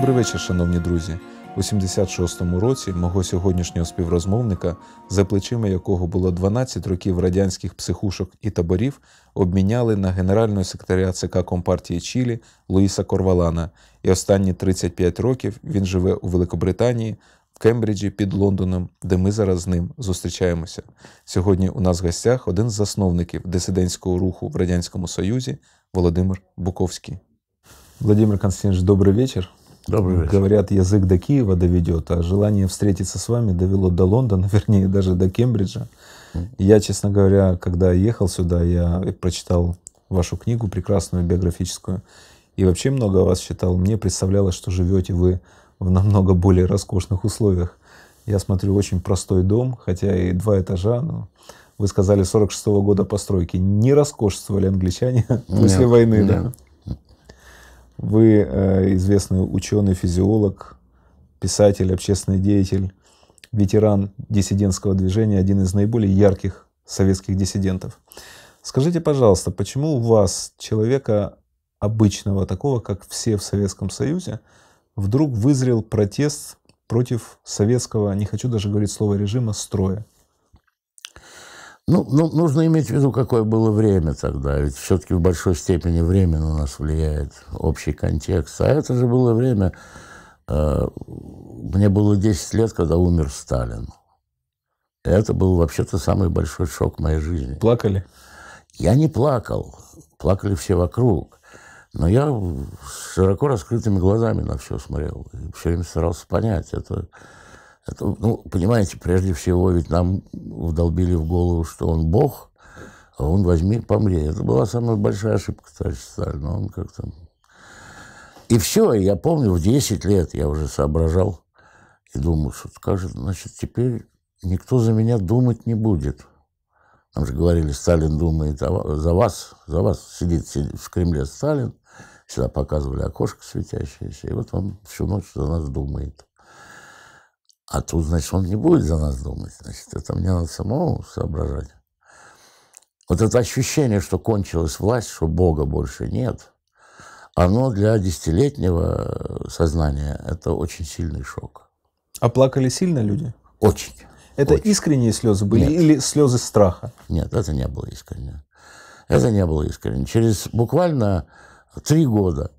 Добрий вечір, шановні друзі. У 76-му році мого сьогоднішнього співрозмовника, за плечима якого було 12 років радянських психушок і таборів, обміняли на генерального секретаря ЦК Компартії Чілі Луїса Корвалана, і останні 35 років він живе у Великобританії, в Кембриджі під Лондоном, де ми зараз з ним зустрічаємося. Сьогодні у нас в гостях один з засновників дисидентського руху в радянському союзі Володимир Буковський. Владимир Константинович, добрый вечер. Добрый вечер. Говорят, язык до Киева доведет, а желание встретиться с вами довело до Лондона, вернее, даже до Кембриджа. Я, честно говоря, когда ехал сюда, я прочитал вашу книгу прекрасную, биографическую, и вообще много о вас читал. Мне представлялось, что живете вы в намного более роскошных условиях. Я смотрю, очень простой дом, хотя и два этажа, но вы сказали 46 -го года постройки. Не роскошствовали англичане нет, после войны, нет. да? Вы э, известный ученый, физиолог, писатель, общественный деятель, ветеран диссидентского движения, один из наиболее ярких советских диссидентов. Скажите, пожалуйста, почему у вас, человека обычного, такого, как все в Советском Союзе, вдруг вызрел протест против советского, не хочу даже говорить слово режима, строя? Ну, ну, нужно иметь в виду, какое было время тогда. Ведь все-таки в большой степени время на нас влияет, общий контекст. А это же было время... Э, мне было 10 лет, когда умер Сталин. Это был вообще-то самый большой шок в моей жизни. Плакали? Я не плакал. Плакали все вокруг. Но я с широко раскрытыми глазами на все смотрел. И все время старался понять, это это, ну, понимаете, прежде всего ведь нам вдолбили в голову, что он бог, а он возьми и помри. Это была самая большая ошибка товарища Сталина. Он как-то... И все, я помню, в 10 лет я уже соображал и думал, что скажет, значит, теперь никто за меня думать не будет. Нам же говорили, Сталин думает за вас, за вас сидит, сидит в Кремле Сталин, всегда показывали окошко светящееся, и вот он всю ночь за нас думает. А тут, значит, он не будет за нас думать. Значит, это мне надо самому соображать. Вот это ощущение, что кончилась власть, что Бога больше нет, оно для десятилетнего э, сознания это очень сильный шок. А плакали сильно люди? Очень. Это очень. искренние слезы были нет. или слезы страха? Нет, это не было искренне. Это не было искренне. Через буквально три года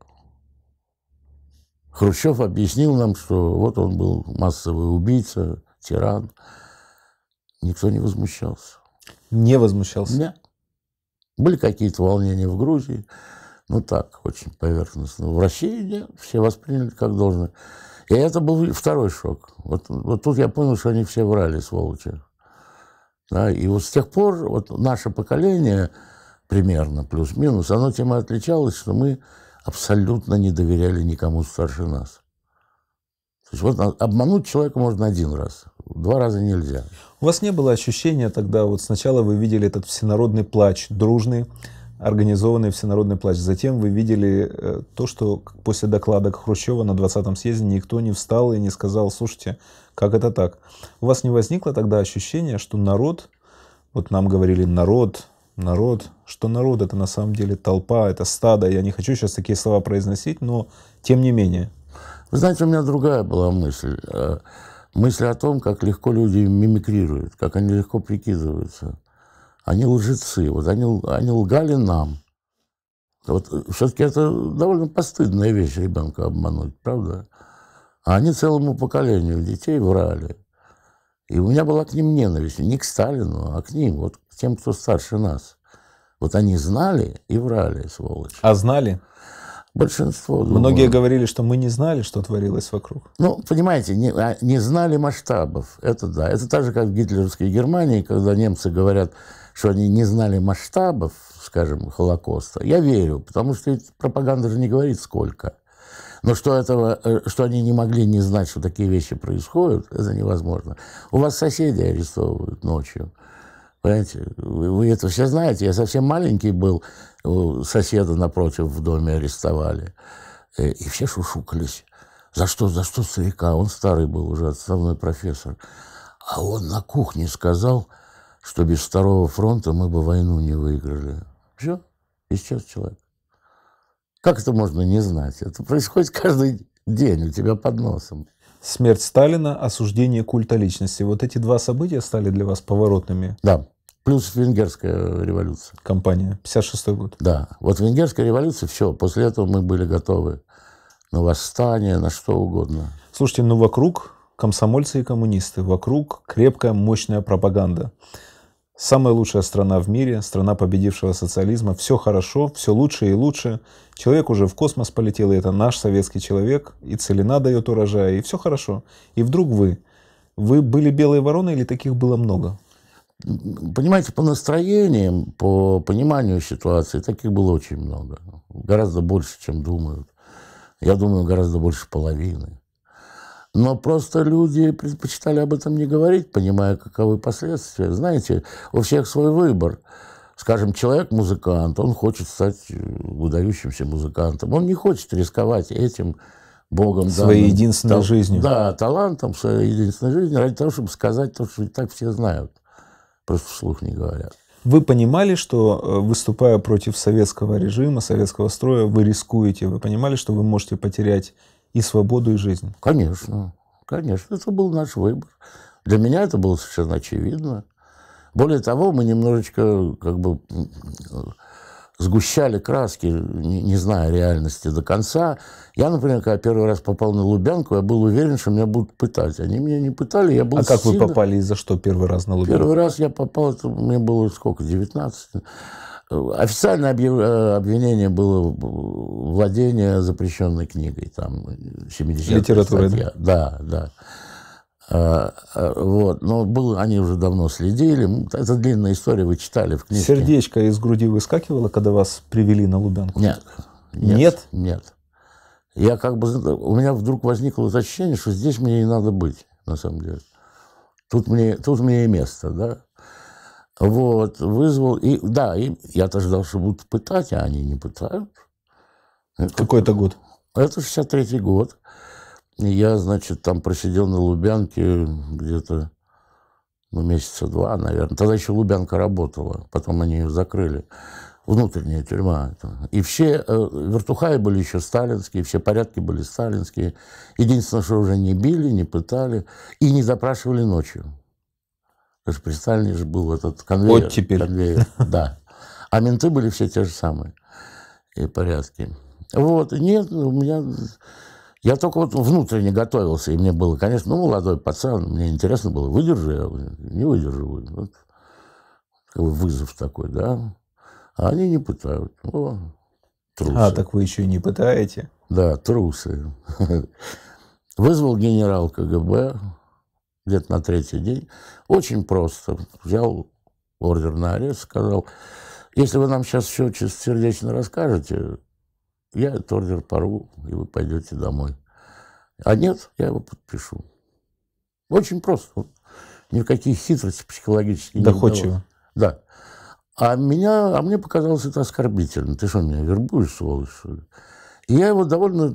Хрущев объяснил нам, что вот он был массовый убийца, тиран. Никто не возмущался. Не возмущался? Нет. Были какие-то волнения в Грузии, ну так, очень поверхностно. В России нет, все восприняли как должно. И это был второй шок. Вот, вот тут я понял, что они все врали, сволочи. Да, и вот с тех пор вот наше поколение примерно, плюс-минус, оно тем и отличалось, что мы абсолютно не доверяли никому старше нас. То есть вот обмануть человека можно один раз, два раза нельзя. У вас не было ощущения тогда, вот сначала вы видели этот всенародный плач, дружный, организованный всенародный плач. Затем вы видели э, то, что после доклада Хрущева на 20-м съезде никто не встал и не сказал, слушайте, как это так? У вас не возникло тогда ощущение, что народ, вот нам говорили народ, народ, что народ это на самом деле толпа, это стадо. Я не хочу сейчас такие слова произносить, но тем не менее. Вы знаете, у меня другая была мысль. Э, мысль о том, как легко люди мимикрируют, как они легко прикидываются. Они лжецы. Вот они, они лгали нам. Вот э, все-таки это довольно постыдная вещь ребенка обмануть, правда? А они целому поколению детей врали. И у меня была к ним ненависть, не к Сталину, а к ним, вот к тем, кто старше нас. Вот они знали и врали, сволочи. А знали? Большинство. Думаю. Многие говорили, что мы не знали, что творилось вокруг. Ну, понимаете, не, а, не знали масштабов. Это да. Это так же, как в гитлеровской Германии, когда немцы говорят, что они не знали масштабов, скажем, Холокоста. Я верю, потому что пропаганда же не говорит сколько. Но что, этого, э, что они не могли не знать, что такие вещи происходят, это невозможно. У вас соседи арестовывают ночью. Понимаете? Вы, вы это все знаете. Я совсем маленький был, соседа напротив в доме арестовали. Э, и все шушукались. За что, за что старика? Он старый был уже, отставной профессор. А он на кухне сказал, что без Второго фронта мы бы войну не выиграли. Все, исчез человек. Как это можно не знать? Это происходит каждый день у тебя под носом. Смерть Сталина, осуждение культа личности. Вот эти два события стали для вас поворотными? Да. Плюс венгерская революция. Компания, 56 год. Да. Вот венгерская революция, все. После этого мы были готовы на восстание, на что угодно. Слушайте, ну вокруг комсомольцы и коммунисты, вокруг крепкая, мощная пропаганда. Самая лучшая страна в мире, страна победившего социализма. Все хорошо, все лучше и лучше. Человек уже в космос полетел, и это наш советский человек. И целина дает урожай, и все хорошо. И вдруг вы. Вы были белые вороны или таких было много? Понимаете, по настроениям, по пониманию ситуации, таких было очень много. Гораздо больше, чем думают. Я думаю, гораздо больше половины. Но просто люди предпочитали об этом не говорить, понимая, каковы последствия. Знаете, у всех свой выбор. Скажем, человек-музыкант, он хочет стать э, выдающимся музыкантом. Он не хочет рисковать этим Богом Своей данным, единственной та, жизнью. Да, талантом, своей единственной жизнью, ради того, чтобы сказать то, что и так все знают. Просто вслух не говорят. Вы понимали, что э, выступая против советского режима, советского строя, вы рискуете? Вы понимали, что вы можете потерять и свободу, и жизнь. Конечно, конечно. Это был наш выбор. Для меня это было совершенно очевидно. Более того, мы немножечко как бы сгущали краски, не, не зная реальности до конца. Я, например, когда первый раз попал на Лубянку, я был уверен, что меня будут пытать. Они меня не пытали, я был А сильно... как вы попали и за что первый раз на Лубянку? Первый раз я попал, это, мне было сколько, 19? Официально э, обвинение было владение запрещенной книгой, там, 70 Литература, да? Да, да. А, а, вот. Но был, они уже давно следили. Это длинная история, вы читали в книге Сердечко из груди выскакивало, когда вас привели на Лубянку? Нет. Нет? Нет. нет. Я как бы... У меня вдруг возникло ощущение, что здесь мне и надо быть, на самом деле. Тут мне, тут мне и место, да? Вот, вызвал, и да, и я-то ждал, что будут пытать, а они не пытают. Это, Какой это год? Это 63-й год. я, значит, там просидел на Лубянке где-то ну, месяца два, наверное. Тогда еще Лубянка работала, потом они ее закрыли. Внутренняя тюрьма. И все э, вертухаи были еще сталинские, все порядки были сталинские. Единственное, что уже не били, не пытали и не запрашивали ночью. Потому что при же был этот конвейер. Вот теперь. Конвейер, да. А менты были все те же самые и порядки. Вот, нет, у меня... Я только вот внутренне готовился, и мне было, конечно, ну, молодой пацан, мне интересно было, выдержу я, не выдержу. Ну, вот, вызов такой, да. А они не пытают. О, трусы. А, так вы еще не пытаете? Да, трусы. Вызвал генерал КГБ, где-то на третий день. Очень просто. Взял ордер на арест, сказал, если вы нам сейчас все чистосердечно расскажете, я этот ордер порву, и вы пойдете домой. А нет, я его подпишу. Очень просто. Никаких хитрости психологических. Доходчиво. Да. А, меня, а мне показалось это оскорбительно. Ты что, меня вербуешь, сволочь, что ли? И я его довольно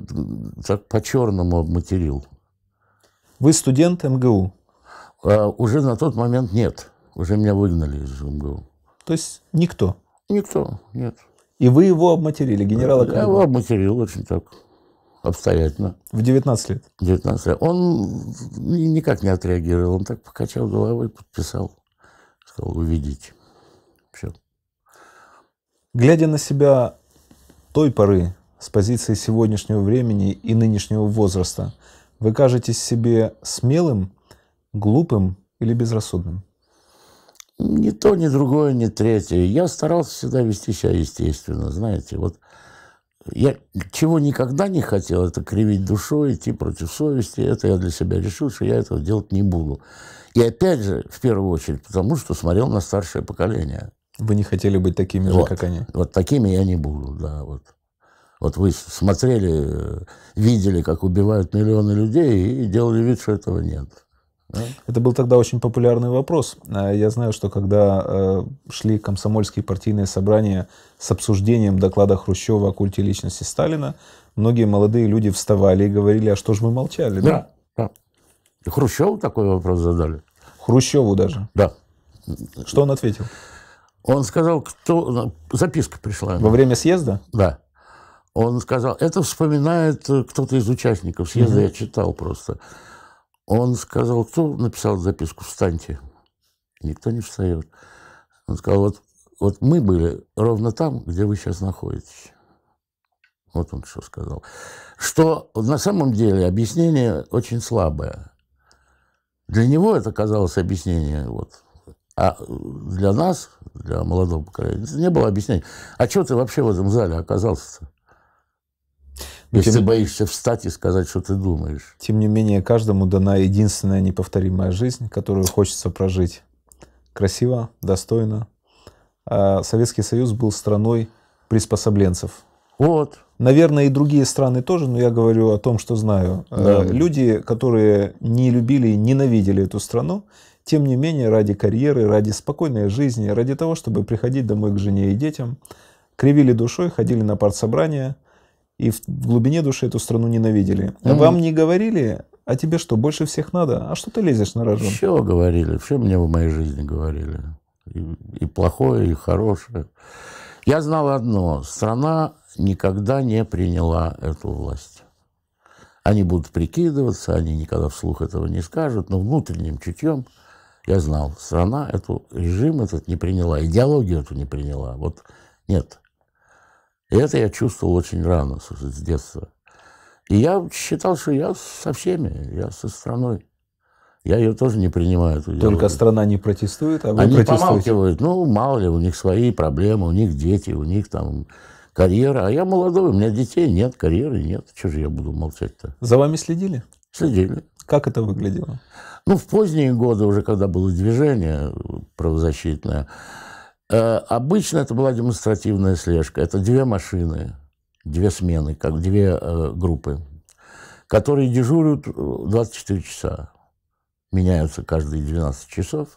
так по-черному обматерил. Вы студент МГУ? А, уже на тот момент нет. Уже меня выгнали из МГУ. То есть никто? Никто, нет. И вы его обматерили, генерала Я Кайба? его обматерил очень так обстоятельно. В 19 лет? 19 лет. Он никак не отреагировал. Он так покачал головой, подписал. Сказал, увидите. Все. Глядя на себя той поры, с позиции сегодняшнего времени и нынешнего возраста, вы кажетесь себе смелым, глупым или безрассудным? Ни то, ни другое, ни третье. Я старался всегда вести себя естественно, знаете. Вот я чего никогда не хотел, это кривить душой, идти против совести. Это я для себя решил, что я этого делать не буду. И опять же, в первую очередь, потому что смотрел на старшее поколение. Вы не хотели быть такими вот, же, как они? Вот такими я не буду, да. Вот. Вот вы смотрели, э, видели, как убивают миллионы людей и делали вид, что этого нет. Это был тогда очень популярный вопрос. А я знаю, что когда э, шли комсомольские партийные собрания с обсуждением доклада Хрущева о культе личности Сталина, многие молодые люди вставали и говорили, а что же мы молчали? Да, да. да. Хрущеву такой вопрос задали. Хрущеву даже? Да. Что он ответил? Он сказал, кто... Записка пришла. Во время съезда? Да. Он сказал, это вспоминает э, кто-то из участников съезда, mm-hmm. я читал просто. Он сказал, кто написал записку, встаньте. Никто не встает. Он сказал, вот, вот мы были ровно там, где вы сейчас находитесь. Вот он что сказал. Что на самом деле объяснение очень слабое. Для него это казалось объяснение, вот, а для нас, для молодого поколения, не было объяснения. А что ты вообще в этом зале оказался-то? Но если тем... боишься встать и сказать, что ты думаешь. Тем не менее, каждому дана единственная неповторимая жизнь, которую хочется прожить. Красиво, достойно. А Советский Союз был страной приспособленцев. Вот. Наверное, и другие страны тоже, но я говорю о том, что знаю. Э, да. Люди, которые не любили и ненавидели эту страну, тем не менее, ради карьеры, ради спокойной жизни, ради того, чтобы приходить домой к жене и детям, кривили душой, ходили на партсобрания, и в глубине души эту страну ненавидели. Mm. Вам не говорили, а тебе что, больше всех надо? А что ты лезешь на рожон? Все говорили, все мне в моей жизни говорили. И, и плохое, и хорошее. Я знал одно. Страна никогда не приняла эту власть. Они будут прикидываться, они никогда вслух этого не скажут, но внутренним чутьем я знал, страна эту, режим этот не приняла, идеологию эту не приняла. Вот нет. И это я чувствовал очень рано, с детства. И я считал, что я со всеми, я со страной. Я ее тоже не принимаю. Только делаю. страна не протестует, а вы Они протестуете? помалкивают. Ну, мало ли, у них свои проблемы, у них дети, у них там карьера. А я молодой, у меня детей нет, карьеры нет. Чего же я буду молчать-то? За вами следили? Следили. Как это выглядело? Ну, в поздние годы уже, когда было движение правозащитное, Э, обычно это была демонстративная слежка. Это две машины, две смены, как две э, группы, которые дежурят 24 э, часа, меняются каждые 12 часов.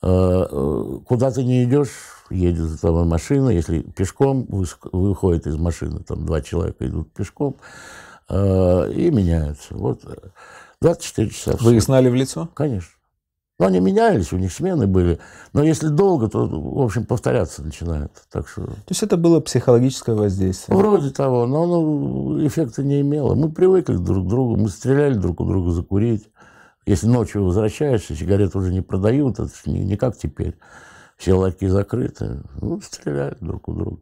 Куда ты не идешь, едет за тобой машина. Если пешком, выходит из машины, там два человека идут пешком и меняются. Вот 24 часа. Вы их знали в лицо? Конечно. Но они менялись, у них смены были. Но если долго, то, в общем, повторяться начинает. Так что... То есть это было психологическое воздействие? Вроде того, но оно эффекта не имело. Мы привыкли друг к другу, мы стреляли друг у друга закурить. Если ночью возвращаешься, сигарет уже не продают, это не, не как теперь. Все лаки закрыты, ну, стреляли друг у друга.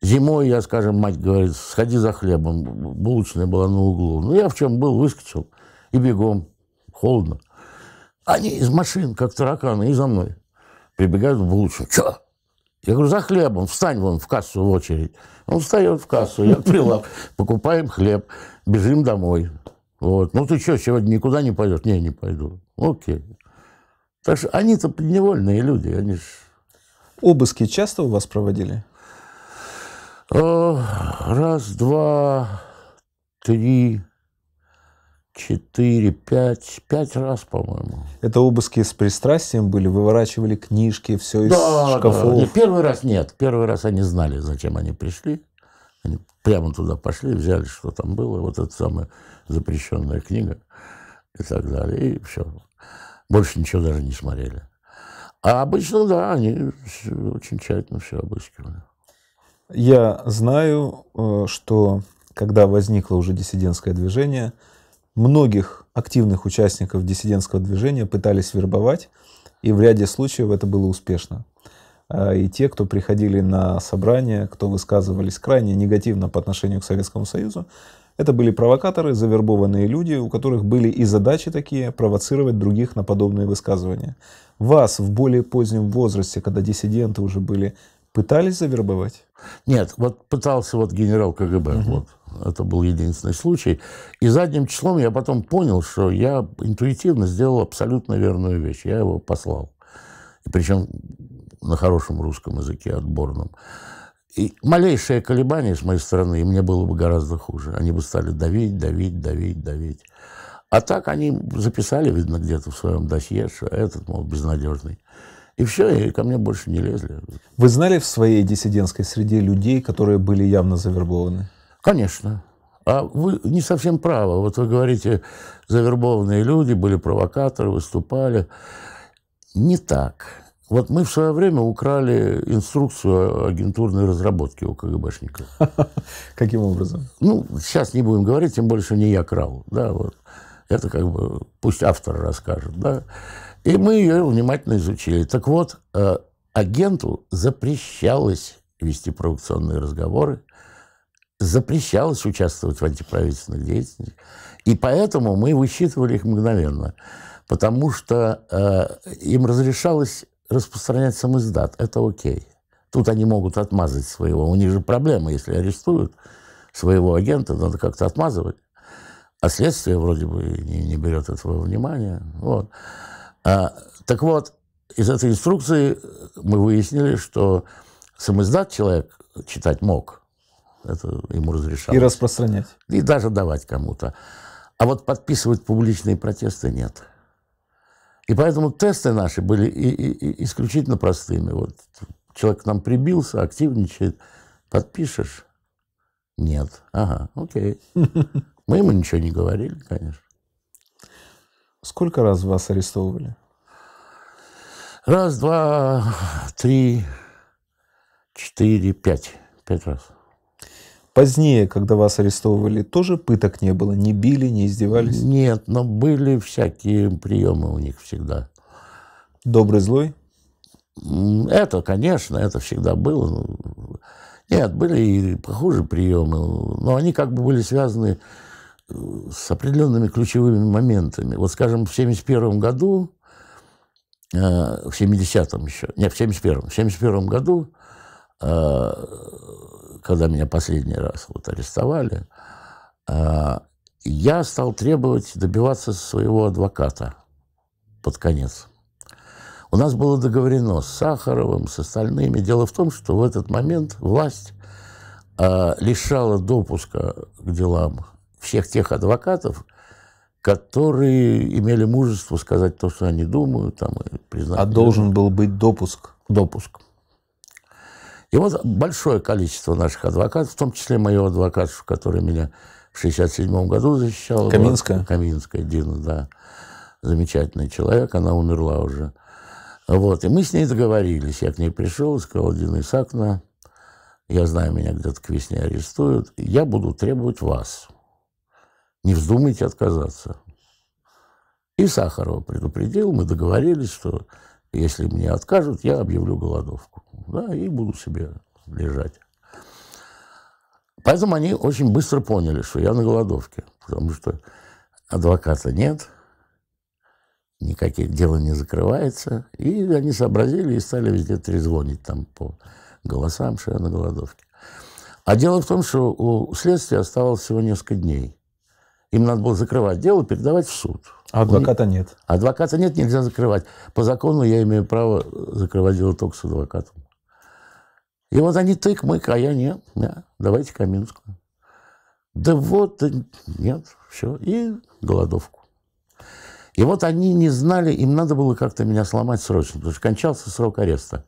Зимой я, скажем, мать говорит, сходи за хлебом. Булочная была на углу. Ну, я в чем был, выскочил и бегом. Холодно. Они из машин, как тараканы, и за мной. Прибегают в булочную. Че? Я говорю, за хлебом, встань вон в кассу в очередь. Он встает в кассу, я прилав, покупаем хлеб, бежим домой. Вот. Ну ты что, сегодня никуда не пойдешь? Не, не пойду. Окей. Так что они-то подневольные люди, они ж... Обыски часто у вас проводили? Э, раз, два, три, четыре, пять, пять раз, по-моему. Это обыски с пристрастием были? Выворачивали книжки, все из шкафов? Да. первый раз нет. Первый раз они знали, зачем они пришли. Они прямо туда пошли, взяли, что там было, вот эта самая запрещенная книга и так далее, и все. Больше ничего даже не смотрели. А обычно, да, они очень тщательно все обыскивали. Я знаю, э, что когда возникло уже диссидентское движение – многих активных участников диссидентского движения пытались вербовать, и в ряде случаев это было успешно. А, и те, кто приходили на собрания, кто высказывались крайне негативно по отношению к Советскому Союзу, это были провокаторы, завербованные люди, у которых были и задачи такие провоцировать других на подобные высказывания. Вас в более позднем возрасте, когда диссиденты уже были, пытались завербовать? Нет, вот пытался вот генерал КГБ, угу. вот это был единственный случай. И задним числом я потом понял, что я интуитивно сделал абсолютно верную вещь. Я его послал. И причем на хорошем русском языке, отборном. И малейшее колебание с моей стороны, и мне было бы гораздо хуже. Они бы стали давить, давить, давить, давить. А так они записали, видно, где-то в своем досье, что этот, мол, безнадежный. И все, и ко мне больше не лезли. Вы знали в своей диссидентской среде людей, которые были явно завербованы? Конечно. А вы не совсем правы. Вот вы говорите, завербованные люди были провокаторы, выступали. Не так. Вот мы в свое время украли инструкцию агентурной разработки у КГБшников. Каким образом? Ну, сейчас не будем говорить, тем больше не я крал. Да, вот. Это как бы пусть автор расскажет. Да? И мы ее внимательно изучили. Так вот, э, агенту запрещалось вести провокационные разговоры запрещалось участвовать в антиправительственных деятельностях. И поэтому мы высчитывали их мгновенно, потому что э, им разрешалось распространять сам Это окей. Тут они могут отмазать своего. У них же проблема, если арестуют своего агента, надо как-то отмазывать. А следствие вроде бы не, не берет этого внимания. Вот. А, так вот, из этой инструкции мы выяснили, что самоиздат человек читать мог – это ему разрешалось. И распространять. И даже давать кому-то. А вот подписывать публичные протесты нет. И поэтому тесты наши были и, и, и исключительно простыми. Вот человек к нам прибился, активничает. Подпишешь? Нет. Ага, окей. Мы ему ничего не говорили, конечно. Сколько раз вас арестовывали? Раз, два, три, четыре, пять. Пять раз. Позднее, когда вас арестовывали, тоже пыток не было? Не били, не издевались? Нет, но были всякие приемы у них всегда. Добрый, злой? Это, конечно, это всегда было. Нет, были и похожие приемы, но они как бы были связаны э, с определенными ключевыми моментами. Вот, скажем, в 1971 году, э, в 70-м еще, нет, в 71-м, в 71 году э, когда меня последний раз вот арестовали, а, я стал требовать добиваться своего адвоката под конец. У нас было договорено с Сахаровым, с остальными. Дело в том, что в этот момент власть а, лишала допуска к делам всех тех адвокатов, которые имели мужество сказать то, что они думают, там, и признать. А должен был быть допуск? Допуск. И вот большое количество наших адвокатов, в том числе моего адвоката, который меня в 1967 году защищал Каминская? Вот, Каминская, Дина, да. Замечательный человек, она умерла уже. Вот, и мы с ней договорились. Я к ней пришел, сказал, Дина Исаковна, я знаю, меня где-то к весне арестуют, я буду требовать вас. Не вздумайте отказаться. И Сахарова предупредил, мы договорились, что если мне откажут, я объявлю голодовку. Да, и буду себе лежать. Поэтому они очень быстро поняли, что я на голодовке, потому что адвоката нет, никаких дел не закрывается. И они сообразили и стали везде трезвонить там по голосам, что я на голодовке. А дело в том, что у следствия оставалось всего несколько дней. Им надо было закрывать дело, передавать в суд. А адвоката нет. Адвоката нет, нельзя закрывать. По закону я имею право закрывать дело только с адвокатом. И вот они тык-мык, а я нет. да, Давайте Каминскую. Да вот, нет, все. И голодовку. И вот они не знали, им надо было как-то меня сломать срочно, потому что кончался срок ареста.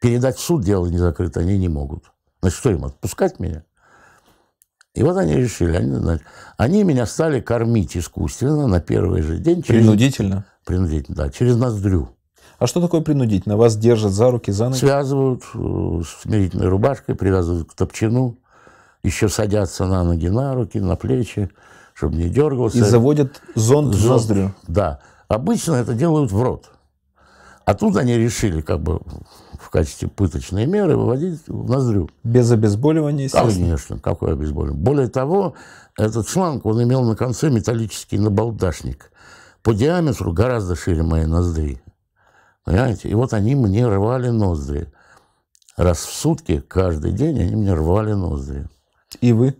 Передать в суд дело не закрыто они не могут. Значит, что им, отпускать меня? И вот они решили, они, они меня стали кормить искусственно на первый же день. Через, принудительно? Принудительно, да, через ноздрю. А что такое принудительно? Вас держат за руки, за ноги? Связывают э, с смирительной рубашкой, привязывают к топчину, еще садятся на ноги, на руки, на плечи, чтобы не дергался. И заводят зонт, зонт в ноздрю? Да. Обычно это делают в рот. А тут они решили, как бы, в качестве пыточной меры выводить в ноздрю. Без обезболивания, естественно? Конечно, какое обезболивание. Более того, этот шланг, он имел на конце металлический набалдашник. По диаметру гораздо шире моей ноздри. Понимаете? И вот они мне рвали ноздри. Раз в сутки, каждый день они мне рвали ноздри. И вы?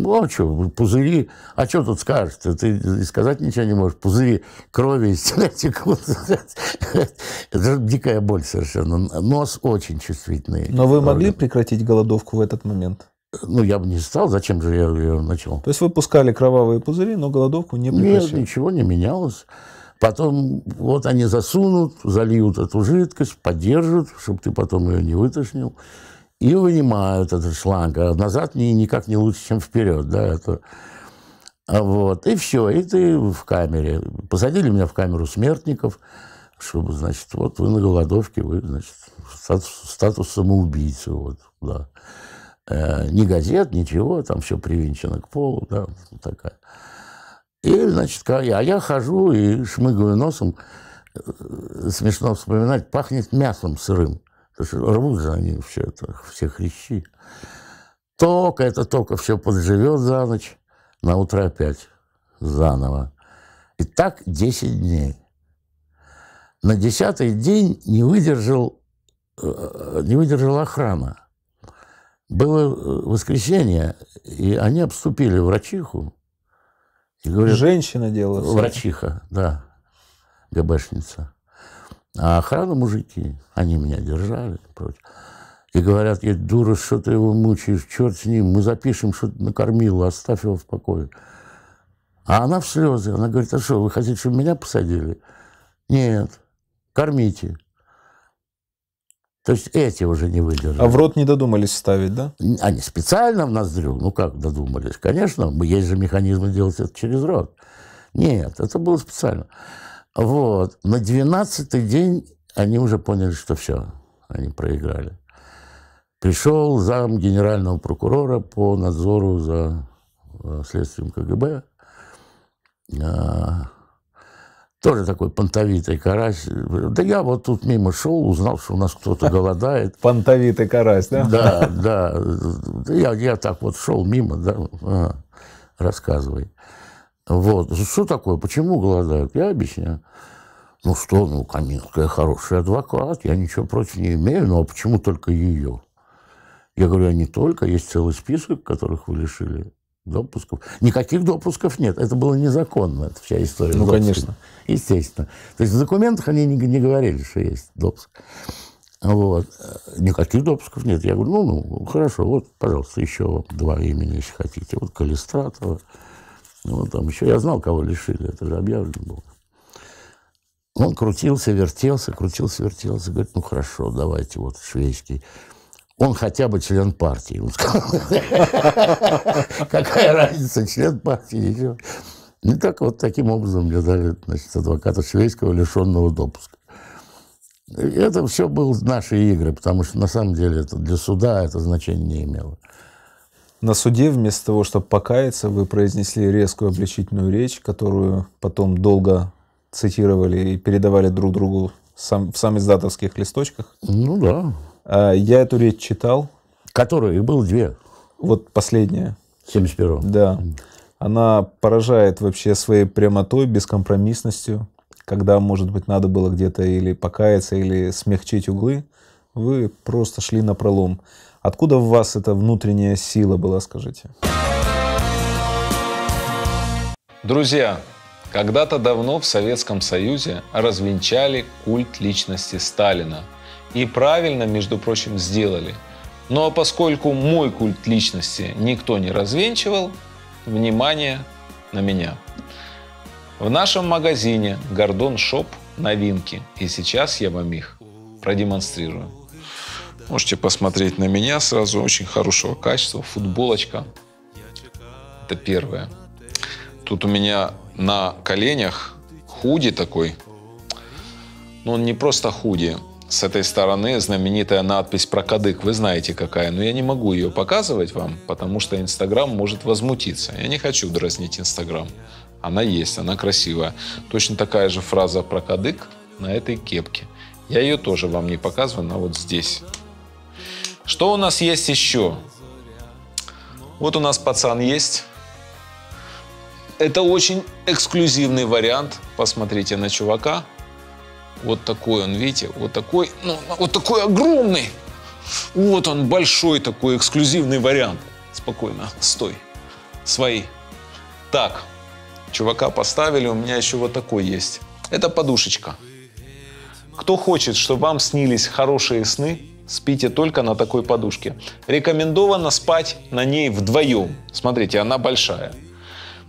Ну, а что, пузыри, а что тут скажешь? -то? Ты сказать ничего не можешь. Пузыри крови из тебя текут. Это дикая боль совершенно. Нос очень чувствительный. Но вы могли прекратить голодовку в этот момент? Ну, я бы не стал, зачем же я ее начал? То есть вы пускали кровавые пузыри, но голодовку не прекращали? Нет, ничего не менялось. Потом вот они засунут, зальют эту жидкость, поддержат, чтобы ты потом ее не вытошнил и вынимают этот шланг. А назад не, никак не лучше, чем вперед. Да, это... А а вот. И все, и ты в камере. Посадили меня в камеру смертников, чтобы, значит, вот вы на голодовке, вы, значит, статус, статус самоубийцы. Вот, да. э, ни газет, ничего, там все привинчено к полу, да, такая. И, значит, а я хожу и шмыгаю носом, э, смешно вспоминать, пахнет мясом сырым рвут же они все это, все хрящи. Только это только все подживет за ночь, на утро опять заново. И так 10 дней. На десятый день не выдержал, э, не выдержала охрана. Было э, воскресенье, и они обступили врачиху. И говорят, Женщина делала. Врачиха, да, ГБшница. А охрана мужики, они меня держали против. И говорят, я дура, что ты его мучаешь, черт с ним, мы запишем, что ты накормила, оставь его в покое. А она в слезы, она говорит, а что, вы хотите, чтобы меня посадили? Нет, кормите. То есть эти уже не выдержали. А в рот не додумались ставить, да? Они специально в ноздрю, ну как додумались? Конечно, есть же механизмы делать это через рот. Нет, это было специально. Вот. На 12-й день они уже поняли, что все, они проиграли. Пришел зам генерального прокурора по надзору за э, следствием КГБ. А, тоже такой понтовитый карась. Да я вот тут мимо шел, узнал, что у нас кто-то голодает. Понтовитый карась, да? Да, да. Я, я так вот шел мимо, да, а, рассказывай. Вот. Ну, что такое? Почему голодают? Я объясняю. Ну что, ну, Каминская хороший адвокат, я ничего против не имею, но почему только ее? Я говорю, а не только, есть целый список, которых вы лишили допусков. Никаких допусков нет, это было незаконно, это вся история. Ну, допусков. конечно. Естественно. То есть в документах они не, не говорили, что есть допуск. Вот. Никаких допусков нет. Я говорю, ну, ну, хорошо, вот, пожалуйста, еще два имени, если хотите. Вот Калистратова. Ну, вот там еще я знал, кого лишили, это же объявлено было. Он крутился, вертелся, крутился, вертелся. Говорит, ну хорошо, давайте, вот шведский. Он хотя бы член партии. Он сказал, какая разница, член партии Ну так вот таким образом мне дали значит, адвоката шведского лишенного допуска. И это все были наши игры, потому что на самом деле это для суда это значение не имело. На суде вместо того, чтобы покаяться, вы произнесли резкую обличительную речь, которую потом долго цитировали и передавали друг другу сам, в самиздатовских листочках. Ну да. А, я эту речь читал. Которую? Их было две. Вот последняя. 71-го. Да. Она поражает вообще своей прямотой, бескомпромиссностью, когда, может быть, надо было где-то или покаяться, или смягчить углы. Вы просто шли на пролом. Откуда в вас эта внутренняя сила была, скажите? Друзья, когда-то давно в Советском Союзе развенчали культ личности Сталина. И правильно, между прочим, сделали. Но поскольку мой культ личности никто не развенчивал, внимание на меня. В нашем магазине Гордон Шоп новинки, и сейчас я вам их продемонстрирую. Можете посмотреть на меня сразу. Очень хорошего качества. Футболочка. Это первое. Тут у меня на коленях худи такой. Но ну, он не просто худи. С этой стороны знаменитая надпись про кадык. Вы знаете какая. Но я не могу ее показывать вам, потому что Инстаграм может возмутиться. Я не хочу дразнить Инстаграм. Она есть, она красивая. Точно такая же фраза про кадык на этой кепке. Я ее тоже вам не показываю, но вот здесь. Что у нас есть еще? Вот у нас пацан есть. Это очень эксклюзивный вариант. Посмотрите на чувака. Вот такой он, видите, вот такой, ну, вот такой огромный. Вот он, большой такой эксклюзивный вариант. Спокойно, стой. Свои. Так, чувака поставили, у меня еще вот такой есть. Это подушечка. Кто хочет, чтобы вам снились хорошие сны, спите только на такой подушке. Рекомендовано спать на ней вдвоем. Смотрите, она большая.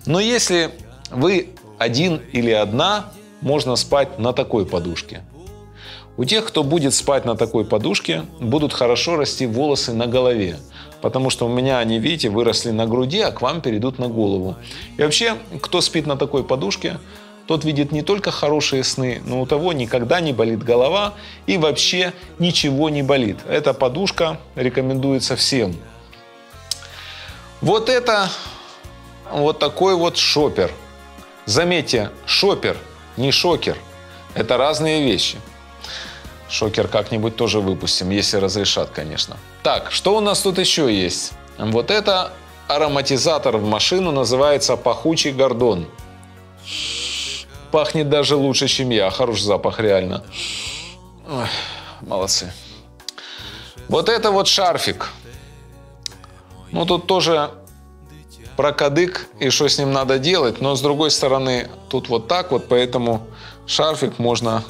Но если вы один или одна, можно спать на такой подушке. У тех, кто будет спать на такой подушке, будут хорошо расти волосы на голове, потому что у меня они, видите, выросли на груди, а к вам перейдут на голову. И вообще, кто спит на такой подушке, тот видит не только хорошие сны, но у того никогда не болит голова и вообще ничего не болит. Эта подушка рекомендуется всем. Вот это вот такой вот шопер. Заметьте, шопер, не шокер. Это разные вещи. Шокер как-нибудь тоже выпустим, если разрешат, конечно. Так, что у нас тут еще есть? Вот это ароматизатор в машину называется пахучий гордон. Пахнет даже лучше, чем я. Хороший запах, реально. Ой, молодцы. Вот это вот шарфик. Ну, тут тоже про кадык и что с ним надо делать. Но, с другой стороны, тут вот так вот, поэтому шарфик можно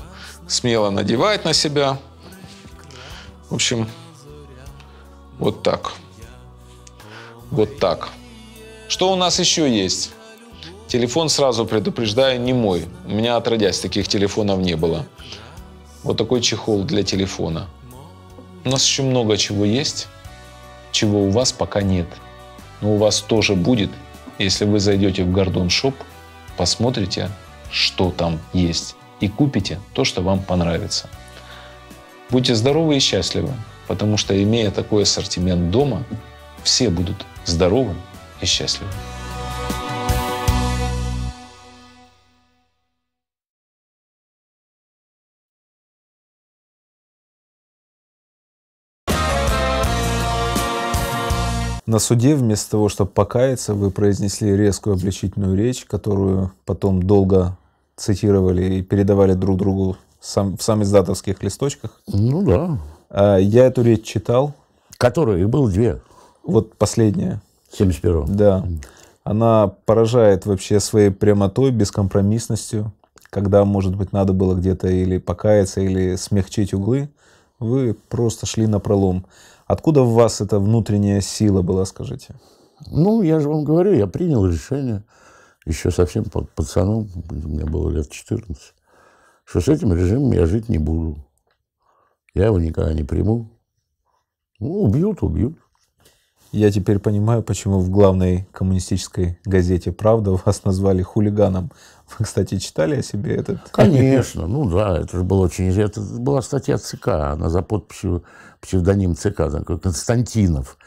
смело надевать на себя. В общем, вот так. Вот так. Что у нас еще есть? Телефон, сразу предупреждаю, не мой. У меня отродясь таких телефонов не было. Вот такой чехол для телефона. У нас еще много чего есть, чего у вас пока нет. Но у вас тоже будет, если вы зайдете в Гордон Шоп, посмотрите, что там есть, и купите то, что вам понравится. Будьте здоровы и счастливы, потому что, имея такой ассортимент дома, все будут здоровы и счастливы. На суде вместо того, чтобы покаяться, вы произнесли резкую обличительную речь, которую потом долго цитировали и передавали друг другу сам, в сам издатовских листочках. Ну да. А, я эту речь читал. Которую? Их было две. Вот последняя. 71-го. Да. Она поражает вообще своей прямотой, бескомпромиссностью, когда, может быть, надо было где-то или покаяться, или смягчить углы. Вы просто шли на пролом. Откуда в вас эта внутренняя сила была, скажите? Ну, я же вам говорю, я принял решение еще совсем под пацаном, мне было лет 14, что с этим режимом я жить не буду. Я его никогда не приму. Ну, убьют, убьют. Я теперь понимаю, почему в главной коммунистической газете «Правда» вас назвали хулиганом. Вы, кстати, читали о себе этот... Конечно, ну да, это же было очень... Это была статья ЦК, она за подписью псевдоним ЦК, такой Константинов.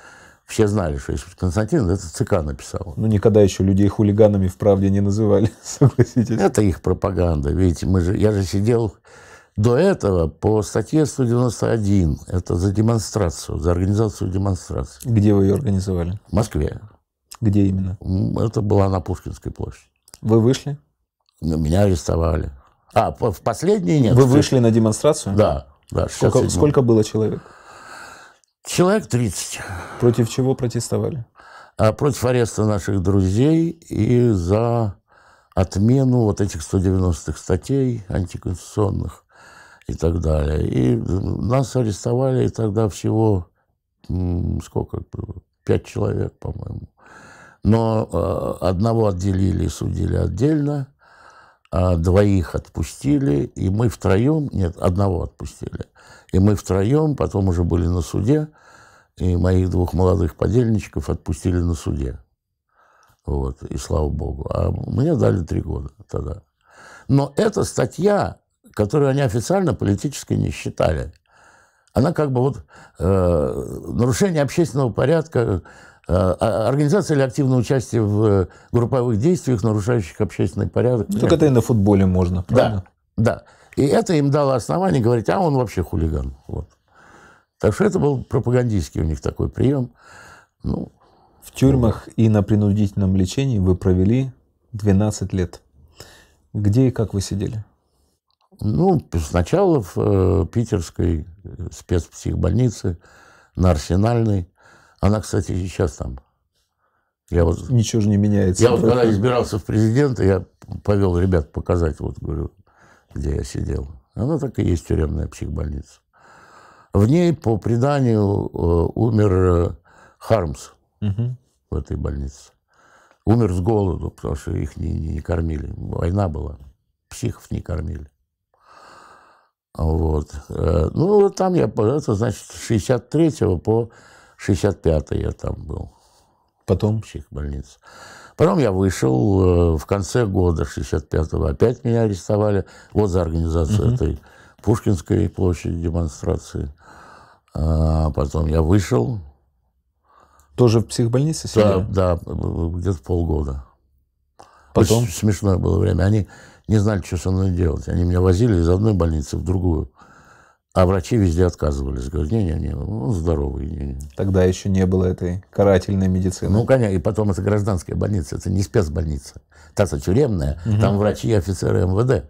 Все знали, что если Константинов, это ЦК написал. Ну, никогда еще людей хулиганами в правде не называли, согласитесь. Это их пропаганда. Видите, мы же, я же сидел до этого по статье 191. Это за демонстрацию, за организацию демонстрации. Где вы ее организовали? В Москве. Где именно? Это была на Пушкинской площади. Вы вышли? Меня арестовали. А, в последние нет. Вы вышли на демонстрацию? Да. да сколько, сколько было человек? Человек 30. Против чего протестовали? А против ареста наших друзей и за отмену вот этих 190-х статей антиконституционных и так далее. И нас арестовали и тогда всего сколько? Пять человек, по-моему. Но а, одного отделили и судили отдельно, а двоих отпустили, и мы втроем, нет, одного отпустили, и мы втроем потом уже были на суде, и моих двух молодых подельничков отпустили на суде. Вот, и слава богу. А мне дали три года тогда. Но эта статья, которую они официально политически не считали, она как бы вот э, нарушение общественного порядка Э, а, организация или активное участие в э, групповых действиях, нарушающих общественный порядок. Только это и на футболе можно, правильно? Да, да. И это им дало основание говорить, а он вообще хулиган. Вот. Так что это был пропагандистский у них такой прием. Ну, в тюрьмах и на принудительном лечении вы провели 12 лет. Где и как вы сидели? Ну, сначала в э, питерской э, спецпсихбольнице, на Арсенальной, она, кстати, сейчас там. Я вот, Ничего же не меняется. Я вот когда избирался в президенты, я повел ребят показать, вот говорю, где я сидел. Она так и есть тюремная психбольница. В ней, по преданию, э, умер э, Хармс угу. в этой больнице. Умер с голоду, потому что их не, не, не кормили. Война была. Психов не кормили. Вот. Э, ну, вот там я, это значит, с 63 по 65-й я там был. Потом? Психбольница. Потом я вышел э, в конце года 65-го. Опять меня арестовали. Вот за организацию угу. этой Пушкинской площади демонстрации. А потом я вышел. Тоже в психбольнице сидели? Да, да где-то полгода. Потом? Очень смешное было время. Они не знали, что со мной делать. Они меня возили из одной больницы в другую. А врачи везде отказывались. Говорят, не-не-не, он ну, здоровый. Не, не. Тогда еще не было этой карательной медицины. Ну, конечно, и потом это гражданская больница, это не спецбольница. Та-то тюремная, угу. там врачи и офицеры МВД.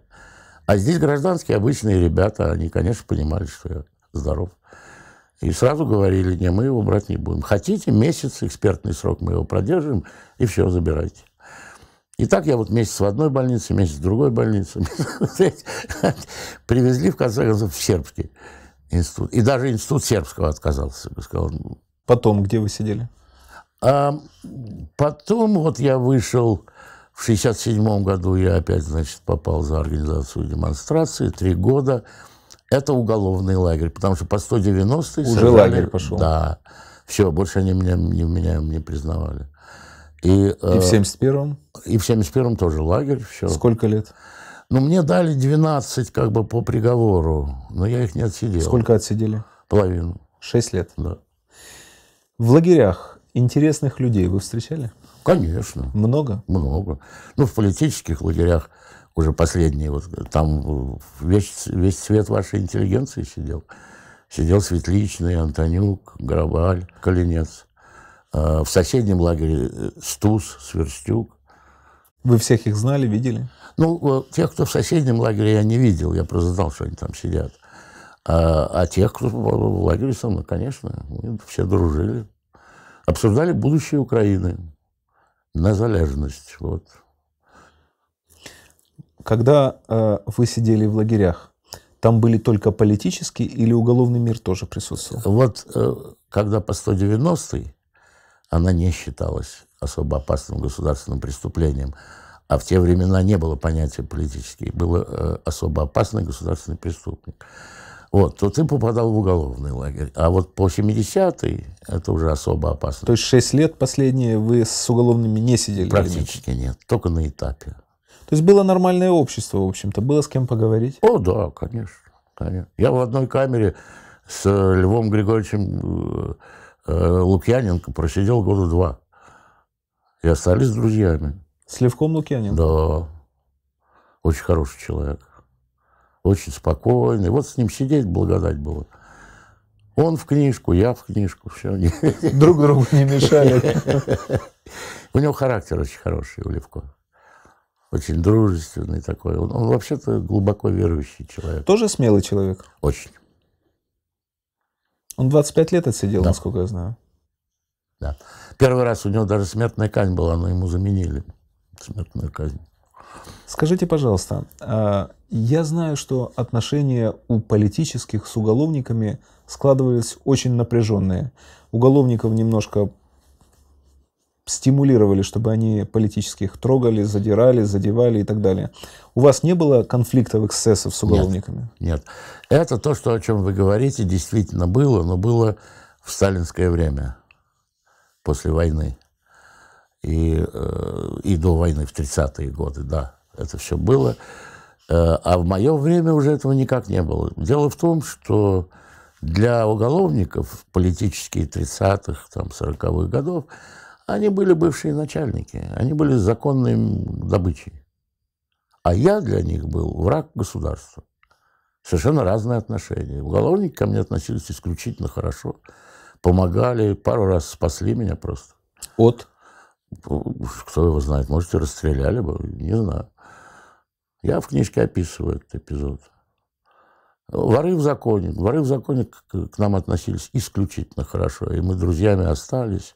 А здесь гражданские обычные ребята, они, конечно, понимали, что я здоров. И сразу говорили, не, мы его брать не будем. Хотите месяц, экспертный срок мы его продержим, и все, забирайте. И так я вот месяц в одной больнице, месяц в другой больнице. Привезли, в конце концов, в сербский институт. И даже институт сербского отказался. Сказал, «Ну, Потом где вы сидели? А потом вот я вышел в 67 году, я опять, значит, попал за организацию демонстрации, три года. Это уголовный лагерь, потому что по 190 Уже собрали, лагерь пошел. Да. Все, больше они меня не, меня не признавали. И, и в 71-м? Э, и в 71-м тоже лагерь. Все. Сколько лет? Ну, мне дали 12 как бы по приговору, но я их не отсидел. Сколько отсидели? Половину. Шесть лет? Да. В лагерях интересных людей вы встречали? Конечно. Много? Много. Ну, в политических лагерях уже последние, вот там весь, весь цвет вашей интеллигенции сидел. Сидел Светличный, Антонюк, Грабаль, Калинец. А, в соседнем лагере э, Стус, Сверстюк. Вы всех их знали, видели? Ну, э, тех, кто в соседнем лагере, я не видел. Я просто знал, что они там сидят. А, а тех, кто в лагере со мной, конечно, мы все дружили. Обсуждали будущее Украины на залежность. Вот. Когда э, вы сидели в лагерях, там были только политический или уголовный мир тоже присутствовал? Вот э, когда по 190-й, она не считалась особо опасным государственным преступлением. А в те времена не было понятия политический был э, особо опасный государственный преступник. Вот, то ты попадал в уголовный лагерь. А вот по 70-й это уже особо опасно. То есть 6 лет последние вы с уголовными не сидели? Практически нет? нет, только на этапе. То есть было нормальное общество, в общем-то, было с кем поговорить? О, да, конечно. конечно. Я в одной камере с э, Львом Григорьевичем э, Э, Лукьяненко просидел года два. И остались друзьями. С Левком Лукьяненко? Да. Очень хороший человек. Очень спокойный. Вот с ним сидеть благодать было. Он в книжку, я в книжку. Все. Друг другу не мешали. У него характер очень хороший, у Левко. Очень дружественный такой. Он, он вообще-то глубоко верующий человек. Тоже смелый человек? Очень. Он 25 лет отсидел, да. насколько я знаю. Да. Первый раз у него даже смертная казнь была, но ему заменили смертную казнь. Скажите, пожалуйста, а, я знаю, что отношения у политических с уголовниками складывались очень напряженные. Уголовников немножко стимулировали, чтобы они политических трогали, задирали, задевали и так далее. У вас не было конфликтов, эксцессов с уголовниками? Нет. нет. Это то, что, о чем вы говорите, действительно было, но было в сталинское время, после войны. И, э, и до войны, в 30-е годы, да, это все было. Э, а в мое время уже этого никак не было. Дело в том, что для уголовников политические 30-х, там, 40-х годов – они были бывшие начальники, они были законной добычей. А я для них был враг государства. Совершенно разные отношения. Уголовники ко мне относились исключительно хорошо. Помогали, пару раз спасли меня просто. От? Кто его знает, может, и расстреляли бы, не знаю. Я в книжке описываю этот эпизод. Воры в законе. Воры в законе к нам относились исключительно хорошо. И мы друзьями остались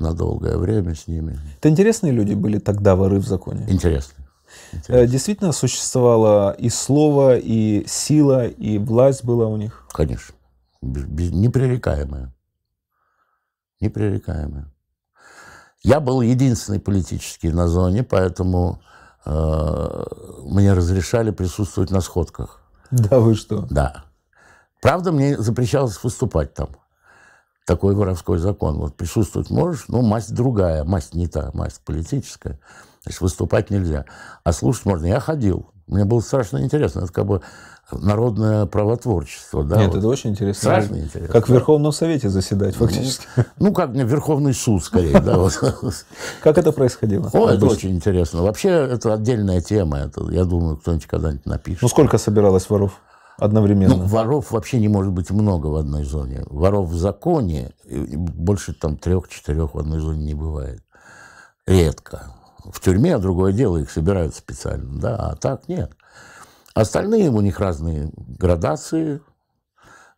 на долгое время с ними. Это интересные люди были тогда воры в законе? Интересные. Интересно. Э, действительно существовало и слово, и сила, и власть была у них? Конечно. Непререкаемая. Непререкаемая. Я был единственный политический на зоне, поэтому э, мне разрешали присутствовать на сходках. Да вы что? Да. Правда, мне запрещалось выступать там такой воровской закон. Вот присутствовать можешь, но масть другая, масть не та, масть политическая. То есть выступать нельзя. А слушать можно. Я ходил. Мне было страшно интересно. Это как бы народное правотворчество. Да, Нет, вот. это очень интересно. Страшно как интересно. Как в Верховном Совете заседать ну, фактически. Ну, как не Верховный суд, скорее. да. Как это происходило? О, это очень интересно. Вообще, это отдельная тема. Это, я думаю, кто-нибудь когда-нибудь напишет. Ну, сколько собиралось воров? одновременно. Ну, воров вообще не может быть много в одной зоне. Воров в законе больше там трех-четырех в одной зоне не бывает. Редко. В тюрьме другое дело, их собирают специально, да, а так нет. Остальные у них разные градации,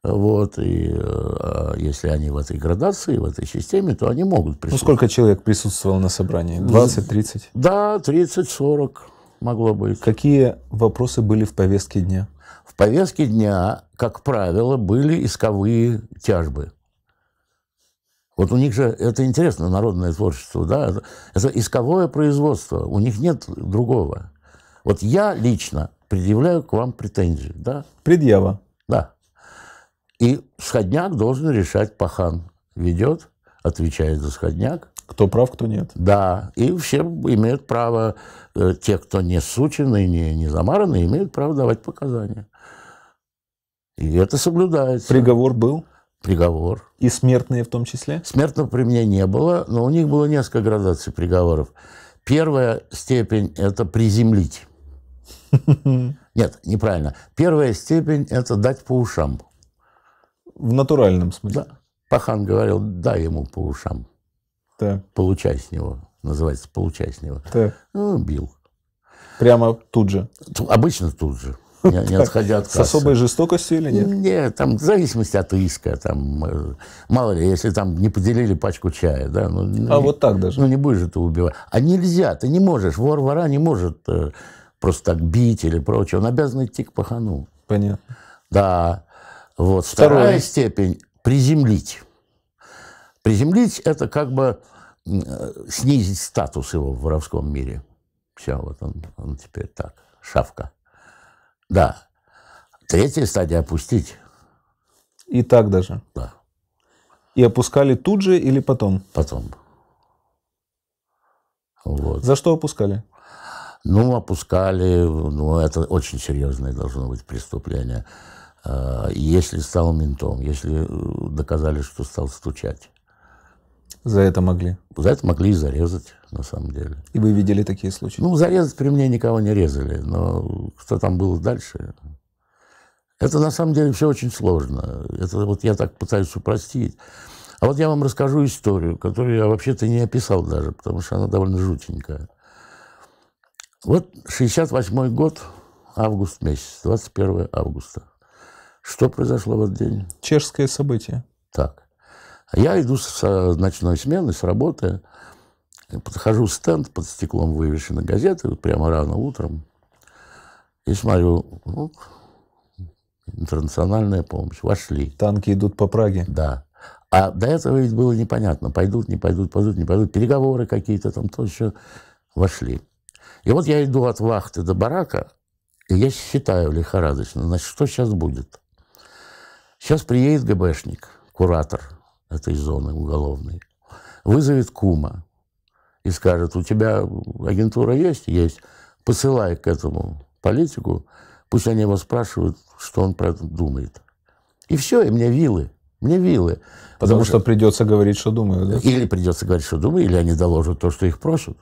вот, и э, если они в этой градации, в этой системе, то они могут ну, присутствовать. Ну, сколько человек присутствовало на собрании? 20, 30? Да, 30, 40 могло быть. Какие вопросы были в повестке дня? В повестке дня, как правило, были исковые тяжбы. Вот у них же, это интересно, народное творчество, да, это исковое производство, у них нет другого. Вот я лично предъявляю к вам претензии, да? Предъява. Да. И сходняк должен решать пахан. Ведет, отвечает за сходняк. Кто прав, кто нет. Да, и все имеют право, э, те, кто не сучены, не, не замараны, имеют право давать показания. И это соблюдается. Приговор был? Приговор. И смертные в том числе? Смертного при мне не было, но у них было несколько градаций приговоров. Первая степень – это приземлить. Нет, неправильно. Первая степень – это дать по ушам. В натуральном смысле? Да. Пахан говорил, дай ему по ушам. Так. Получай с него. Называется, получай с него. Так. Ну, бил. Прямо тут же? Обычно тут же не, не отходя от кассы. С особой жестокостью или нет? Нет, там в зависимости от иска. Там, э, мало ли, если там не поделили пачку чая. Да, ну, ну, а не, вот так даже? Ну, не будешь же ты убивать. А нельзя, ты не можешь. Вор вора не может э, просто так бить или прочее. Он обязан идти к пахану. Понятно. Да. Вот. Второе. Вторая степень – приземлить. Приземлить – это как бы снизить статус его в воровском мире. Все, вот он, он теперь так, шавка. Да. Третья стадия – опустить. И так даже? Да. И опускали тут же или потом? Потом. Вот. За что опускали? Ну, опускали, ну, это очень серьезное должно быть преступление. А, если стал ментом, если э, доказали, что стал стучать. За это могли? За это могли и зарезать на самом деле. И вы видели такие случаи? Ну, зарезать при мне никого не резали, но что там было дальше? Это на самом деле все очень сложно. Это вот я так пытаюсь упростить. А вот я вам расскажу историю, которую я вообще-то не описал даже, потому что она довольно жутенькая. Вот 68 год, август месяц, 21 августа. Что произошло в этот день? Чешское событие. Так. Я иду с ночной смены, с работы. Подхожу в стенд, под стеклом вывешены газеты, вот прямо рано утром. И смотрю, ну, интернациональная помощь, вошли. Танки идут по Праге? Да. А до этого ведь было непонятно, пойдут, не пойдут, пойдут, не пойдут. Переговоры какие-то там, то еще вошли. И вот я иду от вахты до барака, и я считаю лихорадочно, значит, что сейчас будет? Сейчас приедет ГБшник, куратор этой зоны уголовной, вызовет кума, и скажет, у тебя агентура есть? Есть. Посылай к этому политику, пусть они его спрашивают, что он про это думает. И все, и мне вилы. Мне вилы. Потому Может, что придется говорить, что думаю, да? Или придется говорить, что думаю, или они доложат то, что их просят.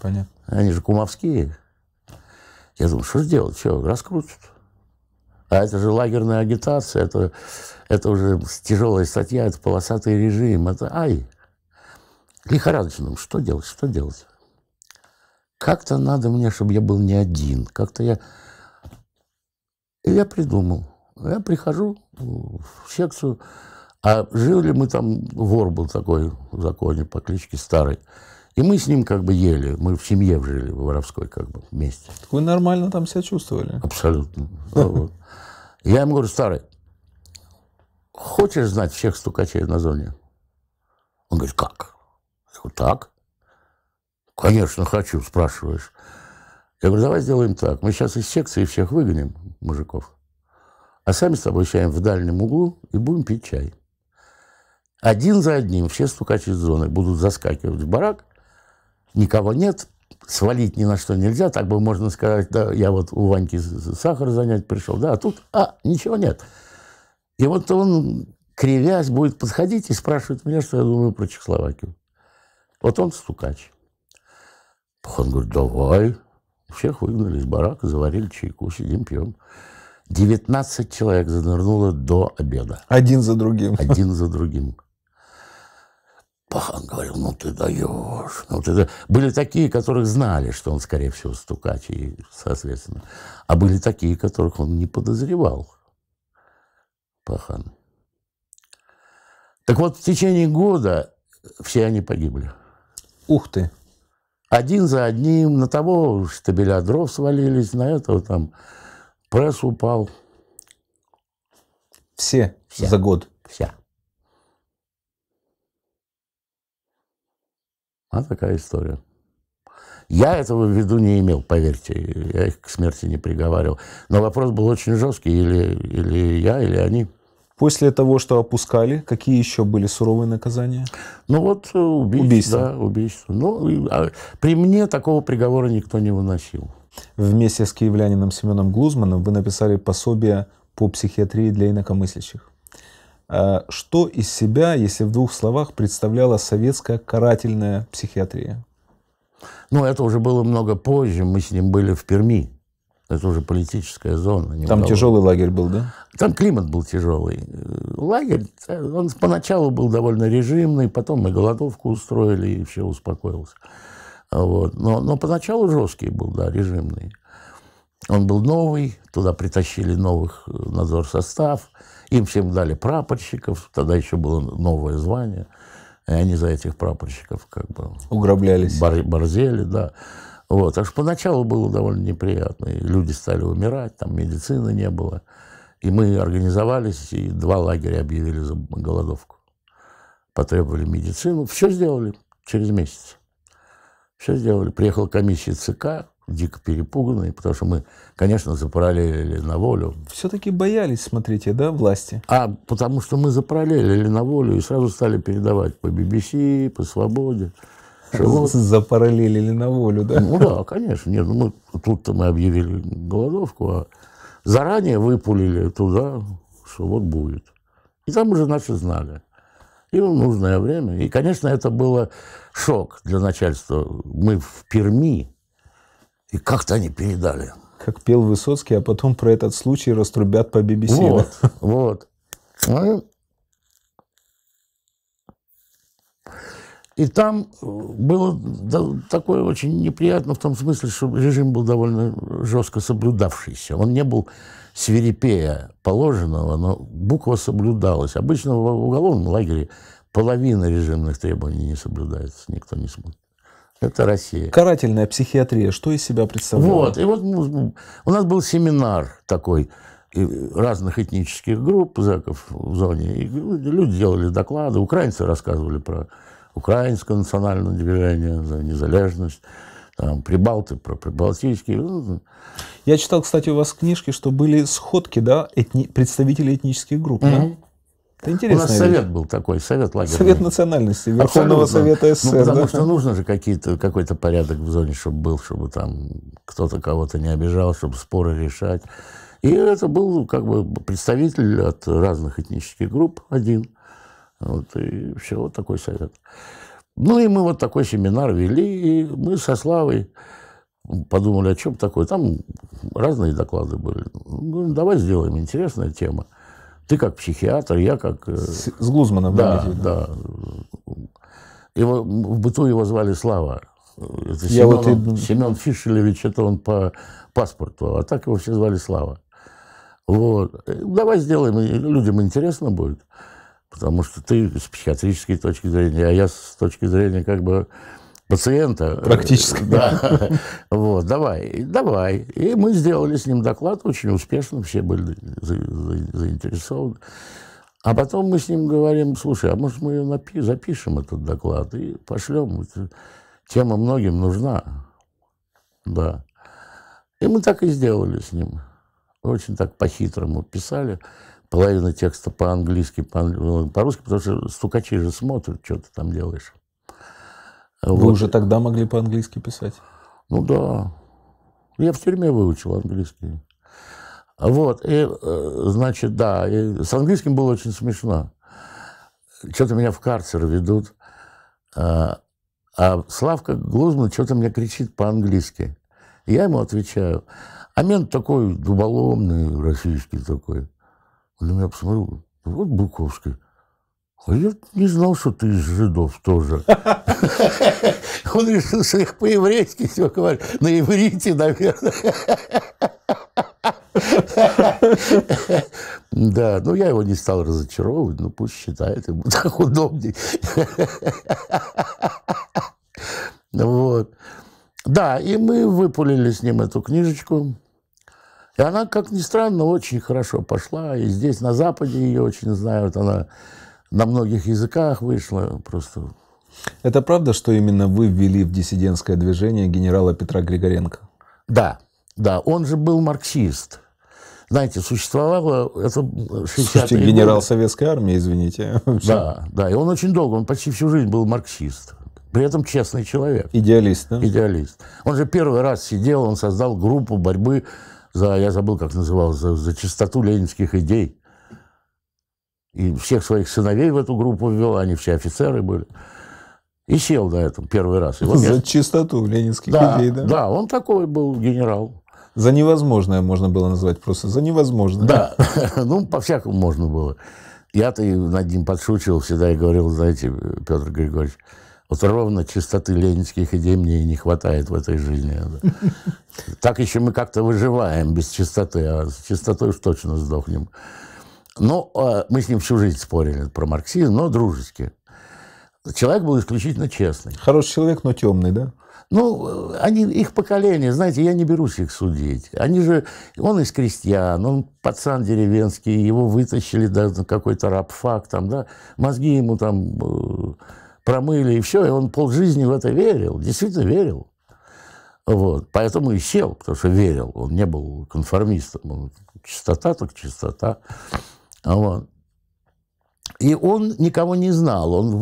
Понятно. Они же кумовские. Я думаю, что же делать? Все, раскрутят. А это же лагерная агитация, это, это уже тяжелая статья, это полосатый режим, это ай лихорадочным. Ну, что делать, что делать? Как-то надо мне, чтобы я был не один. Как-то я... И я придумал. Я прихожу в секцию, а жили мы там, вор был такой в законе по кличке Старый. И мы с ним как бы ели, мы в семье жили, в воровской как бы вместе. Так вы нормально там себя чувствовали? Абсолютно. Ну я ему говорю, Старый, хочешь знать всех стукачей на зоне? Он говорит, как? Я говорю, так? Конечно, хочу, спрашиваешь. Я говорю, давай сделаем так. Мы сейчас из секции всех выгоним, мужиков. А сами с тобой сядем в дальнем углу и будем пить чай. Один за одним все стукачи из зоны будут заскакивать в барак. Никого нет, свалить ни на что нельзя. Так бы можно сказать, да, я вот у Ваньки сахар занять пришел, да, а тут, а, ничего нет. И вот он, кривясь, будет подходить и спрашивать меня, что я думаю про Чехословакию. Вот он стукач. Он говорит, давай. Всех выгнали из барака, заварили чайку, сидим, пьем. 19 человек занырнуло до обеда. Один за другим. Один за другим. Пахан говорил, ну ты даешь, ну ты даешь. Были такие, которых знали, что он, скорее всего, стукач, и, соответственно. А были такие, которых он не подозревал. Пахан. Так вот, в течение года все они погибли ух ты, один за одним, на того штабеля дров свалились, на этого там пресс упал. Все, Все. за год? Все. А такая история. Я этого в виду не имел, поверьте. Я их к смерти не приговаривал. Но вопрос был очень жесткий. Или, или я, или они. После того, что опускали, какие еще были суровые наказания? Ну вот э, убийство. Убийство. Да, убийство. Ну, а, при мне такого приговора никто не выносил. Вместе с киевлянином Семеном Глузманом вы написали пособие по психиатрии для инакомыслящих. А, что из себя, если в двух словах, представляла советская карательная психиатрия? Ну, это уже было много позже, мы с ним были в Перми. Это уже политическая зона. Там тяжелый лагерь был, да? Там климат был тяжелый. Лагерь, э, он поначалу был довольно режимный, потом мы голодовку устроили, и все успокоилось. Вот. Но, но поначалу жесткий был, да, режимный. Он был новый, туда притащили новых э, надзор состав, им всем дали прапорщиков, тогда еще было новое звание, и они за этих прапорщиков как бы... Уграблялись. Бор, борзели, да. Вот. Аж поначалу было довольно неприятно. И люди стали умирать, там медицины не было. И мы организовались, и два лагеря объявили за голодовку. Потребовали медицину. Все сделали через месяц. Все сделали. Приехала комиссия ЦК, дико перепуганные, потому что мы, конечно, запараллелили на волю. Все-таки боялись, смотрите, да, власти? А потому что мы запараллелили на волю и сразу стали передавать по BBC, по «Свободе» волосы запараллелили на волю, да? Ну да, конечно. Нет, ну, мы, тут-то мы объявили голодовку, а заранее выпулили туда, что вот будет. И там уже наши знали. И в нужное время. И, конечно, это было шок для начальства. Мы в Перми, и как-то они передали. Как пел Высоцкий, а потом про этот случай раструбят по BBC. Вот, вот. Ну, И там э, было такое очень неприятно в том смысле, что режим был довольно жестко соблюдавшийся. Он не был свирепея положенного, но буква соблюдалась. Обычно в уголовном лагере половина режимных требований не соблюдается, никто не смотрит. Это Россия. Карательная психиатрия, что из себя представляет? Вот, и вот ну, у нас был семинар такой разных этнических групп, зэков в зоне. И люди делали доклады, украинцы рассказывали про Украинское национальное движение за незалежность, там, прибалты, про прибалтийские. Ну, ну. Я читал, кстати, у вас книжки, что были сходки, да, этни... представители этнических групп, mm-hmm. да? Это интересно. У нас совет вещь. был такой, совет лагерный. Совет национальности, Верховного Абсолютно. Совета ну, СССР. Ну, потому да? что нужно же какие-то, какой-то порядок в зоне, чтобы был, чтобы там кто-то кого-то не обижал, чтобы споры решать. И это был как бы представитель от разных этнических групп один. Вот и все, вот такой совет. Ну и мы вот такой семинар вели, и мы со Славой подумали, о чем такое. Там разные доклады были. Ну, давай сделаем, интересная тема. Ты как психиатр, я как... Э, с, с Глузманом. Да, выглядит, да. Его, в быту его звали Слава. Это я Семен, вот и... Семен Фишелевич, это он по паспорту, а так его все звали Слава. Вот. Э, давай сделаем, людям интересно будет. Потому что ты с психиатрической точки зрения, а я с точки зрения как бы пациента. Практически. Да. Вот, давай, давай. И мы сделали с ним доклад очень успешно, все были заинтересованы. А потом мы с ним говорим, слушай, а может мы запишем этот доклад и пошлем. Тема многим нужна. Да. И мы так и сделали с ним. Очень так по-хитрому писали половина текста по-английски, ну, по-русски, потому что стукачи же смотрят, что ты там делаешь. Вы вот. уже тогда могли по-английски писать? Ну да. Я в тюрьме выучил английский. Вот, и, э, значит, да, и с английским было очень смешно. Что-то меня в карцер ведут, а, а Славка Глузман что-то мне кричит по-английски. Я ему отвечаю. А мент такой дуболомный, российский такой. Потом меня посмотрел, вот Буковский. А я не знал, что ты из жидов тоже. Он решил, что их по-еврейски все говорят. На иврите, наверное. Да, но я его не стал разочаровывать, но ну, пусть считает, ему так удобней. Вот. Да, и мы выпулили с ним эту книжечку. И она, как ни странно, очень хорошо пошла. И здесь, на Западе, ее очень знают. Она на многих языках вышла просто. Это правда, что именно вы ввели в диссидентское движение генерала Петра Григоренко? Да, да. Он же был марксист. Знаете, существовало это 60 Слушайте, генерал годы. Советской армии, извините. Да, да. И он очень долго, он почти всю жизнь был марксист. При этом честный человек. Идеалист, да? Идеалист. Он же первый раз сидел, он создал группу борьбы за, я забыл, как называл, за, за чистоту ленинских идей. И всех своих сыновей в эту группу ввел, они все офицеры были. И сел на этом первый раз. вот за я... чистоту ленинских да, идей, да? Да, он такой был генерал. За невозможное можно было назвать просто, за невозможное. Да, ну, по-всякому можно было. Я-то над ним подшучивал всегда и говорил, знаете, Петр Григорьевич, вот ровно чистоты ленинских идей мне и не хватает в этой жизни. Так еще мы как-то выживаем без чистоты, а с чистотой уж точно сдохнем. Но а, мы с ним всю жизнь спорили про марксизм, но дружески. Человек был исключительно честный. Хороший человек, но темный, да? Ну, они, их поколение, знаете, я не берусь их судить. Они же, он из крестьян, он пацан деревенский, его вытащили, да, какой-то рабфак там, да, мозги ему там э, промыли, и все. И он полжизни в это верил, действительно верил. Вот. Поэтому и сел, потому что верил. Он не был конформистом. Он, чистота так чистота. Вот. И он никого не знал. Он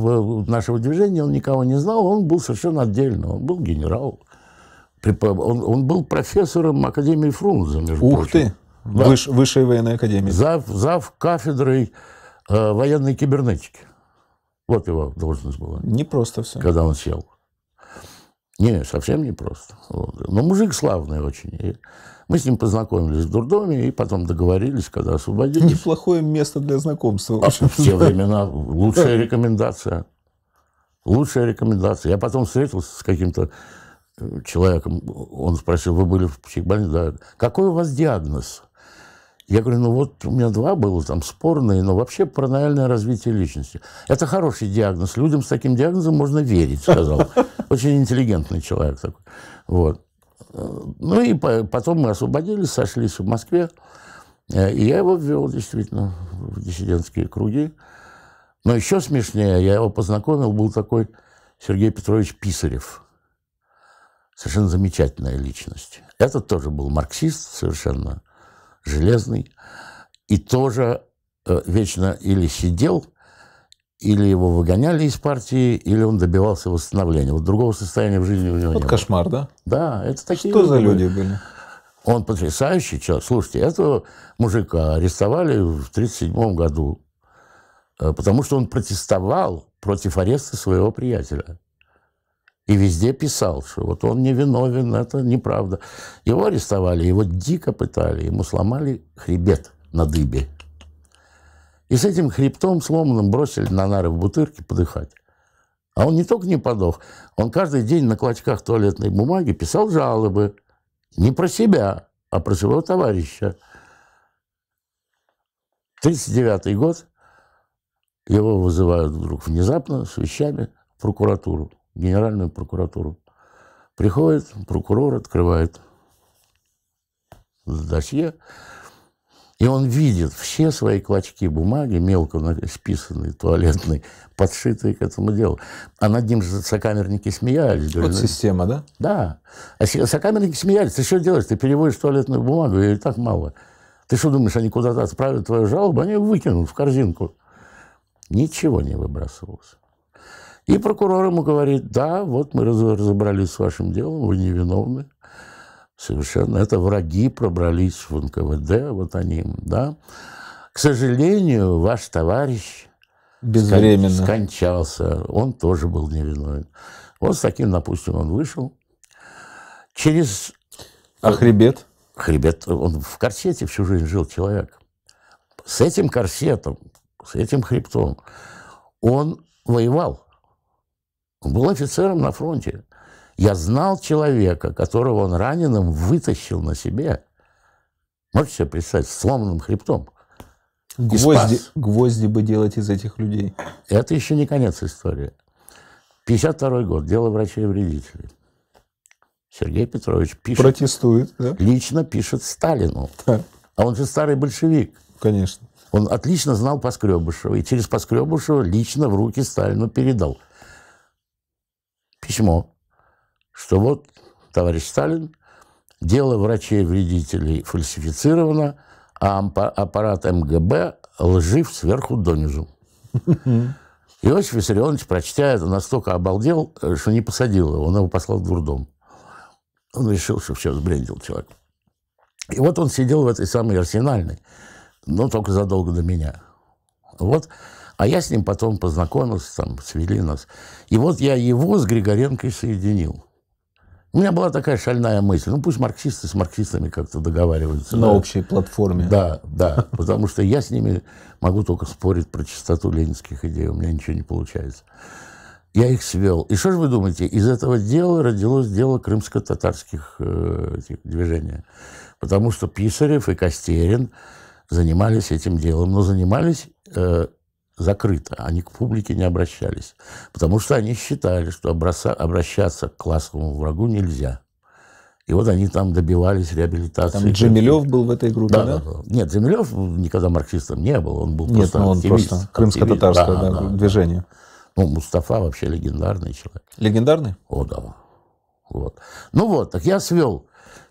в, нашего движения он никого не знал. Он был совершенно отдельно. Он был генерал. Он, он был профессором Академии Фрунзе, между Ух прочим. ты! Да. Выш, высшей военной академии. Зав, зав кафедрой э, военной кибернетики. Вот его должность была. Не просто все. Когда он сел. Не, совсем не просто. Вот. Но мужик славный очень. И мы с ним познакомились в дурдоме и потом договорились, когда освободились. Неплохое место для знакомства. А, в те времена лучшая рекомендация. Лучшая рекомендация. Я потом встретился с каким-то э, человеком. Он спросил, вы были в психбольнице? Да. Какой у вас диагноз? Я говорю, ну вот у меня два было там спорные, но вообще параноидальное развитие личности. Это хороший диагноз. Людям с таким диагнозом можно верить, сказал. Очень интеллигентный человек такой. Вот. Ну и потом мы освободились, сошлись в Москве. Э, и я его ввел действительно в диссидентские круги. Но еще смешнее, я его познакомил, был такой Сергей Петрович Писарев. Совершенно замечательная личность. Этот тоже был марксист совершенно железный, и тоже э, вечно или сидел, или его выгоняли из партии, или он добивался восстановления. Вот другого состояния в жизни у него вот не кошмар, да? Да, это такие... Что люди за люди были? были? Он потрясающий человек. Слушайте, этого мужика арестовали в 1937 году, э, потому что он протестовал против ареста своего приятеля. И везде писал, что вот он не виновен, это неправда. Его арестовали, его дико пытали, ему сломали хребет на дыбе. И с этим хребтом сломанным бросили на нары в бутырке подыхать. А он не только не подох, он каждый день на клочках туалетной бумаги писал жалобы. Не про себя, а про своего товарища. 1939 год. Его вызывают вдруг внезапно с вещами в прокуратуру. Генеральную прокуратуру. Приходит прокурор, открывает досье, и он видит все свои клочки бумаги, мелко списанные, туалетные, подшитые к этому делу. А над ним же сокамерники смеялись. Говорили, вот «Ну, система, да? Да. А сокамерники смеялись. Ты что делаешь? Ты переводишь туалетную бумагу, и так мало. Ты что думаешь, они куда-то отправят твою жалобу? Они выкинут в корзинку. Ничего не выбрасывалось. И прокурор ему говорит, да, вот мы разобрались с вашим делом, вы невиновны. Совершенно. Это враги пробрались в НКВД, вот они, да. К сожалению, ваш товарищ Безвременно. скончался. Он тоже был невиновен. Вот с таким допустим, он вышел. Через... А э, хребет? Хребет. Он в корсете всю жизнь жил человек. С этим корсетом, с этим хребтом он воевал. Он был офицером на фронте. Я знал человека, которого он раненым вытащил на себе. Можете себе представить, с сломанным хребтом. Гвозди, гвозди бы делать из этих людей. Это еще не конец истории. 52 год. Дело врачей-вредителей. Сергей Петрович пишет... Протестует, да? Лично пишет Сталину. Да. А он же старый большевик. Конечно. Он отлично знал Поскребышева. И через Поскребышева лично в руки Сталину передал письмо, что вот товарищ Сталин, дело врачей-вредителей фальсифицировано, а аппарат МГБ лжив сверху донизу. Иосиф Виссарионович, прочтя это, настолько обалдел, что не посадил его, он его послал в дурдом. Он решил, что все, сбрендил человек. И вот он сидел в этой самой арсенальной, но только задолго до меня. Вот а я с ним потом познакомился, там, свели нас. И вот я его с Григоренко соединил. У меня была такая шальная мысль. Ну, пусть марксисты с марксистами как-то договариваются. На да? общей платформе. Да, да. Потому что я с ними могу только спорить про чистоту ленинских идей. У меня ничего не получается. Я их свел. И что же вы думаете? Из этого дела родилось дело крымско-татарских э, движений. Потому что Писарев и Костерин занимались этим делом. Но занимались э, закрыто, они к публике не обращались, потому что они считали, что обращаться к классовому врагу нельзя. И вот они там добивались реабилитации. Там Джемилев был в этой группе, да? да? да. Нет, Джемилев никогда марксистом не был, он был Нет, просто Нет, просто крымско-татарское Да, да, да, движение. Да. Ну, Мустафа вообще легендарный человек. Легендарный? О, да. Вот. Ну вот, так я свел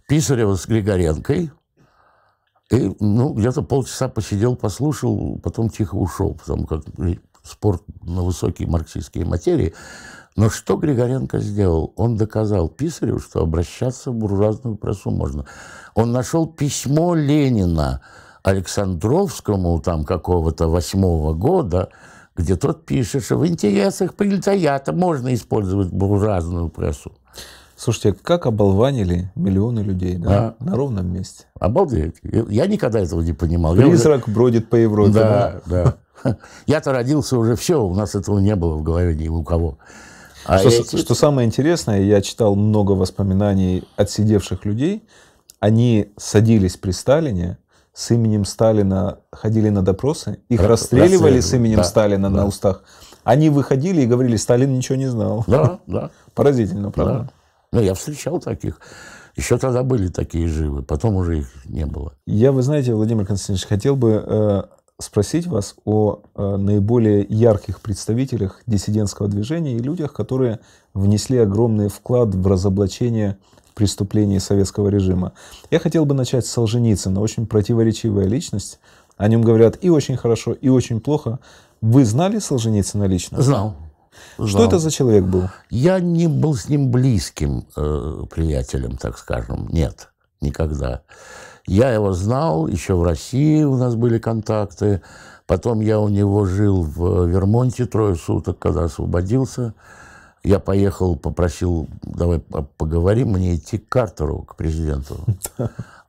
Писарева с Григоренкой – и, ну, где-то полчаса посидел, послушал, потом тихо ушел, потому как спорт на высокие марксистские материи. Но что Григоренко сделал? Он доказал Писарю, что обращаться в буржуазную прессу можно. Он нашел письмо Ленина Александровскому, там какого-то восьмого года, где тот пишет, что в интересах пролетариата можно использовать буржуазную прессу. Слушайте, как оболванили миллионы людей да, а? на ровном месте. Обалдеть. Я никогда этого не понимал. Призрак уже... бродит по Европе. Да, да. Я-то родился уже, все, у нас этого не было в голове ни у кого. А что, я... что самое интересное, я читал много воспоминаний отсидевших людей. Они садились при Сталине, с именем Сталина ходили на допросы, их расстреливали с именем да, Сталина да. на устах. Они выходили и говорили, Сталин ничего не знал. Да, да. Поразительно, правда? Да. Ну, я встречал таких. Еще тогда были такие живы, потом уже их не было. Я, вы знаете, Владимир Константинович, хотел бы э, спросить вас о э, наиболее ярких представителях диссидентского движения и людях, которые внесли огромный вклад в разоблачение преступлений советского режима. Я хотел бы начать с Солженицына, очень противоречивая личность. О нем говорят и очень хорошо, и очень плохо. Вы знали Солженицына лично? Знал. Зал. Что это за человек был? Я не был с ним близким э, приятелем, так скажем. Нет, никогда. Я его знал, еще в России у нас были контакты. Потом я у него жил в Вермонте трое суток, когда освободился. Я поехал, попросил, давай поговорим, мне идти к Картеру, к президенту.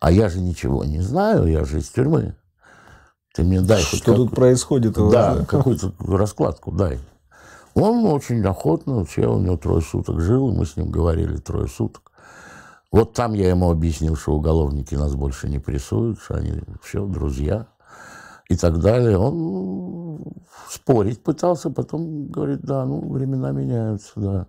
А я же ничего не знаю, я же из тюрьмы. Ты мне дай Что тут происходит? Да, какую-то раскладку дай. Он очень охотно, я у него трое суток жил, мы с ним говорили трое суток. Вот там я ему объяснил, что уголовники нас больше не прессуют, что они все друзья и так далее. Он спорить пытался, потом говорит, да, ну, времена меняются, да.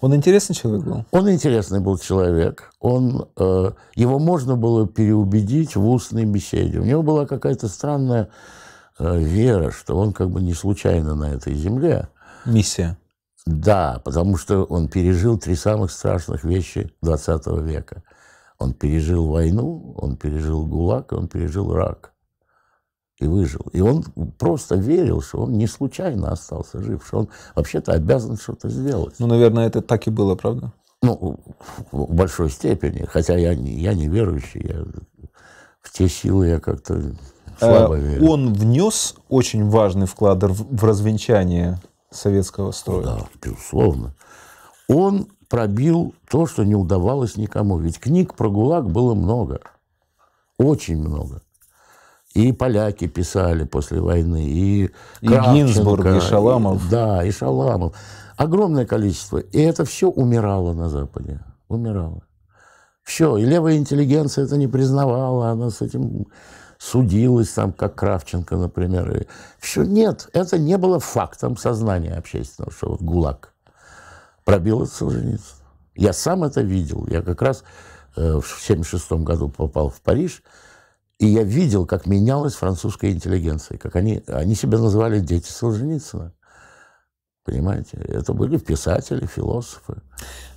Он интересный человек был? Он интересный был человек. Он, э, его можно было переубедить в устной беседе. У него была какая-то странная э, вера, что он как бы не случайно на этой земле. Миссия. Да, потому что он пережил три самых страшных вещи 20 века. Он пережил войну, он пережил ГУЛАГ, он пережил рак. И выжил. И он просто верил, что он не случайно остался жив, что он вообще-то обязан что-то сделать. Ну, наверное, это так и было, правда? Ну, в большой степени. Хотя я не, я не верующий, я, в те силы я как-то слабо э, верю. Он внес очень важный вклад в в развенчание советского строя. Да, безусловно. Он пробил то, что не удавалось никому. Ведь книг про ГУЛАГ было много. Очень много. И поляки писали после войны, и, и Гинзбург, и Шаламов. И, да, и Шаламов. Огромное количество. И это все умирало на Западе. Умирало. Все. И левая интеллигенция это не признавала. Она с этим судилась там, как Кравченко, например. И все нет, это не было фактом сознания общественного, что вот ГУЛАГ пробил от Солженицына. Я сам это видел. Я как раз э, в 1976 году попал в Париж, и я видел, как менялась французская интеллигенция, как они, они себя называли «дети Солженицына». Понимаете? Это были писатели, философы.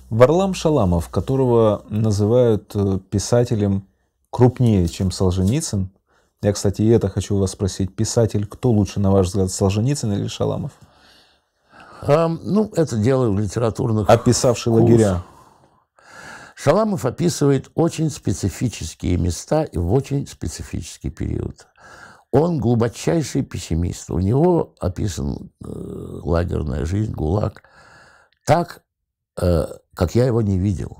Варлам Шаламов, которого называют э, писателем крупнее, чем Солженицын, я, кстати, и это хочу вас спросить. Писатель, кто лучше, на ваш взгляд, Солженицын или Шаламов? А, ну, это дело в литературных... Описавший курс. лагеря. Шаламов описывает очень специфические места и в очень специфический период. Он глубочайший пессимист. У него описан э, лагерная жизнь, ГУЛАГ, так, э, как я его не видел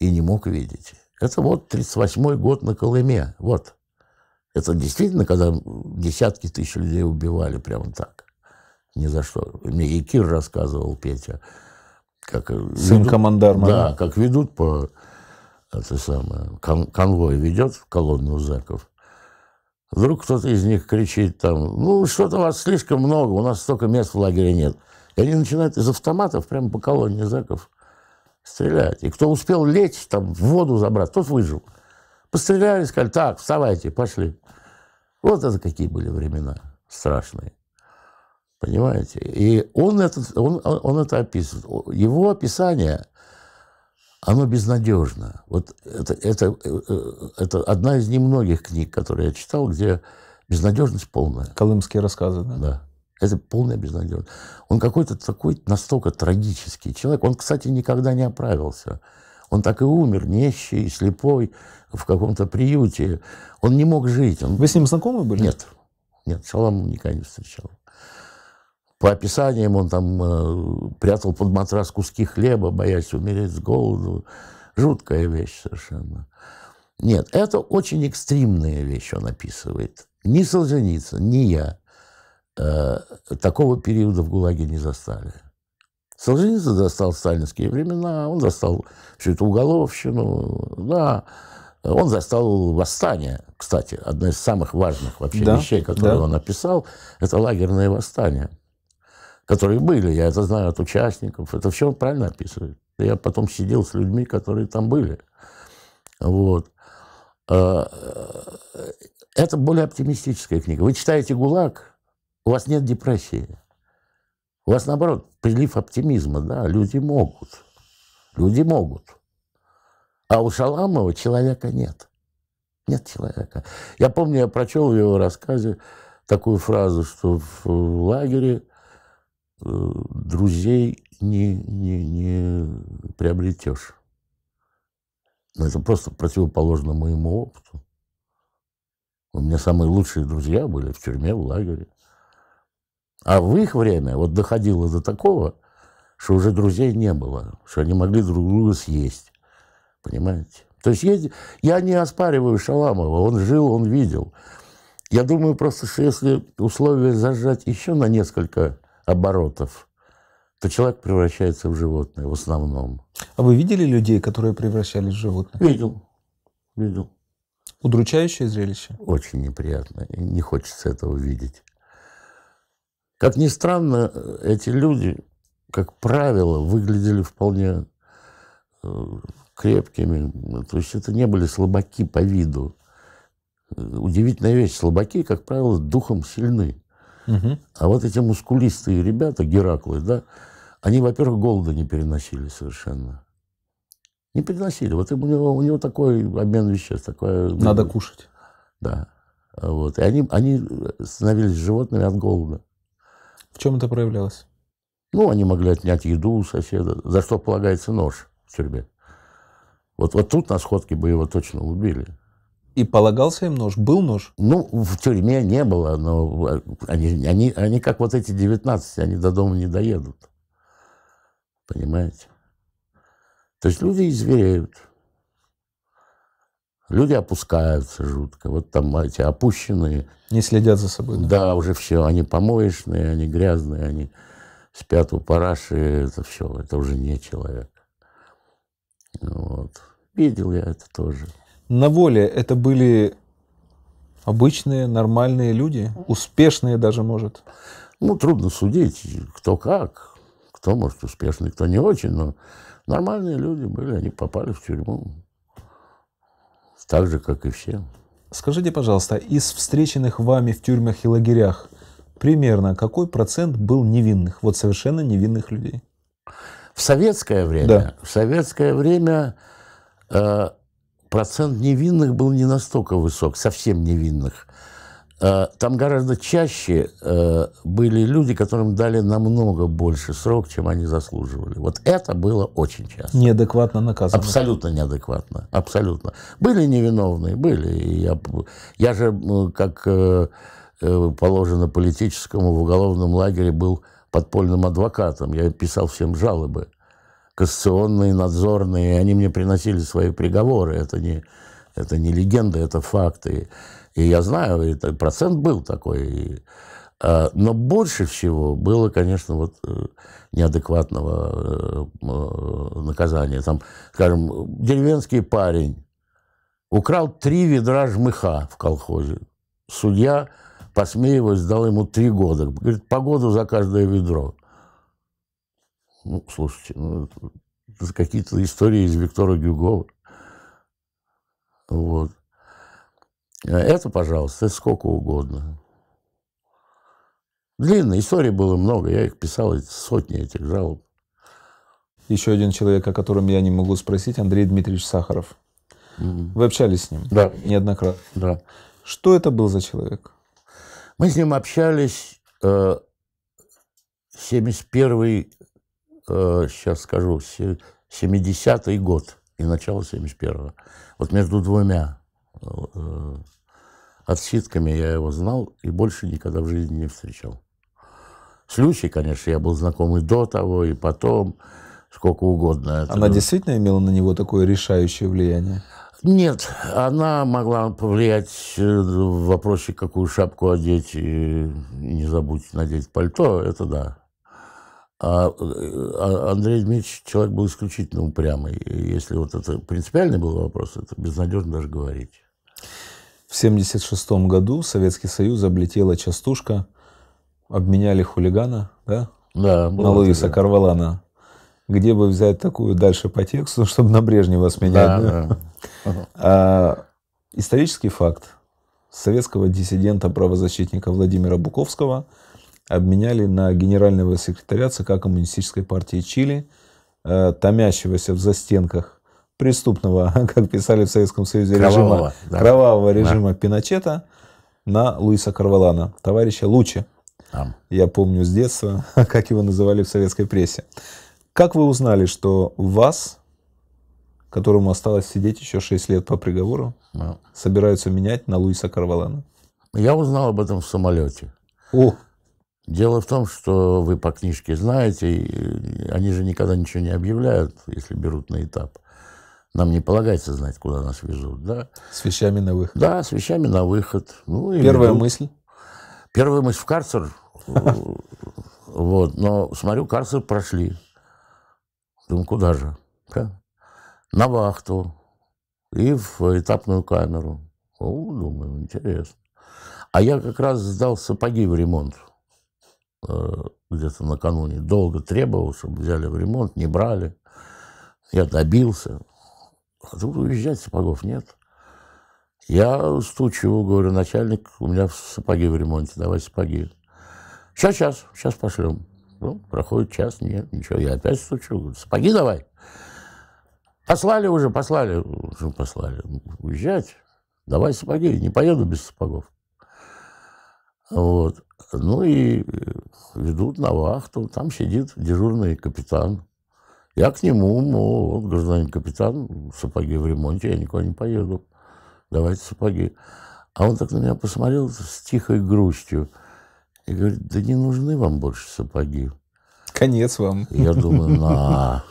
и не мог видеть. Это вот 38-й год на Колыме. Вот. Это действительно, когда десятки тысяч людей убивали прямо так. Ни за что. Мне и Кир рассказывал, Петя, как... Э, Сын ведут, командарма. Да, как ведут по... Это самое, кон, конвой ведет колонну зэков. Вдруг кто-то из них кричит там, ну, что-то у вас слишком много, у нас столько мест в лагере нет. И они начинают из автоматов прямо по колонне зэков стрелять. И кто успел лечь, там, в воду забрать, тот выжил. Постреляли, сказали, так, вставайте, пошли. Вот это какие были времена страшные. Понимаете? И он, этот, он, он это описывает. Его описание, оно безнадежно. Вот это, это, э, э, это одна из немногих книг, которые я читал, где безнадежность полная. Колымские рассказы, да? Да. Это полная безнадежность. Он какой-то такой настолько трагический человек. Он, кстати, никогда не оправился. Он так и умер, нищий, слепой, в каком-то приюте. Он не мог жить. Он... Вы с ним знакомы были? Нет. Нет, Шаламов никогда не встречал. По описаниям он там э, прятал под матрас куски хлеба, боясь умереть с голоду. Жуткая вещь совершенно. Нет, это очень экстримная вещь он описывает. Ни Солженицын, ни я э, такого периода в ГУЛАГе не застали. Солженицын застал сталинские времена, он застал всю эту уголовщину, да, он застал восстание, кстати, одно из самых важных вообще да, вещей, которые да. он написал, это лагерные восстания, которые были, я это знаю от участников, это все он правильно описывает. Я потом сидел с людьми, которые там были. Вот. А, э, это более оптимистическая книга. Вы читаете «ГУЛАГ», у вас нет депрессии. У вас, наоборот, прилив оптимизма, да, люди могут. Люди могут. А у Шаламова человека нет. Нет человека. Я помню, я прочел в его рассказе такую фразу, что в э, лагере э, друзей не, не, не приобретешь. Но ну, это просто противоположно моему опыту. У меня самые лучшие друзья были в тюрьме, в лагере. А в их время вот доходило до такого, что уже друзей не было, что они могли друг друга съесть. Понимаете? То есть я, я не оспариваю Шаламова, он жил, он видел. Я думаю просто, что если условия зажать еще на несколько оборотов, то человек превращается в животное в основном. А вы видели людей, которые превращались в животных? Видел, видел. Удручающее зрелище? Очень неприятно, не хочется этого видеть. Как ни странно, эти люди, как правило, выглядели вполне э, крепкими. То есть это не были слабаки по виду. Э, удивительная вещь, слабаки, как правило, духом сильны. Угу. А вот эти мускулистые ребята, Гераклы, да, они, во-первых, голода не переносили совершенно. Не переносили. Вот у него, у него такой обмен веществ. Такое, Надо кушать. Да. Вот. И они, они становились животными от голода. В чем это проявлялось? Ну, они могли отнять еду у соседа, за что полагается нож в тюрьме. Вот, вот тут на сходке бы его точно убили. И полагался им нож? Был нож? Ну, в тюрьме не было, но а, они, они, они как вот эти 19, они до дома не доедут. Понимаете? То есть люди изверяют. Люди опускаются жутко. Вот там эти опущенные. Не следят за собой. Да, да уже все. Они помоечные, они грязные, они спят у параши. Это все. Это уже не человек. Вот. Видел я это тоже. На воле это были обычные, нормальные люди? Успешные даже, может? Ну, трудно судить, кто как. Кто, может, успешный, кто не очень, но нормальные люди были, они попали в тюрьму. Так же, как и все. Скажите, пожалуйста, из встреченных вами в тюрьмах и лагерях примерно какой процент был невинных, вот совершенно невинных людей? В советское время, да. в советское время э, процент невинных был не настолько высок, совсем невинных. Э, там гораздо чаще э, были люди, которым дали намного больше срок, чем они заслуживали. Вот это было очень часто. Неадекватно наказано. Абсолютно неадекватно. Абсолютно. Были невиновные, были. Я, я же, как э, положено политическому, в уголовном лагере был подпольным адвокатом. Я писал всем жалобы. Кассационные, надзорные. Они мне приносили свои приговоры. Это не, это не легенда, это факты. И я знаю, это процент был такой. И, э, но больше всего было, конечно, вот э, неадекватного э, э, наказания. Там, скажем, деревенский парень украл три ведра жмыха в колхозе. Судья, посмеиваясь, дал ему три года. Говорит, погоду за каждое ведро. Ну, слушайте, ну, какие-то истории из Виктора Гюгова. Вот. Это, пожалуйста, сколько угодно. Длинной истории было много, я их писал, сотни этих жалоб. Еще один человек, о котором я не могу спросить, Андрей Дмитриевич Сахаров. Вы общались с ним? Да. Неоднократно? Да. Что это был за человек? Мы с ним общались э, 71 э, сейчас скажу, 70-й год и начало 71-го. Вот между двумя э, Отсидками я его знал и больше никогда в жизни не встречал. С Лючей, конечно, я был знакомый до того, и потом, сколько угодно. Это она действительно имела на него такое решающее влияние? Нет, она могла повлиять э, в вопросе, какую шапку одеть, и не забудь надеть пальто, это да. А, э, а Андрей Дмитриевич человек был исключительно упрямый. если вот это принципиальный был вопрос, это безнадежно даже говорить. В 1976 году Советский Союз облетела частушка, обменяли хулигана, да? Да. На Луиса Карвалана. Где бы взять такую дальше по тексту, чтобы на Брежнева сменять? Да, да. А, исторический факт. Советского диссидента-правозащитника Владимира Буковского обменяли на генерального секретаря ЦК Коммунистической партии Чили, э, томящегося в застенках преступного, как писали в Советском Союзе, кровавого, режима, да. кровавого режима да. Пиночета на Луиса Карвалана, товарища Лучи. А. Я помню с детства, как его называли в советской прессе. Как вы узнали, что вас, которому осталось сидеть еще 6 лет по приговору, а. собираются менять на Луиса Карвалана? Я узнал об этом в самолете. О! Дело в том, что вы по книжке знаете, они же никогда ничего не объявляют, если берут на этап. Нам не полагается знать, куда нас везут. Да? С вещами на выход. Да, с вещами на выход. Ну, Первая ведут. мысль? Первая мысль в карцер. Вот. Но смотрю, карцер прошли. Думаю, куда же? На вахту и в этапную камеру. О, думаю, интересно. А я как раз сдал сапоги в ремонт э, где-то накануне. Долго требовал, чтобы взяли в ремонт, не брали. Я добился. Хотел уезжать, сапогов нет. Я стучу, говорю, начальник, у меня сапоги в ремонте, давай сапоги. Сейчас, сейчас, сейчас пошлем. Ну, проходит час, нет, ничего, я опять стучу, говорю, сапоги давай. Послали уже, послали, уже послали. Уезжать, давай сапоги, не поеду без сапогов. Вот. Ну и ведут на вахту, там сидит дежурный капитан, я к нему, мол, ну, вот, гражданин капитан, сапоги в ремонте, я никуда не поеду. Давайте сапоги. А он так на меня посмотрел с тихой грустью и говорит, да не нужны вам больше сапоги. Конец вам. я думаю, на...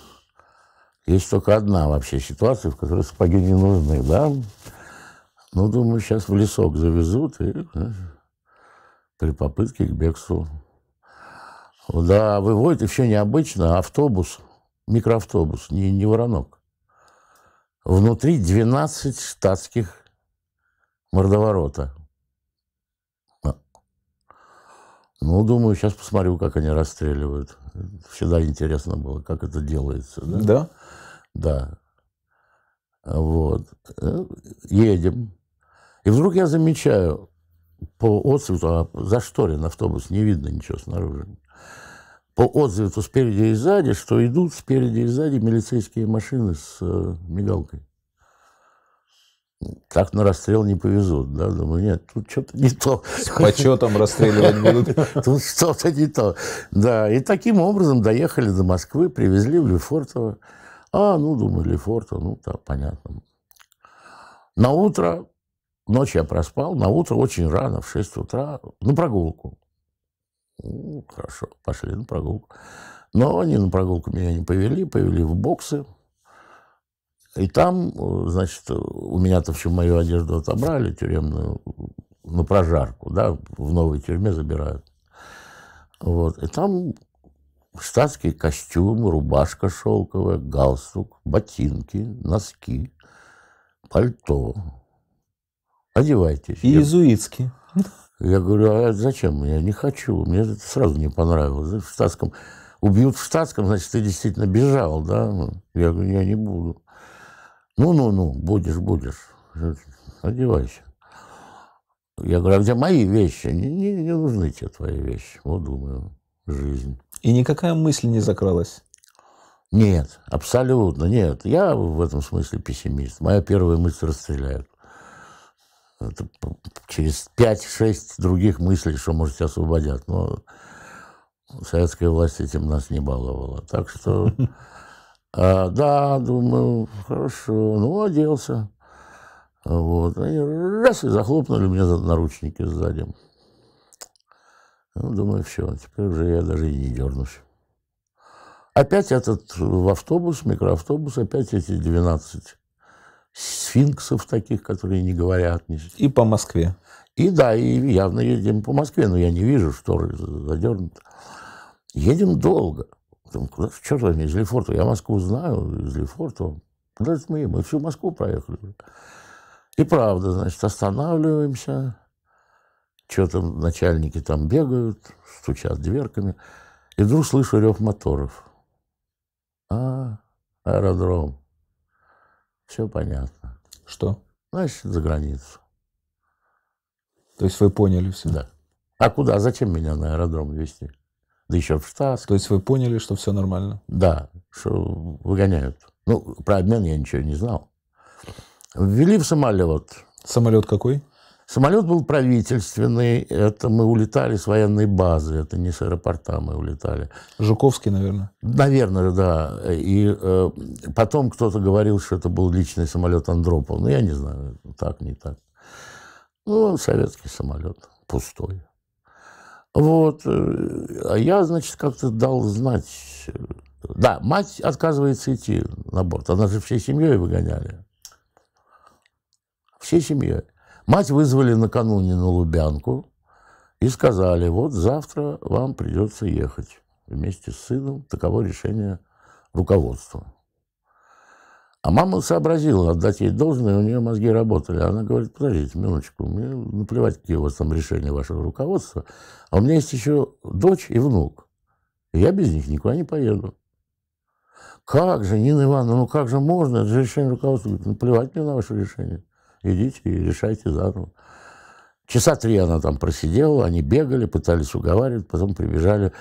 Есть только одна вообще ситуация, в которой сапоги не нужны, да? Ну, думаю, сейчас в лесок завезут и э, при попытке к бегству. Да, выводит, и необычно, автобус микроавтобус, не, не воронок. Внутри 12 штатских мордоворота. А. Ну, думаю, сейчас посмотрю, как они расстреливают. Всегда интересно было, как это делается. Да? Да. да. Вот. Э, едем. И вдруг я замечаю по отцвету, а зашторен автобус, не видно ничего снаружи по отзыву спереди и сзади, что идут спереди и сзади милицейские машины с э, мигалкой. так на расстрел не повезут, да? Думаю, нет, тут что-то не то. С почетом расстреливать будут. Тут что-то не то. Да, и таким образом доехали до Москвы, привезли в Лефортово. А, ну, думаю, Лефортово, ну, да, понятно. На утро, ночь я проспал, на утро очень рано, в 6 утра, на прогулку. Ну, хорошо, пошли на прогулку. Но они на прогулку меня не повели, повели в боксы. И там, э, значит, у меня-то всю мою одежду отобрали тюремную на прожарку, да, в новой тюрьме забирают. Вот. И там штатский костюм, рубашка шелковая, галстук, ботинки, носки, пальто. Одевайтесь. иезуитский. Я говорю, а зачем? Я не хочу. Мне это сразу не понравилось. В штатском. Убьют в штатском, значит, ты действительно бежал, да? Я говорю, я не буду. Ну-ну-ну, будешь, будешь. Одевайся. Я говорю, а где мои вещи? Не, не, не нужны тебе твои вещи. Вот, думаю, жизнь. И никакая мысль не закралась? Нет, абсолютно нет. Я в этом смысле пессимист. Моя первая мысль расстреляют через 5-6 других мыслей, что, может, тебя освободят. Но советская власть этим нас не баловала. Так что, а, да, думаю, хорошо, ну, оделся. Вот. Они раз и захлопнули мне наручники сзади. Ну, думаю, все, теперь уже я даже и не дернусь. Опять этот в автобус, микроавтобус, опять эти 12 сфинксов таких, которые не говорят. И по Москве. И да, и явно едем по Москве, но я не вижу, что задернуты. Едем долго. Думаю, куда, черт возьми, из Лефорта. Я Москву знаю, из Лефорта. Куда это мы? Мы всю Москву проехали. И правда, значит, останавливаемся. Что там начальники там бегают, стучат дверками. И вдруг слышу рев моторов. А, аэродром. Все понятно. Что? Значит, за границу. То есть вы поняли все? Да. А куда? Зачем меня на аэродром везти? Да еще в штат. То есть вы поняли, что все нормально? Да, что выгоняют. Ну, про обмен я ничего не знал. Ввели в самолет. Самолет какой? Самолет был правительственный, это мы улетали с военной базы, это не с аэропорта мы улетали. Жуковский, наверное? Наверное, да. И э, потом кто-то говорил, что это был личный самолет Андропова. Ну, я не знаю, так, не так. Ну, советский самолет, пустой. Вот. Э, а я, значит, как-то дал знать. Э, да, мать отказывается идти на борт. Она же всей семьей выгоняли. Всей семьей. Мать вызвали накануне на Лубянку и сказали, вот завтра вам придется ехать вместе с сыном. Таково решение руководства. А мама сообразила отдать ей должное, у нее мозги работали. Она говорит, подождите минуточку, мне наплевать, какие у вас там решения вашего руководства, а у меня есть еще дочь и внук. И я без них никуда не поеду. Как же, Нина Ивановна, ну как же можно? Это же решение руководства. Говорит, наплевать «Ну, мне на ваше решение идите и решайте заново. Часа три она там просидела, они бегали, пытались уговаривать, потом прибежали.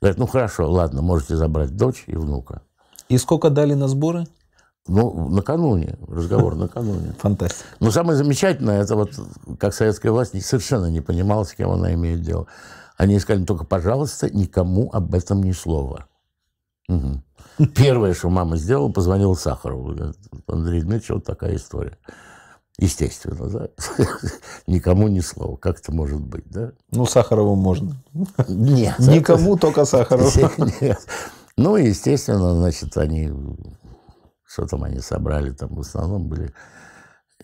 Говорят, ну хорошо, ладно, можете забрать дочь и внука. И сколько дали на сборы? Ну, накануне, разговор накануне. Фантастика. Но самое замечательное, это вот, как советская власть совершенно не понимала, с кем она имеет дело. Они искали только, пожалуйста, никому об этом ни слова. Угу. Первое, что мама сделала, позвонила Сахарову. Говорит, Андрей Дмитриевич, вот такая история. Естественно, да? Никому ни слова. Как это может быть, да? Ну, Сахарову можно. Нет. Никому, только Сахарову. Нет. Ну, естественно, значит, они... Что там они собрали? Там в основном были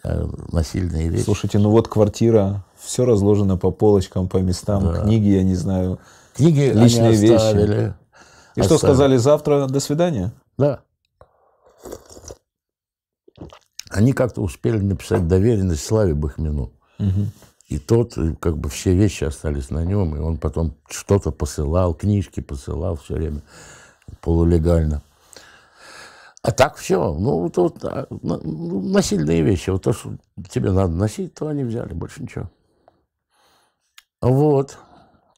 э, насильные вещи. Слушайте, ну вот квартира, все разложено по полочкам, по местам, книги, я не знаю, книги личные вещи. И что сказали завтра? До свидания. Да. они как-то успели написать доверенность Славе Бахмину. Угу. И тот, э, как бы все вещи остались на нем, и он потом что-то посылал, книжки посылал все время полулегально. А так все, ну вот, вот а, ну, насильные вещи, вот то, что тебе надо носить, то они взяли, больше ничего. Вот.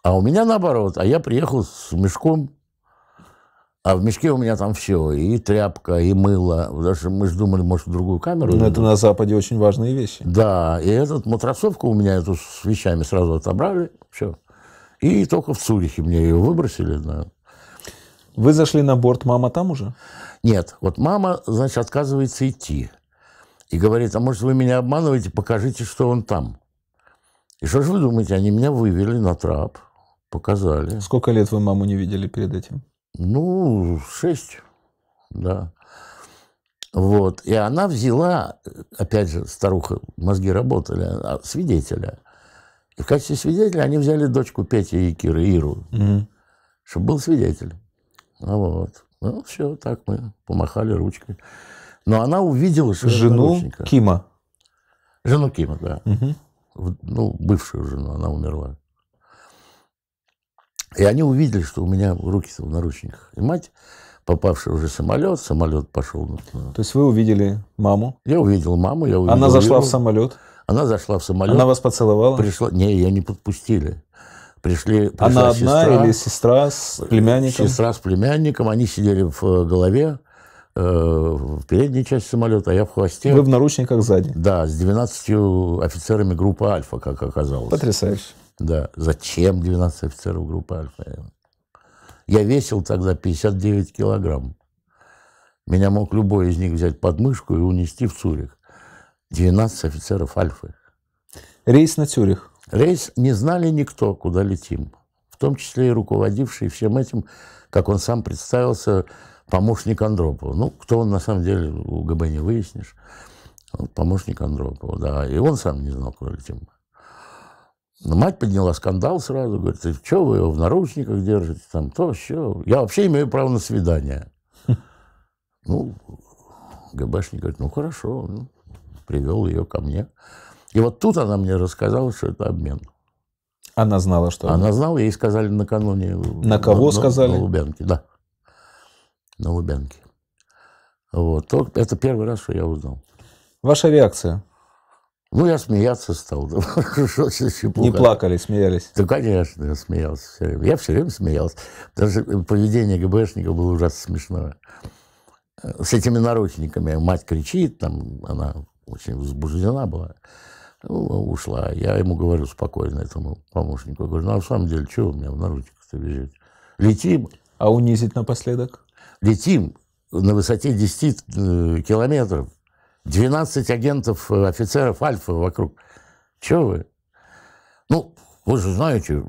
А у меня наоборот, а я приехал с мешком а в мешке у меня там все, и тряпка, и мыло. Даже мы же думали, может, в другую камеру. Но ну, это на Западе очень важные вещи. Да, и этот матросовку у меня эту с вещами сразу отобрали, все. И только в Цюрихе мне ее выбросили. Да. Вы зашли на борт, мама там уже? Нет, вот мама, значит, отказывается идти. И говорит, а может, вы меня обманываете, покажите, что он там. И что же вы думаете, они меня вывели на трап, показали. Сколько лет вы маму не видели перед этим? Ну, шесть, да. Вот. И она взяла, опять же, старуха, мозги работали, а, свидетеля. И в качестве свидетеля они взяли дочку Пети и Киры, Иру, угу. чтобы был свидетель. Ну вот. Ну, все, так мы помахали ручкой. Но она увидела жену Кима. Жену Кима, да. Угу. Ну, бывшую жену, она умерла. И они увидели, что у меня руки-то в наручниках. И мать, попавшая уже в самолет, самолет пошел. на То есть вы увидели маму? Я увидел маму. Я увидел Она зашла Веру. в самолет? Она зашла в самолет. Она вас поцеловала? Пришла. Не, ее не подпустили. Пришли, пришла Она сестра, одна или сестра с племянником? Сестра с племянником. Они сидели в э, голове, э, в передней части самолета, а я в хвосте. Вы в наручниках сзади? Да, с 12 офицерами группы «Альфа», как оказалось. Потрясающе. Да. Зачем 12 офицеров группы Альфа? Я весил тогда 59 килограмм. Меня мог любой из них взять под мышку и унести в Цюрих. 12 офицеров Альфы. Рейс на Цюрих. Рейс не знали никто, куда летим. В том числе и руководивший всем этим, как он сам представился, помощник Андропова. Ну, кто он на самом деле, у ГБ не выяснишь. Помощник Андропова, да. И он сам не знал, куда летим. Но ну, мать подняла скандал сразу, говорит, ты что вы его в наручниках держите, там то, все. Я вообще имею право на свидание. Ну, ГБшник говорит, ну хорошо, ну, привел ее ко мне. И вот тут она мне рассказала, что это обмен. Она знала, что Она знала, ей сказали накануне. На кого на, сказали? На Лубянке, да. На Лубянке. Вот. Это первый раз, что я узнал. Ваша реакция? Ну, я смеяться стал. Не плакали, смеялись. Да, конечно, я смеялся все время. Я все время смеялся. Даже поведение ГБшника было ужасно смешное. Э, с этими наручниками мать кричит, там она очень возбуждена была. Ну, ушла. Я ему говорю спокойно, этому помощнику. говорю, ну, а в самом деле, что у меня в наручниках-то бежите? Летим. А унизить напоследок? Летим на высоте 10 э, километров 12 агентов, э, офицеров Альфа вокруг. Чего вы? Ну, вы же знаете,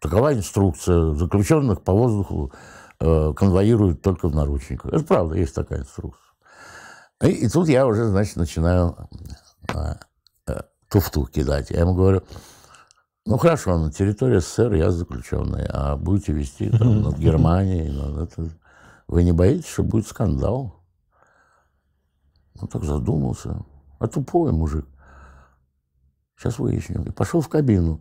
такова инструкция. Заключенных по воздуху э, конвоируют только в наручниках. Это правда, есть такая инструкция. И, и тут я уже, значит, начинаю э, э, туфту кидать. Я ему говорю, ну хорошо, на территории СССР я заключенный, а будете вести там, над Германией, над ну, это... вы не боитесь, что будет скандал? Ну, так задумался. А тупой мужик. Сейчас выясню. И пошел в кабину.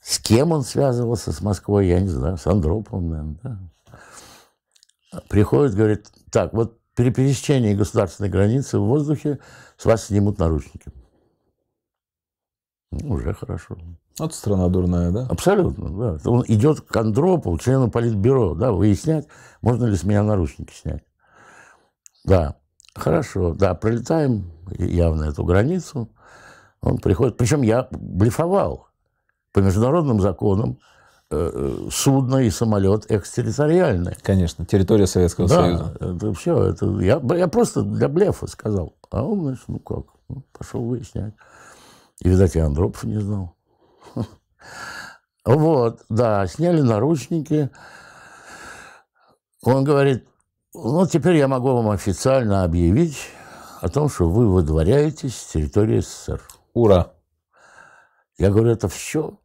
С кем он связывался с Москвой, я не знаю. С Андроповым, наверное, да. Приходит, говорит, так, вот при пересечении государственной границы в воздухе с вас снимут наручники. Ну, уже хорошо. Вот ну, страна дурная, да? Абсолютно, да. Он идет к Андропову, члену политбюро, да, выяснять, можно ли с меня наручники снять. Да. Хорошо, да, пролетаем явно эту границу. Он приходит, причем я блефовал. По международным законам э, э, судно и самолет экстерриториальные. Конечно, территория Советского да, Союза. это все. Это, я, я просто для блефа сказал. А он, значит, ну как, ну, пошел выяснять. И, видать, и Андропов не знал. Вот, да, сняли наручники. Он говорит, ну, теперь я могу вам официально объявить о том, что вы выдворяетесь с территории СССР. Ура! Я говорю, это все?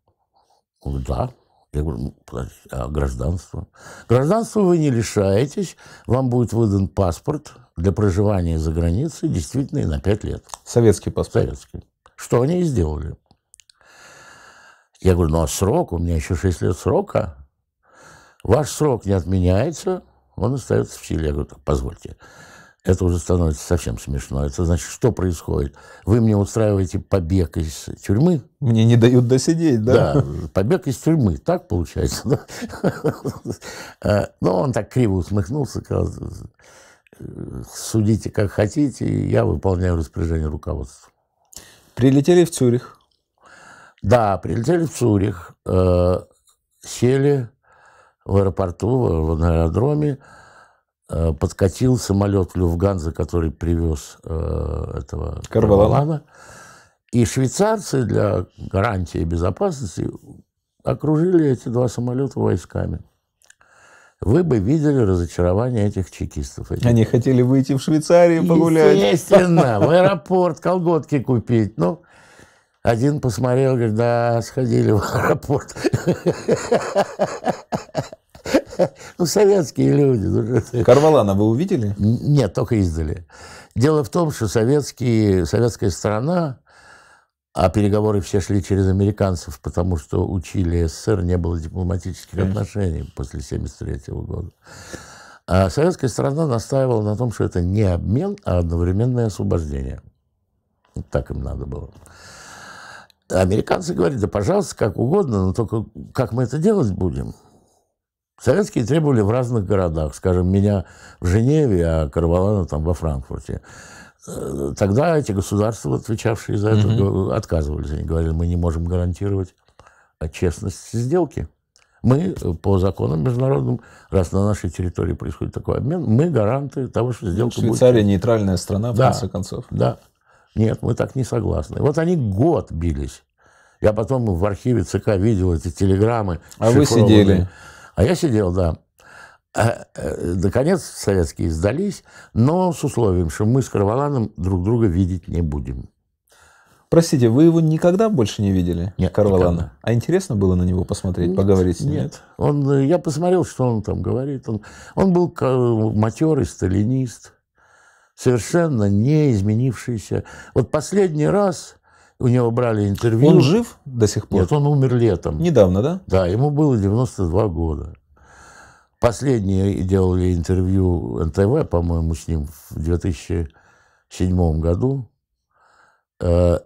Ну, да. Я говорю, «Ну, а гражданство? Гражданство вы не лишаетесь, вам будет выдан паспорт для проживания за границей, действительно, и на пять лет. Советский паспорт? Советский. Что они и сделали. Я говорю, ну а срок? У меня еще шесть лет срока. Ваш срок не отменяется – он остается в силе. Я говорю, позвольте, это уже становится совсем смешно. Это значит, что происходит? Вы мне устраиваете побег из тюрьмы? Мне не дают досидеть, да? Да, побег из тюрьмы, так получается. Да? Э, но он так криво усмехнулся, сказал, судите как хотите, я выполняю распоряжение руководства. Прилетели в Цюрих? Да, прилетели в Цюрих, э, сели в аэропорту, на аэродроме э, подкатил самолет Люфганза, который привез э, этого Карвалана. И швейцарцы для гарантии безопасности окружили эти два самолета войсками. Вы бы видели разочарование этих чекистов. Этих. Они хотели выйти в Швейцарию погулять. Естественно, в аэропорт колготки купить. Ну, один посмотрел, говорит, да, сходили в аэропорт. Ну, советские люди. Ну, Карвалана вы увидели? Нет, только издали. Дело в том, что советские, советская страна, а переговоры все шли через американцев, потому что учили СССР, не было дипломатических Конечно. отношений после 1973 года. А советская страна настаивала на том, что это не обмен, а одновременное освобождение. Вот так им надо было. Американцы говорили, да пожалуйста, как угодно, но только как мы это делать будем? Советские требовали в разных городах, скажем, меня в Женеве, а Карвалана там во Франкфурте. Э, тогда эти государства, отвечавшие за это, mm-hmm. отказывались. Они говорили, мы не можем гарантировать честность сделки. Мы э, по законам международным, раз на нашей территории происходит такой обмен, мы гаранты того, что сделка Швейцария будет... Швейцария нейтральная страна, в да, конце концов. Да. Нет, мы так не согласны. Вот они год бились. Я потом в архиве ЦК видел эти телеграммы. А вы сидели? А я сидел, да. Э, э, наконец советские сдались, но с условием, что мы с Карваланом друг друга видеть не будем. Простите, вы его никогда больше не видели, нет, Карвалана? Никогда. А интересно было на него посмотреть, нет, поговорить с ним? Нет. Он, э, я посмотрел, что он там говорит. Он, он был матерый сталинист совершенно не изменившийся. Вот последний раз у него брали интервью. Он жив до сих пор? Нет, он умер летом. Недавно, да? Да, ему было 92 года. Последнее делали интервью НТВ, по-моему, с ним в 2007 году. Э,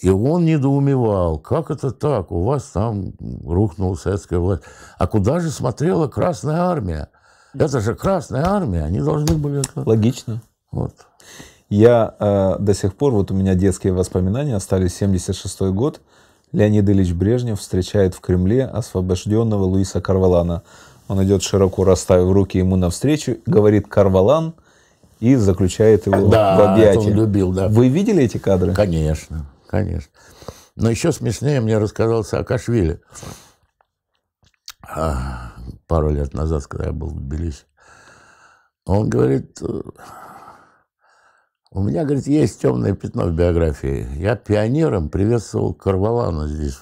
и он недоумевал, как это так, у вас там рухнула советская власть. А куда же смотрела Красная Армия? Это же Красная Армия, они должны были Логично. Вот. Я э, до сих пор, вот у меня детские воспоминания остались, 76-й год. Леонид Ильич Брежнев встречает в Кремле освобожденного Луиса Карвалана. Он идет широко расставив руки ему навстречу, говорит «Карвалан» и заключает его да, в объятия. он любил, да. Вы видели эти кадры? Конечно, конечно. Но еще смешнее мне рассказал Саакашвили а, пару лет назад, когда я был в Тбилиси. Он говорит, э, у меня, говорит, есть темное пятно в биографии. Я пионером приветствовал Карвалана здесь,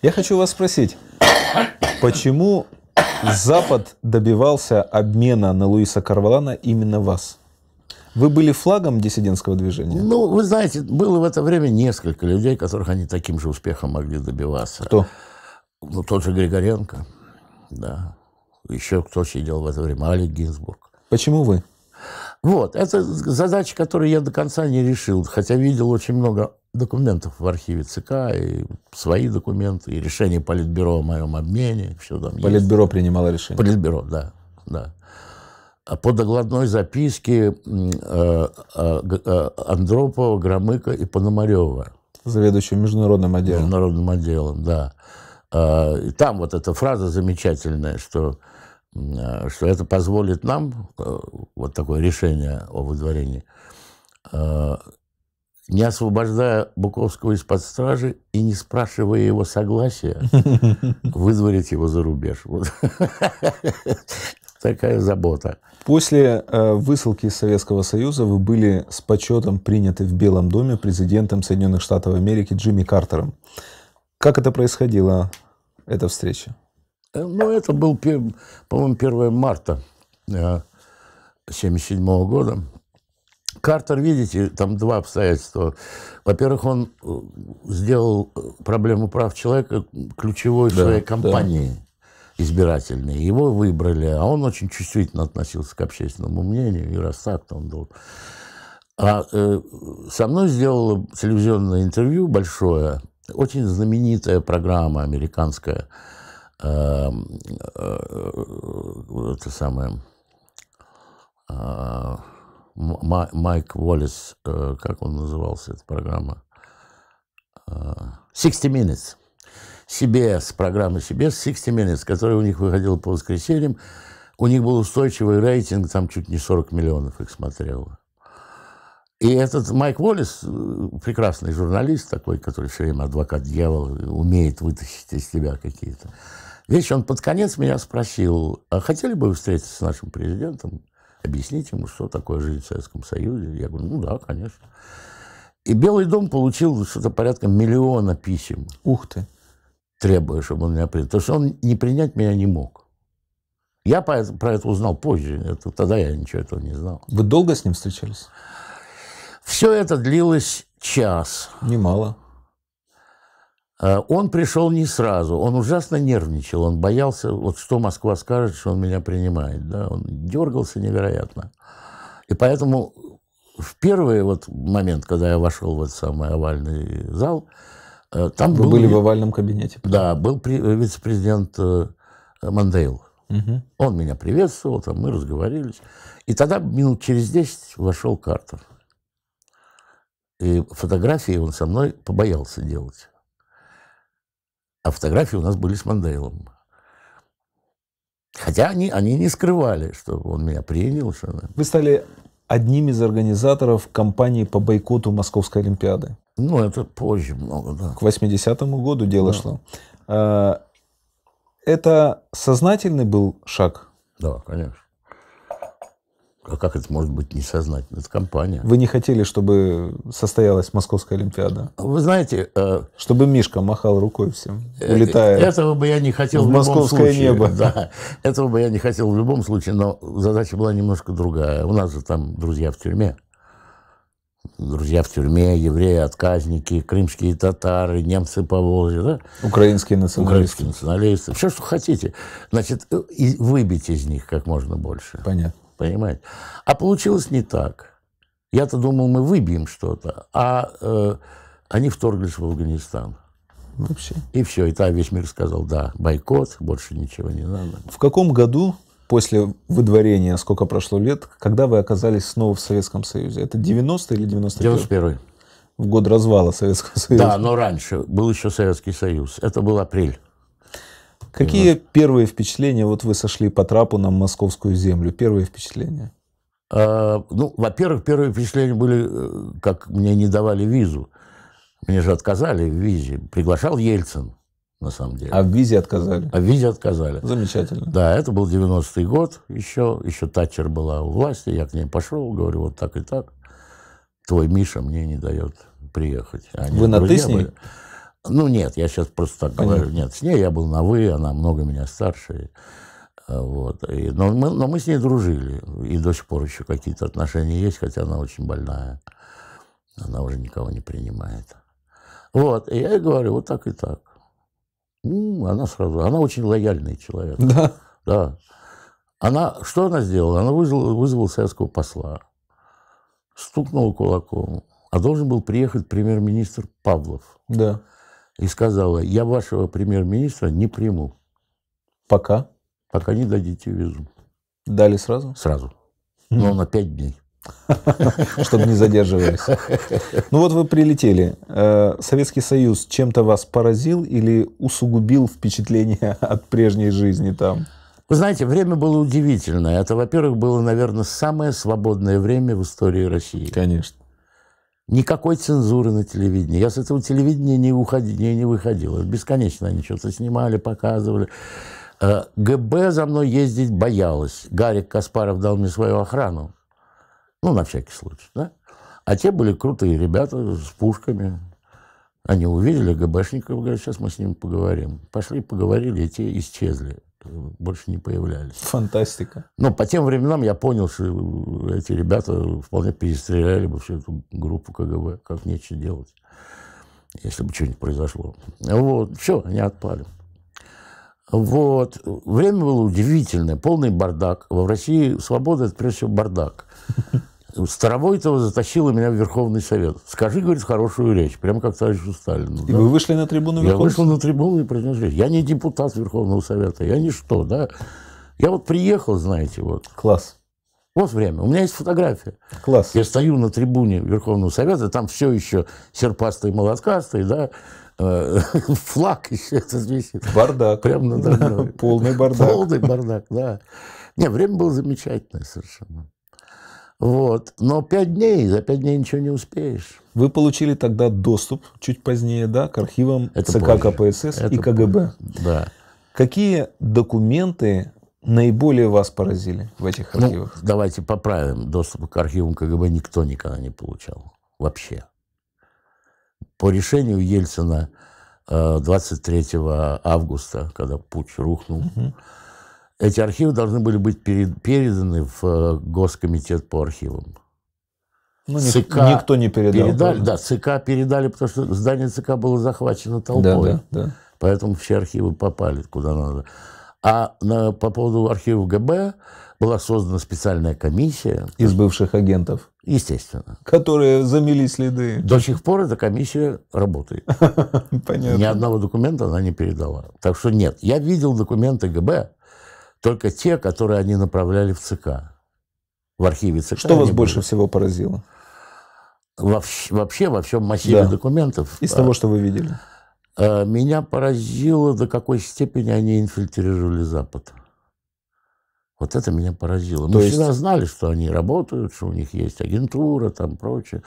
Я хочу вас спросить, почему Запад добивался обмена на Луиса Карвалана именно вас? Вы были флагом диссидентского движения? Ну, вы знаете, было в это время несколько людей, которых они таким же успехом могли добиваться. Кто? Ну, тот же Григоренко, да еще кто сидел в это время, Алик Гинзбург. Почему вы? Вот, это задача, которую я до конца не решил, хотя видел очень много документов в архиве ЦК, и свои документы, и решение Политбюро о моем обмене, все там Политбюро есть. принимало решение? Политбюро, да, да. А по докладной записке э, э, э Андропова, Громыка и Пономарева. Заведующего международным отделом. Международным отделом, да. Э, и там вот эта фраза замечательная, что Э, что это позволит нам, э, вот такое решение о выдворении, э, не освобождая Буковского из-под стражи и не спрашивая его согласия, выдворить его за рубеж. Вот. Такая забота. После э, высылки из Советского Союза вы были с почетом приняты в Белом доме президентом Соединенных Штатов Америки Джимми Картером. Как это происходило, эта встреча? Э, ну, это был, по-моему, 1 марта 1977 э, -го года. Картер, видите, там два обстоятельства. Во-первых, он э, сделал проблему прав человека ключевой да, своей кампании да. избирательной. Его выбрали, а он очень чувствительно относился к общественному мнению, и раз так-то он был. А э, со мной сделала телевизионное интервью большое, очень знаменитая программа американская – Эм, э, это самое, э, Майк Уоллес, э, как он назывался, эта программа? 60 Minutes. CBS, программа CBS 60 Minutes, которая у них выходила по воскресеньям. У них был устойчивый рейтинг, там чуть не 40 миллионов их смотрело. И этот Майк Уоллес, прекрасный журналист такой, который все время адвокат дьявола, умеет вытащить из тебя какие-то Здесь он под конец меня спросил, а хотели бы вы встретиться с нашим президентом, объяснить ему, что такое жизнь в Советском Союзе? Я говорю, ну да, конечно. И Белый дом получил что-то порядка миллиона писем. Ух ты. Требуя, чтобы он меня принял. Потому что он не принять меня не мог. Я про это, про это узнал позже. Это, тогда я ничего этого не знал. Вы долго с ним встречались? Все это длилось час. Немало. А, он пришел не сразу, он ужасно нервничал, он боялся, вот что Москва скажет, что он меня принимает, да, он дергался невероятно. И поэтому в первый вот момент, когда я вошел в этот самый овальный зал, э, там Вы был, были в овальном кабинете. Да, был э, вице-президент э, Мандейл. Угу. Он меня приветствовал, там мы разговорились. И тогда минут через 10 вошел Картер. И фотографии он со мной побоялся делать. А фотографии у нас были с Мандейлом. Хотя они, они не скрывали, что он меня принял. Что... Вы стали одним из организаторов кампании по бойкоту Московской Олимпиады. Ну, это позже много, да. К 80-му году дело да. шло. А, это сознательный был шаг? Да, конечно. А как это может быть несознательно? Это компания. Вы не хотели, чтобы состоялась Московская Олимпиада? Вы знаете... Э, чтобы Мишка махал рукой всем, э, улетая Этого бы я не хотел в, в московское случае. небо. Да, этого бы я не хотел в любом случае, но задача была немножко другая. У нас же там друзья в тюрьме. Друзья в тюрьме, евреи, отказники, крымские татары, немцы по Волжье. Да? Украинские националисты. Украинские националисты. Все, что хотите. Значит, э, и выбить из них как можно больше. Понятно понимаете? А получилось не так. Я-то думал, мы выбьем что-то, а э, они вторглись в Афганистан. Вообще. Ну, и все, и та весь мир сказал, да, бойкот, больше ничего не надо. В каком году после выдворения, сколько прошло лет, когда вы оказались снова в Советском Союзе? Это 90 или 91 91 В год развала Советского Союза. Да, но раньше был еще Советский Союз. Это был апрель. Какие вот. первые впечатления? Вот вы сошли по трапу на московскую землю. Первые впечатления? А, ну, во-первых, первые впечатления были, э, как мне не давали визу. Мне же отказали в визе. Приглашал Ельцин, на самом деле. А в визе отказали? А в визе отказали. Замечательно. Да, это был 90-й год. Еще, еще Татчер была у власти. Я к ней пошел, говорю, вот так и так. Твой Миша мне не дает приехать. А они Вы на «ты» Ну нет, я сейчас просто так Понятно. говорю. Нет, с ней я был на «вы», она много меня старше. Э, вот. И, но, мы, но мы с ней дружили. И до сих пор еще какие-то отношения есть, хотя она очень больная. Она уже никого не принимает. Вот. И я ей говорю, вот так и так. Ну, она сразу... Она очень лояльный человек. Да. Да. Она, что она сделала? Она вызвала, вызвала советского посла. Стукнула кулаком. А должен был приехать премьер-министр Павлов. Да и сказала, я вашего премьер-министра не приму. Пока? Пока не дадите визу. Дали сразу? Сразу. Но на пять дней. Чтобы не задерживались. Ну вот вы прилетели. Э, Советский Союз чем-то вас поразил или усугубил впечатление от прежней жизни там? Вы знаете, время было удивительное. Это, во-первых, было, наверное, самое свободное время в истории России. Конечно. Никакой цензуры на телевидении. Я с этого телевидения не, уходи, не, не выходил. Бесконечно они что-то снимали, показывали. Э, ГБ за мной ездить боялась. Гарик Каспаров дал мне свою охрану. Ну, на всякий случай, да? А те были крутые ребята с пушками. Они увидели ГБшников, говорят, сейчас мы с ним поговорим. Пошли, поговорили, и те исчезли. Э, больше не появлялись. Фантастика. Но по тем временам я понял, что э, эти ребята вполне перестреляли бы всю эту группу КГБ, как нечего делать, если бы что-нибудь произошло. Вот, все, они отпали. Вот. Время было удивительное, полный бардак. В России свобода – это прежде всего бардак. Старовой Старовойтова затащила меня в Верховный Совет. Скажи, говорит, хорошую речь, прямо как товарищу Сталину. И да? вы вышли на трибуну Верховного Совета? Я вышел на трибуну и произнес речь. Я не депутат Верховного Совета, я ничто, да. Я вот приехал, знаете, вот. Класс. Вот время. У меня есть фотография. Класс. Я стою на трибуне Верховного Совета, там все еще серпастый молоткастый, да, э, флаг еще это висит. Бардак. Прямо на мной. Полный бардак. Полный бардак, да. Не, время было замечательное совершенно. Вот. Но пять дней, за пять дней ничего не успеешь. Вы получили тогда доступ, чуть позднее, да, к архивам Это ЦК позже. КПСС Это и КГБ. Позже. Да. Какие документы наиболее вас поразили в этих ну, архивах? Ну, давайте поправим. Доступ к архивам КГБ никто никогда не получал. Вообще. По решению Ельцина 23 э, августа, когда путь рухнул, угу эти архивы должны были быть переданы в э, Госкомитет по архивам. Ну, ЦК никто не передал. Передали, да, ЦК передали, потому что здание ЦК было захвачено толпой. Да, да, да. Поэтому все архивы попали куда надо. А на, по поводу архивов ГБ была создана специальная комиссия. Из бывших агентов. Естественно. Которые замели следы. До сих пор эта комиссия работает. Понятно. Ни одного документа она не передала. Так что нет. Я видел документы ГБ, только те, которые они направляли в ЦК, в архиве ЦК. Что вас были. больше всего поразило? Во, вообще во всем массиве да. документов. Из а, того, что вы видели. А, меня поразило, до какой степени они инфильтрировали Запад. Вот это меня поразило. То Мы есть... всегда знали, что они работают, что у них есть агентура, там прочее.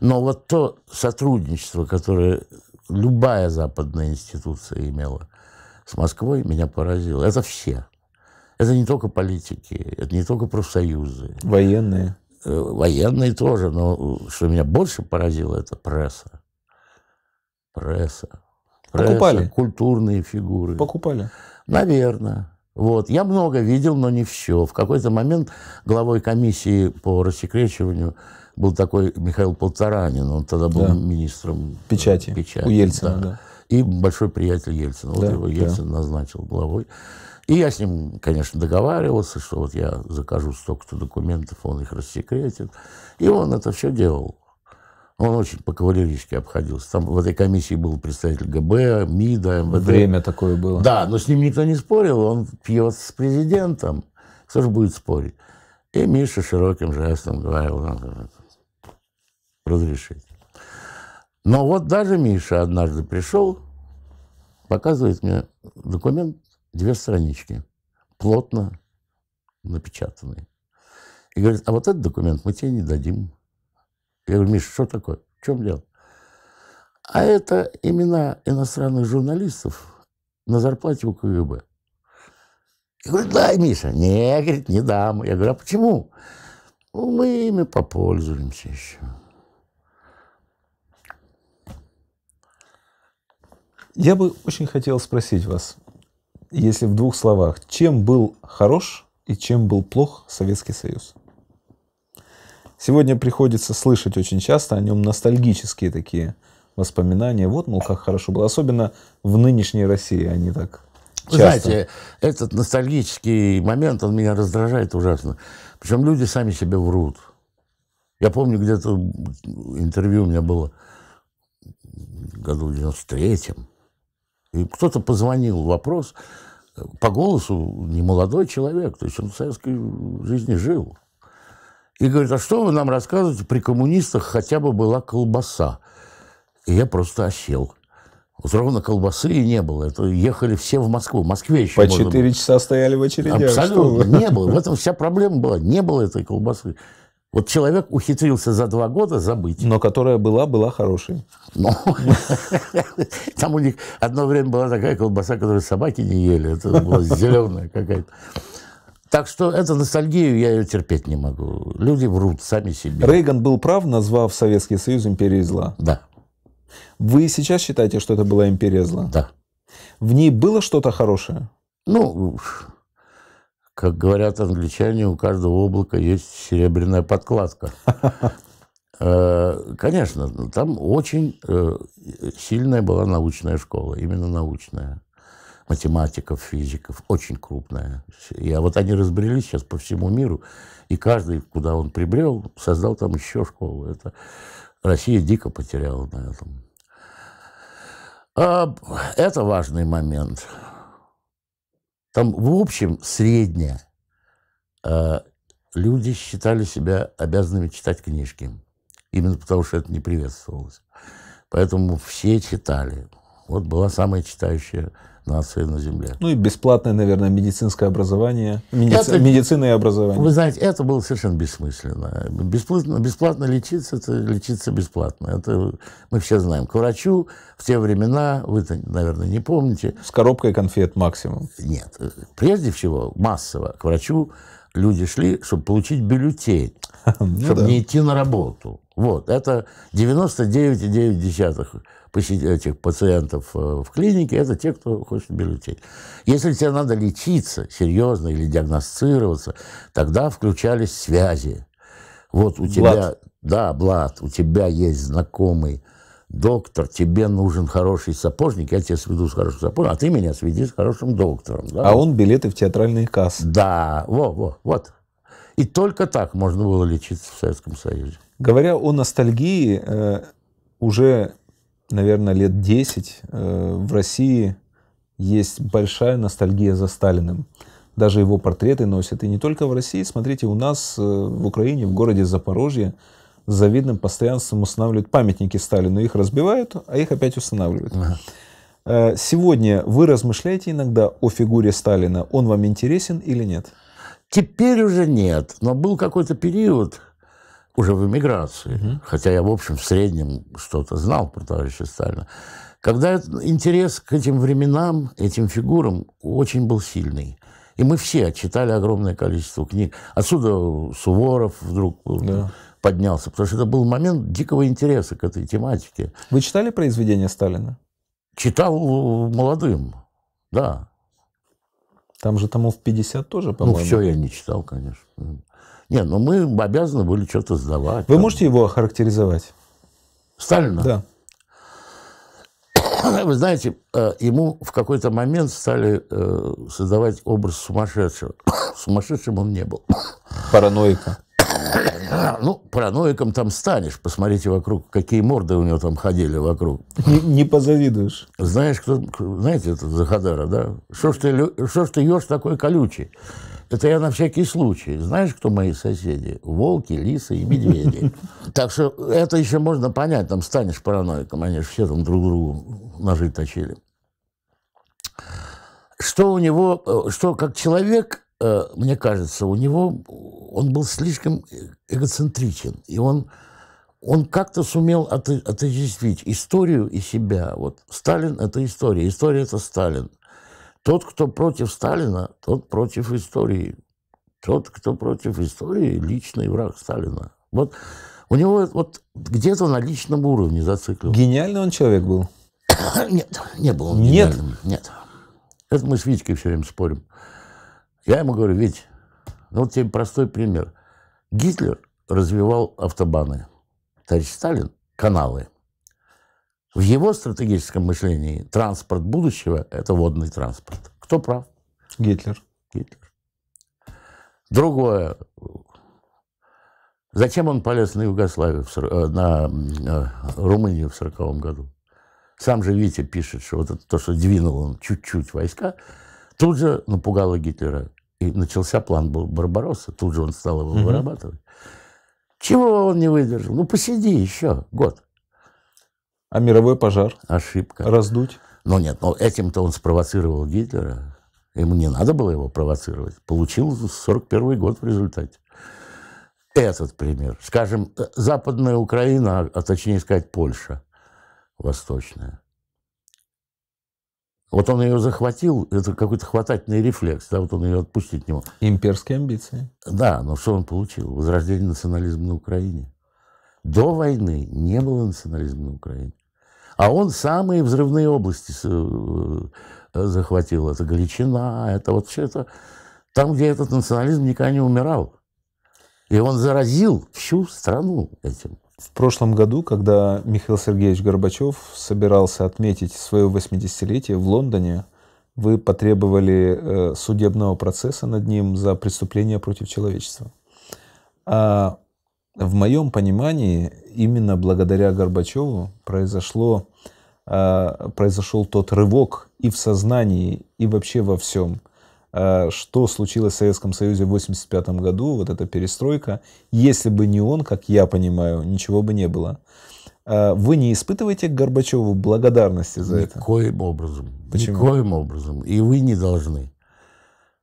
Но вот то сотрудничество, которое любая западная институция имела с Москвой, меня поразило. Это все. Это не только политики, это не только профсоюзы. Военные. Э, военные тоже, но э, что меня больше поразило, это пресса. Пресса. пресса Покупали? Культурные фигуры. Покупали? Наверное. Вот. Я много видел, но не все. В какой-то момент главой комиссии по рассекречиванию был такой Михаил Полторанин. Он тогда был да. министром э, печати. печати. У Ельцина, да. да. И большой приятель Ельцина. Вот да, его Ельцин да. назначил главой. И я с ним, конечно, договаривался, что вот я закажу столько-то документов, он их рассекретит. И он это все делал. Он очень по-кавалерийски обходился. Там в этой комиссии был представитель ГБ, МИДа, МВД. Время такое было. Да, но с ним никто не спорил. Он пьет с президентом. Кто же будет спорить? И Миша широким жестом говорил, «Ну, разрешить. Но вот даже Миша однажды пришел, показывает мне документ, две странички, плотно напечатанные. И говорит, а вот этот документ мы тебе не дадим. Я говорю, Миша, что такое? В чем дело? А это имена иностранных журналистов на зарплате у КГБ. Я говорю, дай, Миша. Не, говорит, не дам. Я говорю, а почему? Ну, мы ими попользуемся еще. Я бы очень хотел спросить вас, если в двух словах, чем был хорош и чем был плох Советский Союз? Сегодня приходится слышать очень часто о нем ностальгические такие воспоминания. Вот, мол, как хорошо было. Особенно в нынешней России они так часто. знаете, этот ностальгический момент, он меня раздражает ужасно. Причем люди сами себе врут. Я помню, где-то интервью у меня было году в 93-м. И кто-то позвонил вопрос, э, по голосу не молодой человек, то есть он в советской жизни жил. И говорит, а что вы нам рассказываете, при коммунистах хотя бы была колбаса. И я просто осел. Вот ровно колбасы и не было. Это ехали все в Москву. В Москве еще По 4 было. часа стояли в очереди. А Абсолютно. Не было. В этом вся проблема была. Не было этой колбасы. Вот человек ухитрился за два года забыть. Но которая была, была хорошей. Ну, там у них одно время была такая колбаса, которую собаки не ели. Это была зеленая какая-то. Так что эту ностальгию я ее терпеть не могу. Люди врут сами себе. Рейган был прав, назвав Советский Союз империей зла. Да. Вы сейчас считаете, что это была империя зла? Да. В ней было что-то хорошее? Ну, как говорят англичане, у каждого облака есть серебряная подкладка. Э, конечно, там очень э, сильная была научная школа, именно научная. Математиков, физиков, очень крупная. И, а вот они разбрелись сейчас по всему миру, и каждый, куда он прибрел, создал там еще школу. Это Россия дико потеряла на этом. А, это важный момент. Там, в общем, среднее. Э, люди считали себя обязанными читать книжки. Именно потому, что это не приветствовалось. Поэтому все читали. Вот была самая читающая нации на Земле. Ну и бесплатное, наверное, медицинское образование, медици... это, медицина и образование. Вы знаете, это было совершенно бессмысленно. Бесплатно, бесплатно лечиться, это лечиться бесплатно. Это мы все знаем. К врачу в те времена, вы это, наверное, не помните. С коробкой конфет максимум. Нет. Прежде всего, массово к врачу люди шли, чтобы получить бюллетень, ну чтобы не идти на работу. Вот, это 99,9 этих пациентов э, в клинике, это те, кто хочет бюллетень. Если тебе надо лечиться серьезно или диагностироваться, тогда включались связи. Вот у блат. тебя, да, Блад, у тебя есть знакомый доктор, тебе нужен хороший сапожник, я тебя сведу с хорошим сапожником, а ты меня сведи с хорошим доктором. Да? А он билеты в театральные кассы. Да, во, во, вот. И только так можно было лечиться в Советском Союзе. Говоря о ностальгии, э, уже наверное, лет 10 э, в России есть большая ностальгия за Сталиным. Даже его портреты носят. И не только в России. Смотрите, у нас э, в Украине, в городе Запорожье, с завидным постоянством устанавливают памятники Сталину. Их разбивают, а их опять устанавливают. Ага. Э, сегодня вы размышляете иногда о фигуре Сталина. Он вам интересен или нет? Теперь уже нет. Но был какой-то период, уже в эмиграции, угу. хотя я, в общем, в среднем что-то знал про товарища Сталина, когда интерес к этим временам, этим фигурам очень был сильный. И мы все читали огромное количество книг. Отсюда Суворов вдруг да. поднялся, потому что это был момент дикого интереса к этой тематике. Вы читали произведения Сталина? Читал э, молодым, да. Там же томов 50 тоже, ну, по-моему. Ну, все я не читал, конечно. Не, ну мы обязаны были что-то сдавать. Вы там. можете его охарактеризовать? Сталина? Да. Вы знаете, э, ему в какой-то момент стали э, создавать образ сумасшедшего. Сумасшедшим он не был. Параноика. Ну, параноиком там станешь. Посмотрите вокруг, какие морды у него там ходили вокруг. Не, не позавидуешь. Знаешь, кто, знаете, это Захадара, да? Что ж ты, что ж ты ешь такой колючий? Это я на всякий случай. Знаешь, кто мои соседи? Волки, лисы и медведи. Так что это еще можно понять. Там станешь параноиком, они же все там друг другу ножи точили. Что у него, э, что как человек, э, мне кажется, у него, он был слишком эгоцентричен. И он, он как-то сумел отождествить историю и себя. Вот Сталин – это история, история – это Сталин. Тот, кто против Сталина, тот против истории. Тот, кто против истории, личный враг Сталина. Вот у него вот где-то на личном уровне зациклен. Гениальный он человек был? Нет, не был он Нет? гениальным. Нет. Это мы с Витькой все время спорим. Я ему говорю, Вить, ну вот тебе простой пример. Гитлер развивал автобаны. Товарищ Сталин – каналы. В его стратегическом мышлении транспорт будущего – это водный транспорт. Кто прав? Гитлер. Гитлер. Другое. Зачем он полез на Югославию, э, на э, Румынию в 1940 году? Сам же Витя пишет, что вот это то, что двинул он чуть-чуть войска, тут же напугало Гитлера. И начался план Барбаросса. Тут же он стал его угу. вырабатывать. Чего он не выдержал? Ну, посиди еще год. А мировой пожар? Ошибка. Раздуть? Ну нет, но ну, этим-то он спровоцировал Гитлера. Ему не надо было его провоцировать. Получил 41 год в результате. Этот пример. Скажем, э, Западная Украина, а, а точнее сказать, Польша восточная. Вот он ее захватил, это какой-то хватательный рефлекс, да, вот он ее отпустит него. Имперские амбиции. Да, но что он получил? Возрождение национализма на Украине. До войны не было национализма на Украине. А он самые взрывные области э, э, захватил. Это Галичина, это вот все это. Там, где этот национализм никогда не умирал. И он заразил всю страну этим. В прошлом году, когда Михаил Сергеевич Горбачев собирался отметить свое 80-летие в Лондоне, вы потребовали э, судебного процесса над ним за преступление против человечества. А в моем понимании, именно благодаря Горбачеву произошло Э, произошел тот рывок и в сознании, и вообще во всем. Э, что случилось в Советском Союзе в 1985 году, вот эта перестройка, если бы не он, как я понимаю, ничего бы не было. Э, вы не испытываете к Горбачеву благодарности за Никоим это? Никоим образом. Почему? Никоим образом. И вы не должны.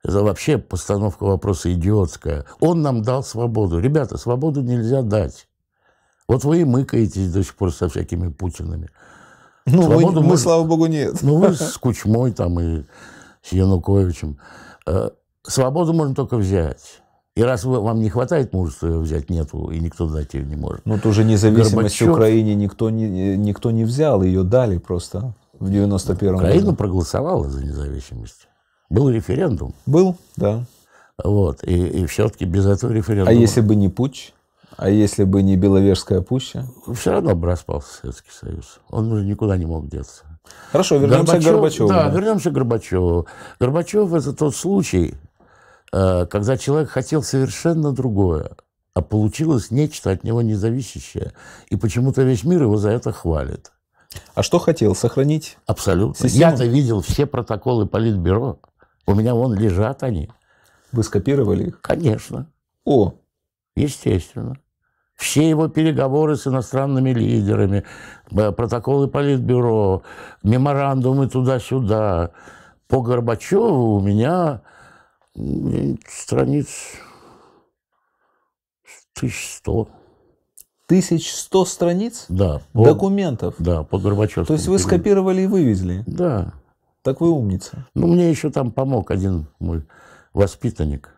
Это вообще постановка вопроса идиотская. Он нам дал свободу. Ребята, свободу нельзя дать. Вот вы и мыкаетесь до сих пор со всякими Путинами. Ну, Свободу мы, мы, слава богу, нет. Ну, мы с Кучмой там и с Януковичем. Э, свободу можно только взять. И раз вам не хватает мужества ее взять, нету, и никто дать ее не может. Ну, тоже независимость Горбачев... Украине никто не, никто не взял, ее дали просто в 91-м Украина году. проголосовала за независимость. Был референдум. Был, да. Вот, и, и все-таки без этого а референдума. А если бы не путь? А если бы не Беловежская пуща? Все равно бы распался Советский Союз. Он уже никуда не мог деться. Хорошо, вернемся Горбачев, к Горбачеву. Да, вернемся к Горбачеву. Горбачев – это тот случай, э, когда человек хотел совершенно другое, а получилось нечто от него независящее. И почему-то весь мир его за это хвалит. А что хотел? Сохранить? Абсолютно. Я-то видел все протоколы Политбюро. У меня вон лежат они. Вы скопировали их? Конечно. О! Естественно все его переговоры с иностранными лидерами, протоколы Политбюро, меморандумы туда-сюда. По Горбачеву у меня страниц 1100. 1100 страниц? Да. По, документов? Да, по Горбачеву. То есть вы скопировали и вывезли? Да. Так вы умница. Ну, мне еще там помог один мой воспитанник –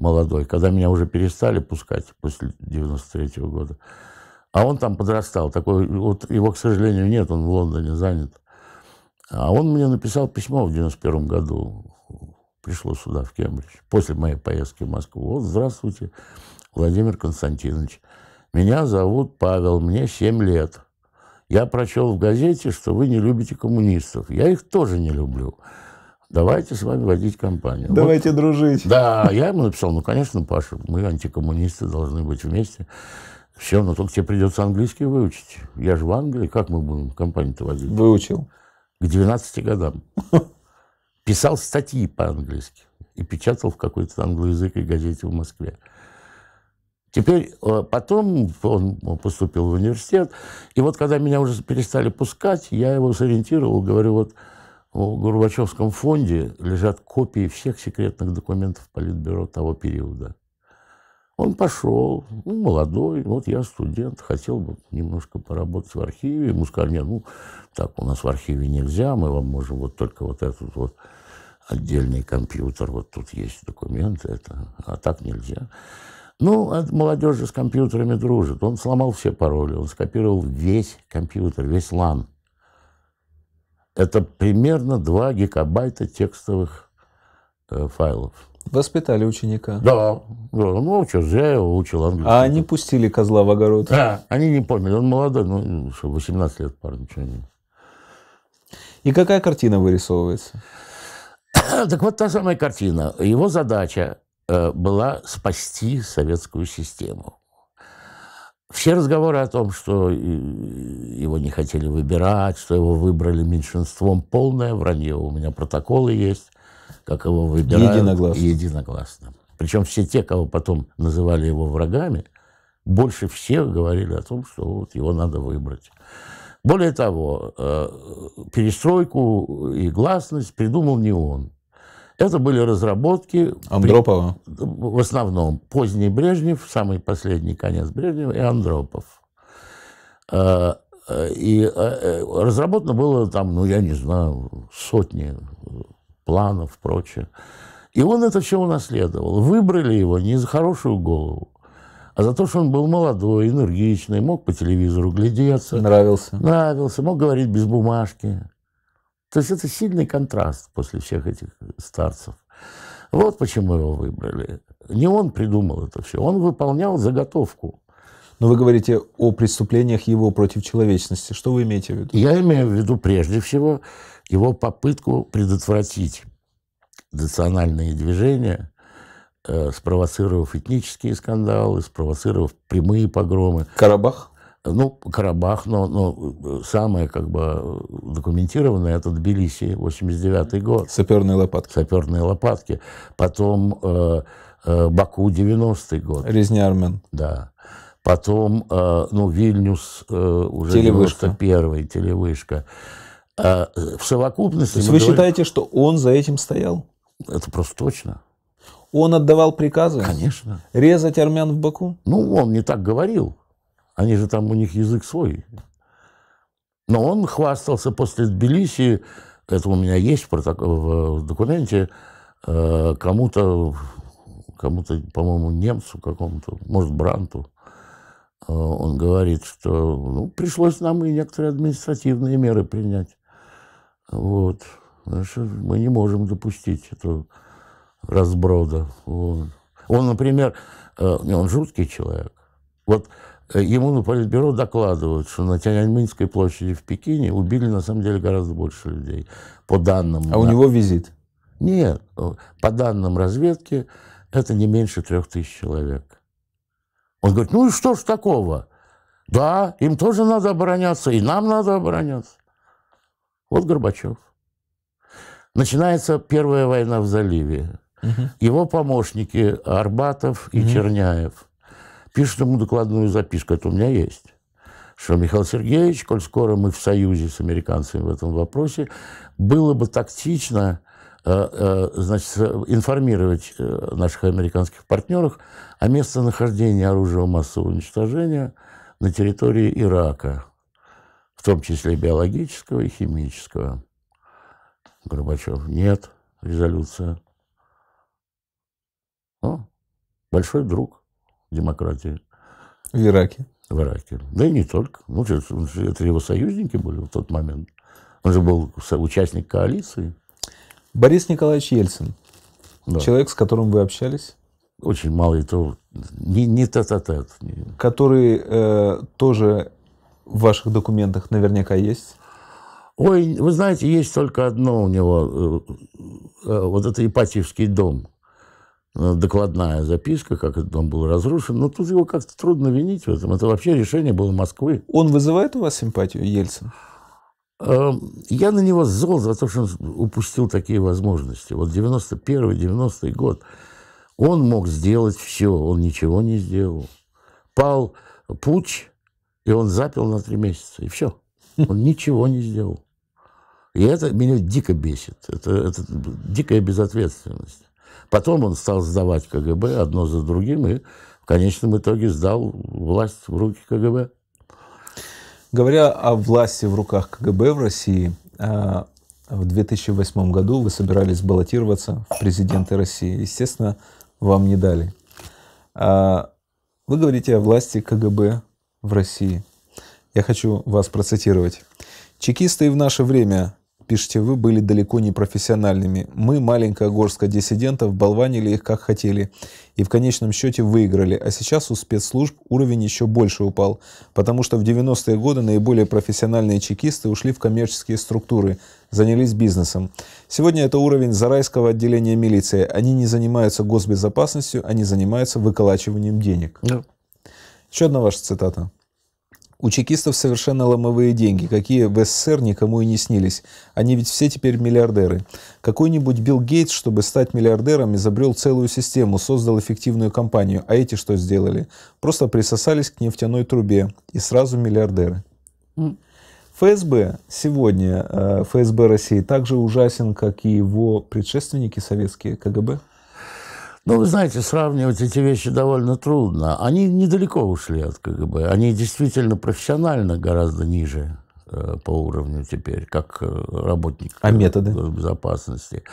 молодой, когда меня уже перестали пускать после 93 -го года. А он там подрастал. Такой, вот его, к сожалению, нет, он в Лондоне занят. А он мне написал письмо в 91 году. Пришло сюда, в Кембридж, после моей поездки в Москву. Вот, здравствуйте, Владимир Константинович. Меня зовут Павел, мне 7 лет. Я прочел в газете, что вы не любите коммунистов. Я их тоже не люблю давайте с вами водить компанию. Давайте вот. дружить. Да, я ему написал, ну, конечно, Паша, мы антикоммунисты, должны быть вместе. Все, но только тебе придется английский выучить. Я же в Англии, как мы будем компанию-то водить? Выучил. К 12 годам. Писал статьи по-английски и печатал в какой-то англоязыкой газете в Москве. Теперь э, потом он поступил в университет, и вот когда меня уже перестали пускать, я его сориентировал, говорю, вот в Горбачевском фонде лежат копии всех секретных документов Политбюро того периода. Он пошел, ну, молодой, вот я студент, хотел бы немножко поработать в архиве. Ему сказали, нет, ну, так, у нас в архиве нельзя, мы вам можем вот только вот этот вот отдельный компьютер, вот тут есть документы, это, а так нельзя. Ну, а молодежь с компьютерами дружит. Он сломал все пароли, он скопировал весь компьютер, весь лан. Это примерно 2 гигабайта текстовых э, файлов. Воспитали ученика. Да, да. Ну, что, зря я его учил английский. А они пустили козла в огород? Да, они не поняли. Он молодой, ну, 18 лет парень, что не... И какая картина вырисовывается? так вот, та самая картина. Его задача э, была спасти советскую систему. Все разговоры о том, что э, его не хотели выбирать, что его выбрали меньшинством, полное вранье. У меня протоколы есть, как его выбирали Единогласно. Единогласно. Причем все те, кого потом называли его врагами, больше всех говорили о том, что вот его надо выбрать. Более того, э, перестройку и гласность придумал не он. Это были разработки... Андропова? При, в основном. Поздний Брежнев, самый последний конец Брежнева и Андропов. А, э, и э, э, разработано было там, ну, я не знаю, сотни планов, прочее. И он это все унаследовал. Выбрали его не за хорошую голову, а за то, что он был молодой, энергичный, мог по телевизору глядеться. Нравился. Нравился, мог говорить без бумажки. То есть это сильный контраст после всех этих старцев. Вот почему его выбрали. Не он придумал это все, он выполнял заготовку. Но вы говорите о преступлениях его против человечности. Что вы имеете в виду? Я имею в виду прежде всего его попытку предотвратить национальные движения, э, спровоцировав этнические скандалы, спровоцировав прямые погромы. Карабах? Ну, Карабах, но, но э, самое как бы документированное это Тбилиси, 89 год. Саперные лопатки. Саперные лопатки. Потом э, э, Баку, 90-й год. Резня армян. Да. Потом, э, ну, Вильнюс э, уже телевышка. 91-й, телевышка. А, э, в совокупности... То есть вы говорим, считаете, что он за этим стоял? Это просто точно. Он отдавал приказы? Конечно. Резать армян в Баку? Ну, он не так говорил. Они же там, у них язык свой. Но он хвастался после Тбилиси, это у меня есть в, в документе, э, кому-то, кому-то, по-моему, немцу какому-то, может, Бранту, э, он говорит, что ну, пришлось нам и некоторые административные меры принять. Вот. Мы не можем допустить этого разброда. Вот. Он, например, э, он жуткий человек. Вот Э, ему на политбюро докладывают, что на Тяньаньминской площади в Пекине убили на самом деле гораздо больше людей, по данным. А да. у него визит? Нет, э, по данным разведки это не меньше трех тысяч человек. Он говорит, ну и что ж такого? Да, им тоже надо обороняться, и нам надо обороняться. Вот Горбачев. Начинается первая война в заливе. Угу. Его помощники Арбатов и угу. Черняев – пишет ему докладную записку. Это у меня есть что Михаил Сергеевич, коль скоро мы в союзе с американцами в этом вопросе, было бы тактично э, э, значит, информировать э, наших американских партнеров о местонахождении оружия массового уничтожения на территории Ирака, в том числе биологического и химического. Горбачев, нет, резолюция. О, большой друг демократии. В Ираке. В Ираке. Да и не только. Ну, это его союзники были в тот момент. Он же был участник коалиции. Борис Николаевич Ельцин. Да. Человек, с которым вы общались. Очень мало и то. Не, не тет-а-тет. Который э, тоже в ваших документах наверняка есть. Ой, вы знаете, есть только одно у него. Э, э, вот это Ипатьевский дом. Э, докладная записка, как этот дом был разрушен. Но ну, тут его как-то трудно винить в этом. Это вообще решение было Москвы. Он вызывает у вас симпатию, Ельцин? Эм, я на него зол за то, что он упустил такие возможности. Вот 91-90 год. Он мог сделать все, он ничего не сделал. Пал путь, и он запил на три месяца, и все. Он ничего не сделал. И это меня дико бесит. Это, это дикая безответственность. Потом он стал сдавать КГБ одно за другим и в конечном итоге сдал власть в руки КГБ. Говоря о власти в руках КГБ в России, э, в 2008 году вы собирались баллотироваться в президенты России. Естественно, вам не дали. Э, вы говорите о власти КГБ в России. Я хочу вас процитировать. «Чекисты и в наше время пишете вы, были далеко не профессиональными. Мы, маленькая горстка диссидентов, болванили их как хотели. И в конечном счете выиграли. А сейчас у спецслужб уровень еще больше упал. Потому что в 90-е годы наиболее профессиональные чекисты ушли в коммерческие структуры, занялись бизнесом. Сегодня это уровень Зарайского отделения милиции. Они не занимаются госбезопасностью, они занимаются выколачиванием денег. Да. Еще одна ваша цитата. У чекистов совершенно ломовые деньги, какие в СССР никому и не снились. Они ведь все теперь миллиардеры. Какой-нибудь Билл Гейтс, чтобы стать миллиардером, изобрел целую систему, создал эффективную компанию. А эти что сделали? Просто присосались к нефтяной трубе. И сразу миллиардеры. ФСБ сегодня, э, ФСБ России, так же ужасен, как и его предшественники советские, КГБ? Ну, вы знаете, сравнивать эти вещи довольно трудно. Они недалеко ушли от КГБ. Они действительно профессионально гораздо ниже э, по уровню теперь, как э, работник а методы? Э, безопасности.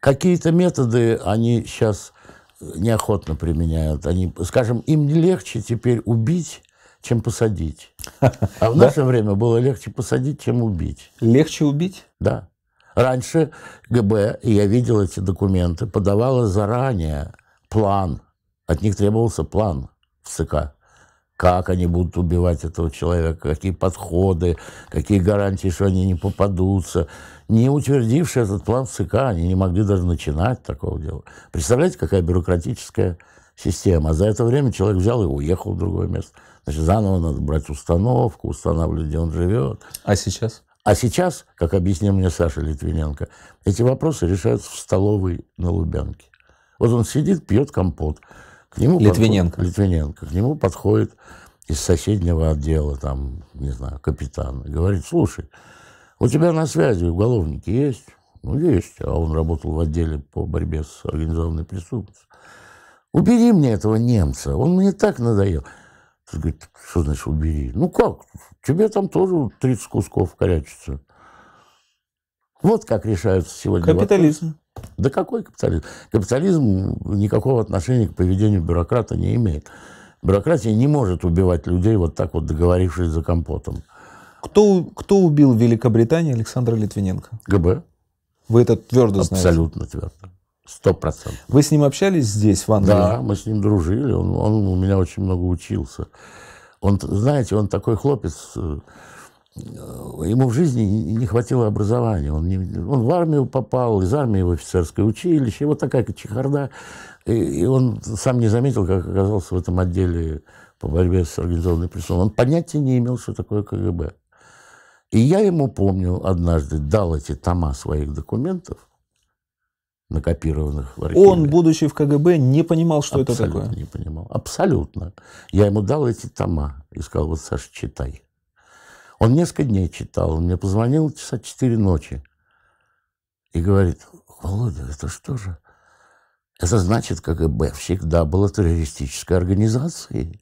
Какие-то методы они сейчас неохотно применяют. Они, скажем, им легче теперь убить, чем посадить. А в наше время было легче посадить, чем убить. Легче убить? Да. Раньше ГБ, и я видел эти документы, подавало заранее план. От них требовался план в ЦК. Как они будут убивать этого человека, какие подходы, какие гарантии, что они не попадутся. Не утвердивший этот план в ЦК, они не могли даже начинать такого дела. Представляете, какая бюрократическая система. А за это время человек взял и уехал в другое место. Значит, заново надо брать установку, устанавливать, где он живет. А сейчас? А сейчас, как объяснил мне Саша Литвиненко, эти вопросы решаются в столовой на Лубянке. Вот он сидит, пьет компот. К нему Литвиненко. Подходит, Литвиненко. К нему подходит из соседнего отдела, там, не знаю, капитан. Говорит, слушай, у тебя на связи уголовники есть? Ну, есть. А он работал в отделе по борьбе с организованной преступностью. Убери мне этого немца, он мне так надоел. Тот говорит, что значит убери? Ну как, тебе там тоже 30 кусков корячится. Вот как решаются сегодня Капитализм. Вопрос. Да какой капитализм? Капитализм никакого отношения к поведению бюрократа не имеет. Бюрократия не может убивать людей, вот так вот договорившись за компотом. Кто, кто убил в Великобритании Александра Литвиненко? ГБ. Вы это твердо Абсолютно знаете? Абсолютно твердо. Сто процентов. Вы с ним общались здесь, в Англии? Да, мы с ним дружили. Он, он у меня очень много учился. Он, знаете, он такой хлопец. Э, э, ему в жизни не хватило образования. Он, не, он в армию попал, из армии в офицерское училище. Вот такая чехарда. И, и он сам не заметил, как оказался в этом отделе по борьбе с организованной преступностью. Он понятия не имел, что такое КГБ. И я ему, помню, однажды дал эти тома своих документов – накопированных в архиве. Он, будучи в КГБ, не понимал, что Абсолютно это такое? не понимал. Абсолютно. Я ему дал эти тома и сказал, вот, Саша, читай. Он несколько дней читал. Он мне позвонил часа четыре ночи и говорит, Володя, это что же? Это значит, КГБ всегда было террористической организацией.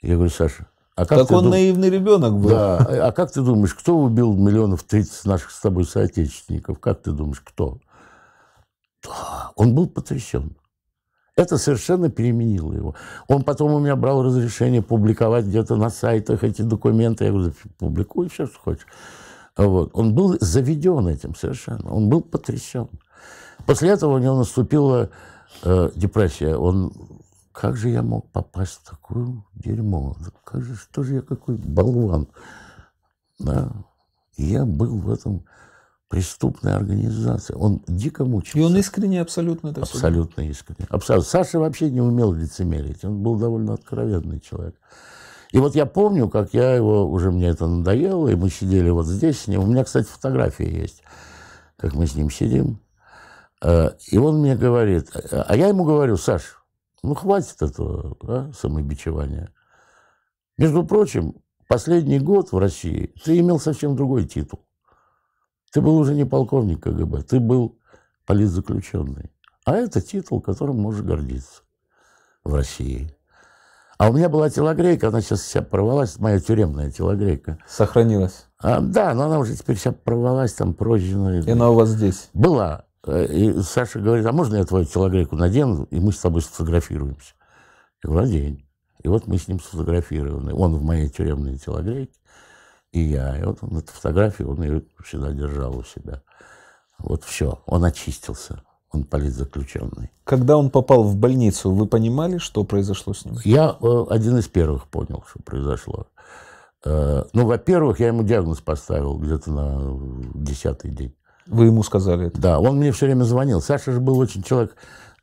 Я говорю, Саша, а как так он дум... наивный ребенок был. Да. А как ты думаешь, кто убил миллионов тридцать наших с тобой соотечественников? Как ты думаешь, кто? Да, он был потрясен. Это совершенно переменило его. Он потом у меня брал разрешение публиковать где-то на сайтах эти документы. Я говорю, публикуй все, что хочешь. Вот. Он был заведен этим совершенно. Он был потрясен. После этого у него наступила э, депрессия. Он как же я мог попасть в такую дерьмо? Как же, что же я какой болван? Да. я был в этом преступная организация. Он дико мучился. И он искренне абсолютно это Абсолютно все. искренне. Абсолютно. Саша вообще не умел лицемерить. Он был довольно откровенный человек. И вот я помню, как я его, уже мне это надоело, и мы сидели вот здесь с ним. У меня, кстати, фотографии есть, как мы с ним сидим. Э, и он мне говорит, а я ему говорю, Саш, ну хватит этого да, самобичевания. Между прочим, последний год в России ты имел совсем другой титул. Ты был уже не полковник КГБ, ты был политзаключенный. А это титул, которым можешь гордиться в России. А у меня была телогрейка, она сейчас вся порвалась, моя тюремная телогрейка. Сохранилась? А, да, но она уже теперь вся порвалась, там прозжена. И она у вас здесь? Была. Э, и Саша говорит, а можно я твою телогрейку надену, и мы с тобой сфотографируемся? Я говорю, одень. И вот мы с ним сфотографированы. Он в моей тюремной телогрейке, и я. И вот он эту фотографию, он ее всегда держал у себя. Вот все, он очистился, он политзаключенный. Когда он попал в больницу, вы понимали, что произошло с ним? Я э, один из первых понял, что произошло. Э, ну, во-первых, я ему диагноз поставил где-то на десятый день. Вы ему сказали это? Да, он мне все время звонил. Саша же был очень человек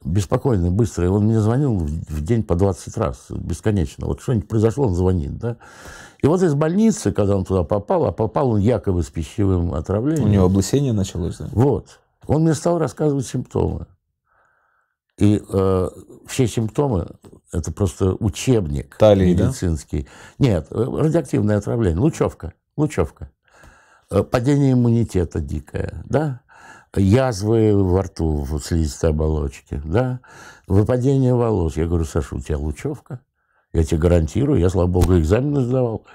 беспокойный, быстрый. Он мне звонил в день по 20 раз, бесконечно. Вот что-нибудь произошло, он звонит, да. И вот из больницы, когда он туда попал, а попал он якобы с пищевым отравлением. У него облысение началось, да? Вот. Он мне стал рассказывать симптомы. И э, все симптомы это просто учебник Талии, медицинский. Да? Нет, э, радиоактивное отравление, лучевка, лучевка, э, падение иммунитета дикое, да, язвы во рту, в слизистой оболочке, да, выпадение волос. Я говорю, Саша, у тебя лучевка? Я тебе гарантирую, я, слава богу, экзамены сдавал.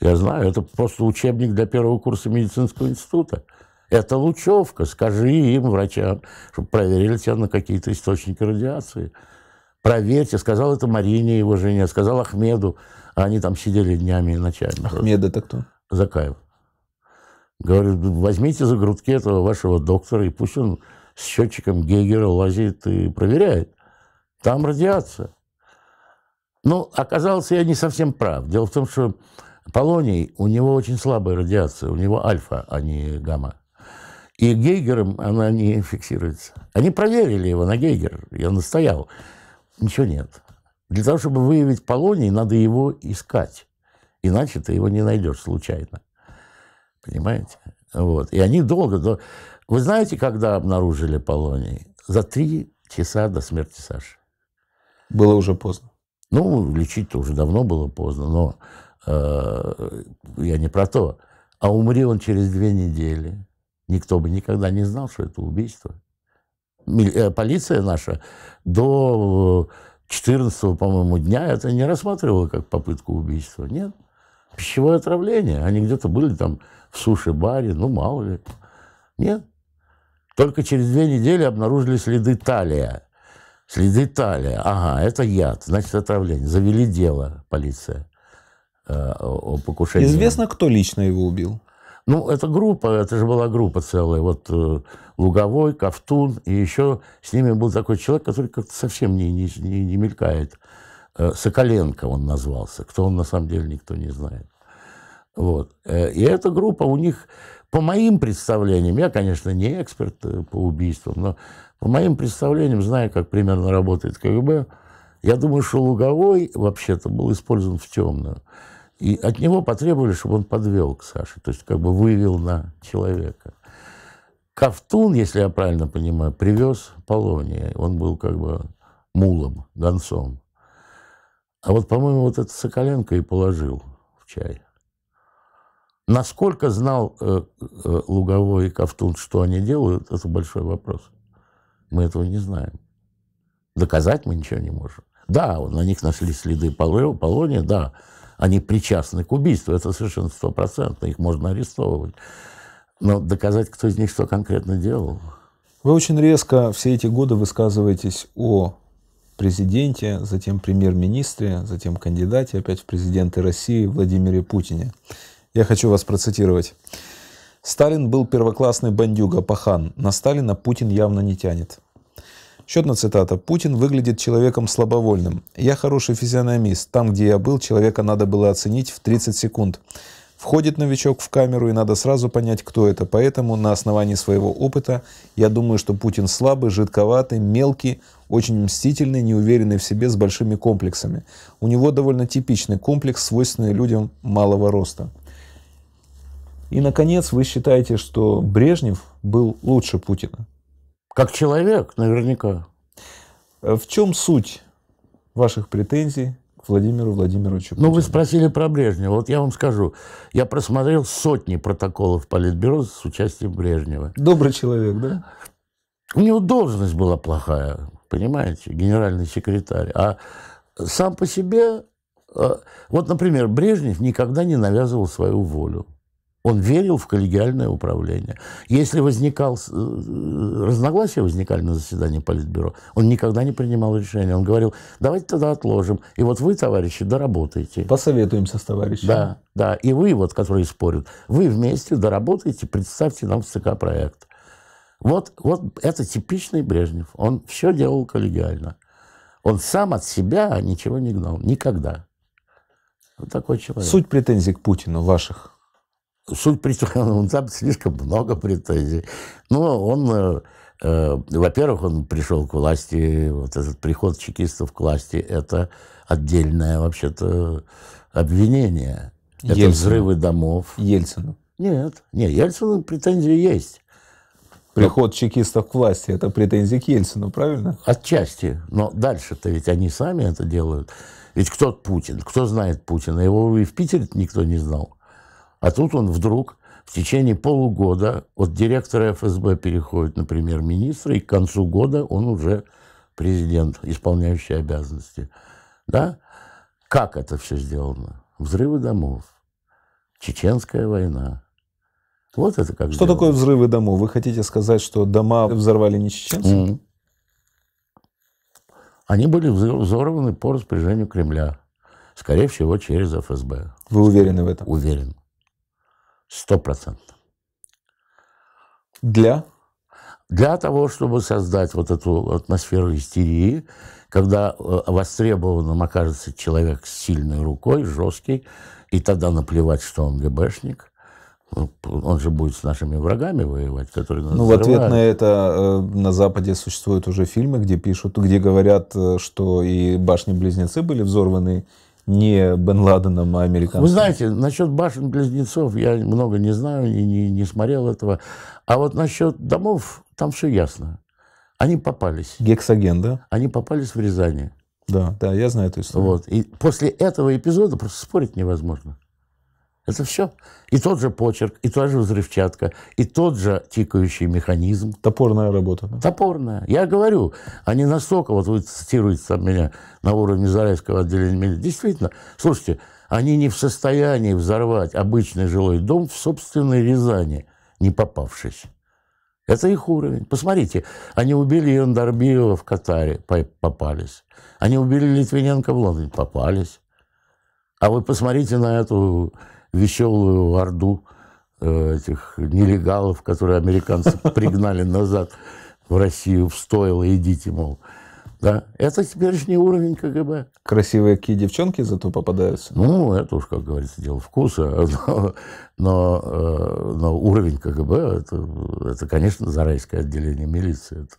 Я знаю, это просто учебник для первого курса медицинского института. Это лучевка, скажи им, врачам, чтобы проверили тебя на какие-то источники радиации. Проверьте, сказал это Марине, его жене, сказал Ахмеду, а они там сидели днями и ночами. Ахмед это кто? Закаев. Говорит, возьмите за грудки этого вашего доктора, и пусть он с счетчиком Гейгера лазит и проверяет. Там радиация. Ну, оказалось, я не совсем прав. Дело в том, что Полоний, у него очень слабая радиация, у него альфа, а не гамма. И Гейгером она не фиксируется. Они проверили его на Гейгер, я настоял. Ничего нет. Для того, чтобы выявить полоний, надо его искать. Иначе ты его не найдешь случайно. Понимаете? Вот. И они долго... долго... Вы знаете, когда обнаружили Полоний? За три часа до смерти Саши. Было уже поздно. Ну, лечить-то уже давно было поздно, но э, я не про то. А умри он через две недели. Никто бы никогда не знал, что это убийство. Э, полиция наша до 14 э, по-моему, дня это не рассматривала как попытку убийства. Нет. Пищевое отравление. Они где-то были там суши-баре, ну, мало ли. Нет. Только через две недели обнаружили следы талия. Следы талия. Ага, это яд, значит, отравление. Завели дело полиция э, о покушении. Известно, кто лично его убил? Ну, это группа, это же была группа целая. Вот э, Луговой, Ковтун, и еще с ними был такой человек, который как-то совсем не, не, не, не мелькает. Э, Соколенко он назвался. Кто он на самом деле, никто не знает. Вот. Э, и эта группа у них, по моим представлениям, я, конечно, не эксперт э, по убийствам, но по моим представлениям, зная, как примерно работает КГБ, я думаю, что Луговой вообще-то был использован в темную. И от него потребовали, чтобы он подвел к Саше, то есть как бы вывел на человека. Кафтун, если я правильно понимаю, привез Полония. Он был как бы мулом, гонцом. А вот, по-моему, вот это Соколенко и положил в чай. Насколько знал э, э, Луговой и Ковтун, что они делают, это большой вопрос. Мы этого не знаем. Доказать мы ничего не можем. Да, на них нашли следы полония, да, они причастны к убийству, это совершенно стопроцентно, их можно арестовывать. Но доказать, кто из них что конкретно делал. Вы очень резко все эти годы высказываетесь о президенте, затем премьер-министре, затем кандидате опять в президенты России Владимире Путине. Я хочу вас процитировать. Сталин был первоклассный бандюга, пахан. На Сталина Путин явно не тянет. Еще одна цитата. «Путин выглядит человеком слабовольным. Я хороший физиономист. Там, где я был, человека надо было оценить в 30 секунд. Входит новичок в камеру, и надо сразу понять, кто это. Поэтому на основании своего опыта я думаю, что Путин слабый, жидковатый, мелкий, очень мстительный, неуверенный в себе, с большими комплексами. У него довольно типичный комплекс, свойственный людям малого роста. И, наконец, вы считаете, что Брежнев был лучше Путина? Как человек, наверняка. Э, в чем суть ваших претензий к Владимиру Владимировичу Путину? Ну, вы спросили про Брежнева. Вот я вам скажу. Я просмотрел сотни протоколов Политбюро с участием Брежнева. Добрый человек, да? У него должность была плохая, понимаете, генеральный секретарь. А сам по себе... Э, вот, например, Брежнев никогда не навязывал свою волю. Он верил в коллегиальное управление. Если возникал, э, разногласия возникали на заседании Политбюро, он никогда не принимал решения. Он говорил, давайте тогда отложим. И вот вы, товарищи, доработайте. Посоветуемся с товарищами. Да, да. И вы, вот, которые спорят, вы вместе доработайте, представьте нам в ЦК проект. Вот, вот это типичный Брежнев. Он все делал коллегиально. Он сам от себя ничего не гнал. Никогда. Вот такой человек. Суть претензий к Путину ваших? Суть он там слишком много претензий. Но ну, он, э, э, во-первых, он пришел к власти, вот этот приход чекистов к власти, это отдельное вообще-то обвинение. Это взрывы домов. Ельцину. Нет, нет, Ельцину претензии есть. Приход но... чекистов к власти – это претензии к Ельцину, правильно? Отчасти. Но дальше-то ведь они сами это делают. Ведь кто Путин? Кто знает Путина? Его и в Питере никто не знал. А тут он вдруг в течение полугода от директора ФСБ переходит на премьер-министра, и к концу года он уже президент, исполняющий обязанности. Да? Как это все сделано? Взрывы домов, Чеченская война. Вот это как Что делается. такое взрывы домов? Вы хотите сказать, что дома взорвали не чеченцы? Mm-hmm. Они были взорваны по распоряжению Кремля. Скорее всего, через ФСБ. Вы уверены в этом? Уверен. Сто процентов. Для? Для того, чтобы создать вот эту атмосферу истерии, когда э, востребованным окажется человек с сильной рукой, жесткий, и тогда наплевать, что он ГБшник ну, – он же будет с нашими врагами воевать, которые нас Ну, взрывают. в ответ на это э, на Западе существуют уже фильмы, где пишут, где говорят, э, что и башни-близнецы были взорваны не Бен Ладеном, а американцем. Вы знаете, насчет башен-близнецов я много не знаю и не, не смотрел этого. А вот насчет домов, там все ясно. Они попались. Гексоген, да? Они попались в Рязани. Да, да, я знаю эту историю. Вот. И после этого эпизода просто спорить невозможно. Это все. И тот же почерк, и та же взрывчатка, и тот же тикающий механизм. Топорная работа. Да? Топорная. Я говорю, они настолько, вот вы цитируете там меня на уровне Зарайского отделения Действительно, слушайте, они не в состоянии взорвать обычный жилой дом в собственной Рязани, не попавшись. Это их уровень. Посмотрите, они убили Яндарбиева в Катаре, попались. Они убили Литвиненко в Лондоне, попались. А вы посмотрите на эту веселую орду э, этих нелегалов, которые американцы пригнали назад в Россию, в стойло, идите, мол. Да, это теперешний уровень КГБ. Красивые какие девчонки зато попадаются. Ну, это уж, как говорится, дело вкуса. Но, но, э, но уровень КГБ, это, это, конечно, Зарайское отделение милиции. Это.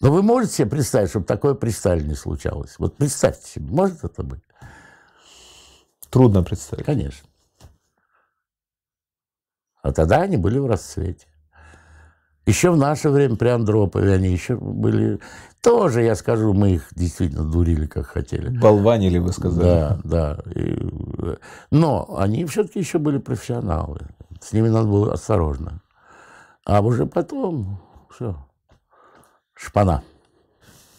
Но вы можете себе представить, чтобы такое при Сталине случалось? Вот представьте себе, может это быть? Трудно представить. Конечно. А тогда они были в расцвете. Еще в наше время при Андропове они еще были... Тоже, я скажу, мы их действительно дурили, как хотели. Болванили, вы сказали. Да, да. И... Но они все-таки еще были профессионалы. С ними надо было осторожно. А уже потом все. Шпана.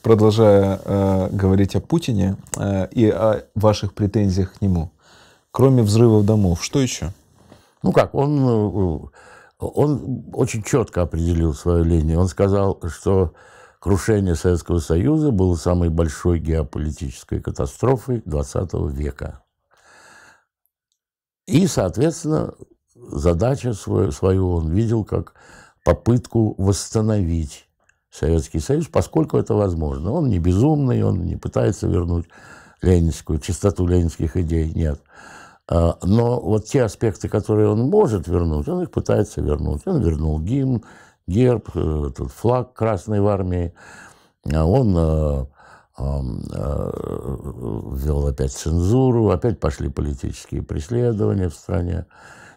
Продолжая э, говорить о Путине э, и о ваших претензиях к нему, кроме взрывов домов, что еще? Ну как, он, э, э, он очень четко определил свою линию. Он сказал, что крушение Советского Союза было самой большой геополитической катастрофой XX века. И, соответственно, задача свою, свою он видел как попытку восстановить Советский Союз, поскольку это возможно. Он не безумный, он не пытается вернуть ленинскую, чистоту ленинских идей, Нет а, но вот те аспекты, которые он может вернуть, он их пытается вернуть. Он вернул гимн, герб, э, этот флаг Красной в армии. А он э, э, ввел опять цензуру, опять пошли политические преследования в стране.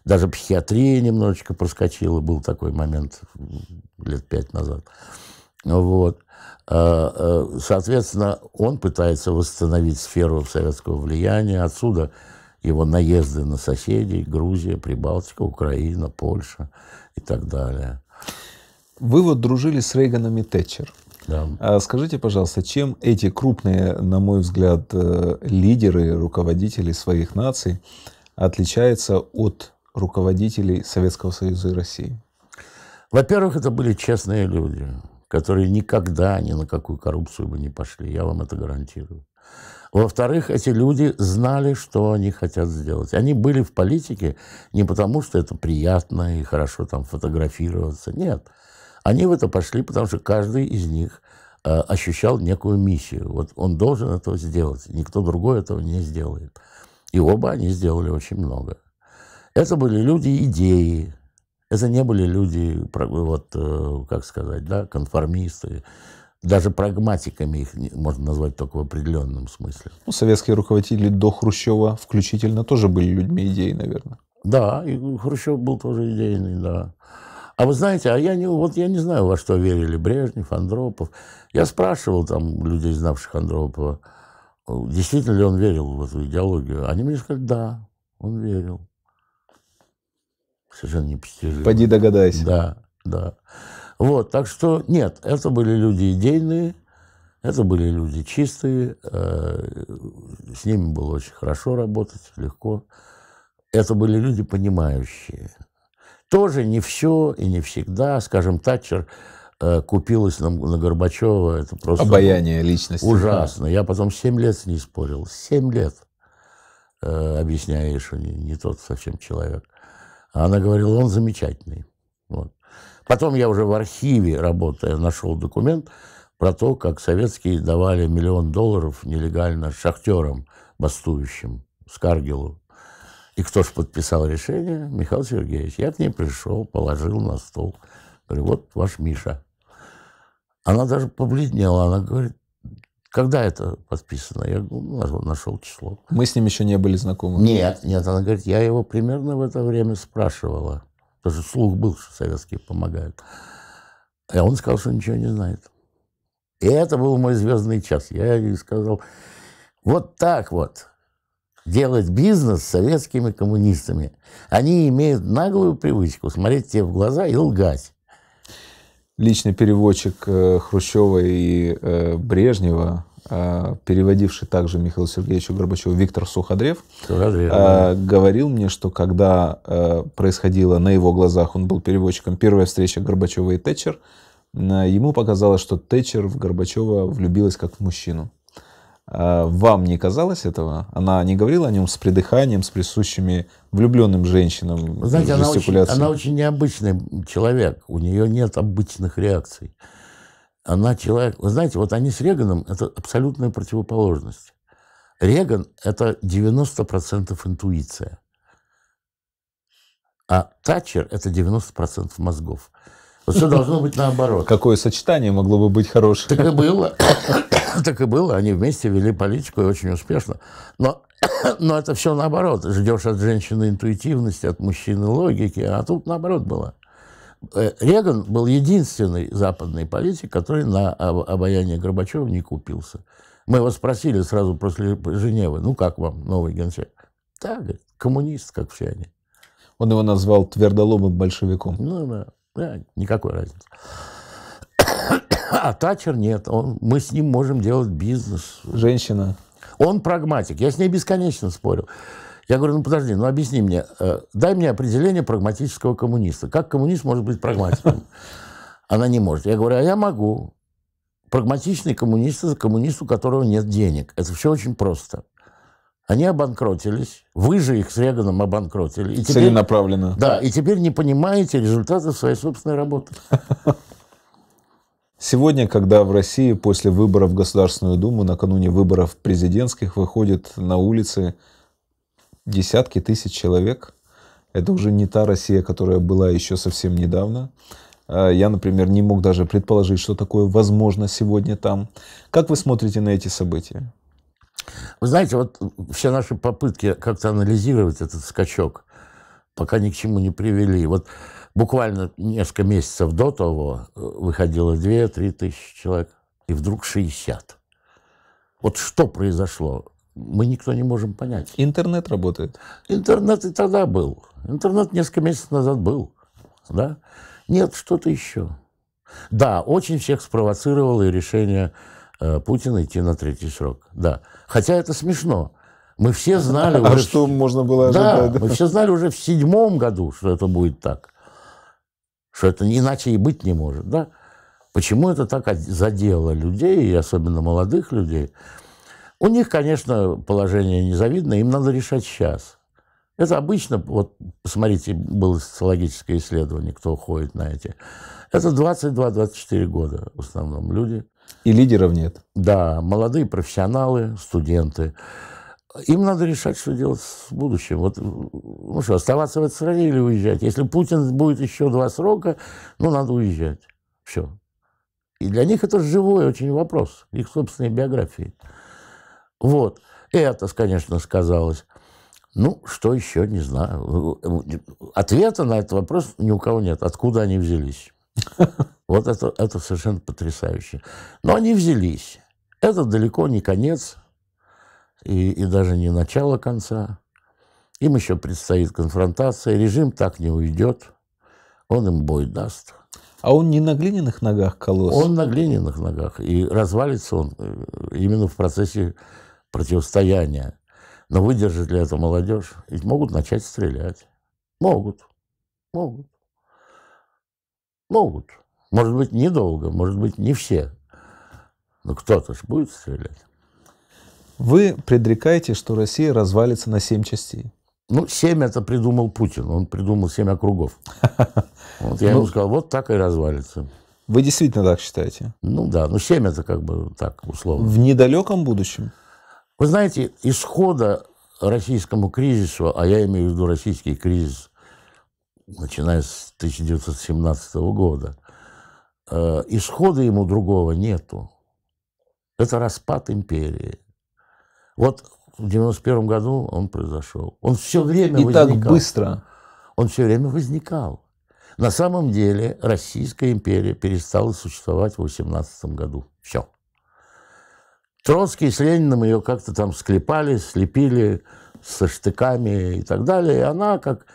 Даже психиатрия немножечко проскочила, был такой момент лет пять назад. Вот. А, соответственно, он пытается восстановить сферу советского влияния. Отсюда его наезды на соседей, Грузия, Прибалтика, Украина, Польша и так далее. Вы вот дружили с Рейганом и Тэтчер. Да. А скажите, пожалуйста, чем эти крупные, на мой взгляд, э, лидеры, руководители своих наций отличаются от руководителей Советского Союза и России? Во-первых, это были честные люди, которые никогда ни на какую коррупцию бы не пошли. Я вам это гарантирую. Во-вторых, эти люди знали, что они хотят сделать. Они были в политике не потому, что это приятно и хорошо там фотографироваться. Нет. Они в это пошли, потому что каждый из них э, ощущал некую миссию. Вот он должен этого сделать. Никто другой этого не сделает. И оба они сделали очень много. Это были люди идеи. Это не были люди, вот, э, как сказать, да, конформисты, даже прагматиками их можно назвать только в определенном смысле. Ну, советские руководители до Хрущева включительно тоже были людьми идей, наверное. Да, и Хрущев был тоже идейный, да. А вы знаете, а я не, вот я не знаю, во что верили Брежнев, Андропов. Я спрашивал там людей, знавших Андропова, э, действительно ли он верил в эту идеологию. Они мне сказали, да, он верил. Совершенно непостижимо. Пойди, догадайся. Да, да. Вот, так что нет, это были люди идейные, это были люди чистые, э, с ними было очень хорошо работать, легко. Это были люди понимающие. Тоже не все и не всегда, скажем, Татчер э, купилась на, на Горбачева, это просто... Обаяние личности. Ужасно. Я потом семь лет с ней спорил, семь лет, э, объясняя, что не, не тот совсем человек. А она говорила, он замечательный. Вот. Потом я уже в архиве, работая, нашел документ про то, как советские давали миллион долларов нелегально шахтерам, бастующим, Скаргелу. И кто же подписал решение? Михаил Сергеевич. Я к ней пришел, положил на стол. Говорю, вот ваш Миша. Она даже побледнела. Она говорит, когда это подписано? Я говорю, «Ну, нашел число. Мы с ним еще не были знакомы. Нет, нет, она говорит, я его примерно в это время спрашивала. Даже слух был, что советские помогают. А он сказал, что ничего не знает. И это был мой звездный час. Я ей сказал, вот так вот делать бизнес с советскими коммунистами. Они имеют наглую привычку смотреть тебе в глаза и лгать. Личный переводчик э, Хрущева и э, Брежнева а, переводивший также Михаила Сергеевича Горбачева Виктор Суходрев, Суходрев а, да. говорил мне, что когда а, происходило на его глазах, он был переводчиком, первая встреча Горбачева и Тэтчер, ему показалось, что Тэтчер в Горбачева влюбилась как в мужчину. Вам не казалось этого? Она не говорила о нем с придыханием, с присущими влюбленным женщинам Знаете, она очень, она очень необычный человек. У нее нет обычных реакций. Она человек... Вы знаете, вот они с Реганом – это абсолютная противоположность. Реган – это 90% интуиция. А Тачер – это 90% мозгов. Вот все должно быть наоборот. Какое сочетание могло бы быть хорошее? Так и было. так и было. Они вместе вели политику и очень успешно. Но, но это все наоборот. Ждешь от женщины интуитивности, от мужчины логики, а тут наоборот было. Э, Реган был единственный западный политик, который на обаяние Горбачева не купился. Мы его спросили сразу после Женевы, ну как вам новый генсек? Так, да, коммунист, как все они. Он его назвал твердолобым большевиком. Ну да, да никакой разницы. А Тачер нет, он, мы с ним можем делать бизнес. Женщина. Он прагматик, я с ней бесконечно спорил. Я говорю, ну подожди, ну объясни мне, э, дай мне определение прагматического коммуниста. Как коммунист может быть прагматиком? Она не может. Я говорю, а я могу. Прагматичный коммунист – это коммунист, у которого нет денег. Это все очень просто. Они обанкротились. Вы же их с Реганом обанкротили. И теперь, Целенаправленно. Да, и теперь не понимаете результаты своей собственной работы. Сегодня, когда в России после выборов в Государственную Думу, накануне выборов президентских, выходит на улицы десятки тысяч человек. Это уже не та Россия, которая была еще совсем недавно. А, я, например, не мог даже предположить, что такое возможно сегодня там. Как вы смотрите на эти события? Вы знаете, вот все наши попытки как-то анализировать этот скачок пока ни к чему не привели. Вот буквально несколько месяцев до того э, выходило 2-3 тысячи человек, и вдруг 60. Вот что произошло? мы никто не можем понять. Интернет работает. Интернет и тогда был. Интернет несколько месяцев назад был. Да? Нет, что-то еще. Да, очень всех спровоцировало и решение э, Путина идти на третий срок. Да. Хотя это смешно. Мы все знали а уже... что в... можно было ожидать. Да, мы все знали уже в седьмом году, что это будет так. Что это иначе и быть не может. Да? Почему это так задело людей, и особенно молодых людей? У них, конечно, положение незавидное, им надо решать сейчас. Это обычно, вот посмотрите, было социологическое исследование, кто ходит на эти. Это 22-24 года в основном люди. И лидеров нет. Да, молодые профессионалы, студенты. Им надо решать, что делать с будущим. Вот, ну что, оставаться в этой стране или уезжать? Если Путин будет еще два срока, ну, надо уезжать. Все. И для них это живой очень вопрос, их собственной биографии. Вот. и Это, конечно, сказалось. Ну, что еще, не знаю. Ответа на этот вопрос ни у кого нет. Откуда они взялись? Вот это, это совершенно потрясающе. Но они взялись. Это далеко не конец и, и даже не начало конца. Им еще предстоит конфронтация. Режим так не уйдет. Он им бой даст. А он не на глиняных ногах колосс? Он на глиняных ногах. И развалится он э, именно в процессе противостояние. Но выдержит ли это молодежь? Ведь могут начать стрелять. Могут. Могут. Могут. Может быть, недолго, может быть, не все. Но кто-то же будет стрелять. Вы предрекаете, что Россия развалится на семь частей. Ну, семь это придумал Путин. Он придумал семь округов. Вот я ему ну, сказал, вот так и развалится. Вы действительно так считаете? Ну да, ну семь это как бы так условно. В недалеком будущем? Вы знаете, исхода российскому кризису, а я имею в виду российский кризис, начиная с 1917 года, э, исхода ему другого нету. Это распад империи. Вот в 91 году он произошел. Он все время И возникал. так быстро. Он все время возникал. На самом деле Российская империя перестала существовать в 18 году. Все. Троцкий с Лениным ее как-то там склепали, слепили со штыками и так далее. И она, как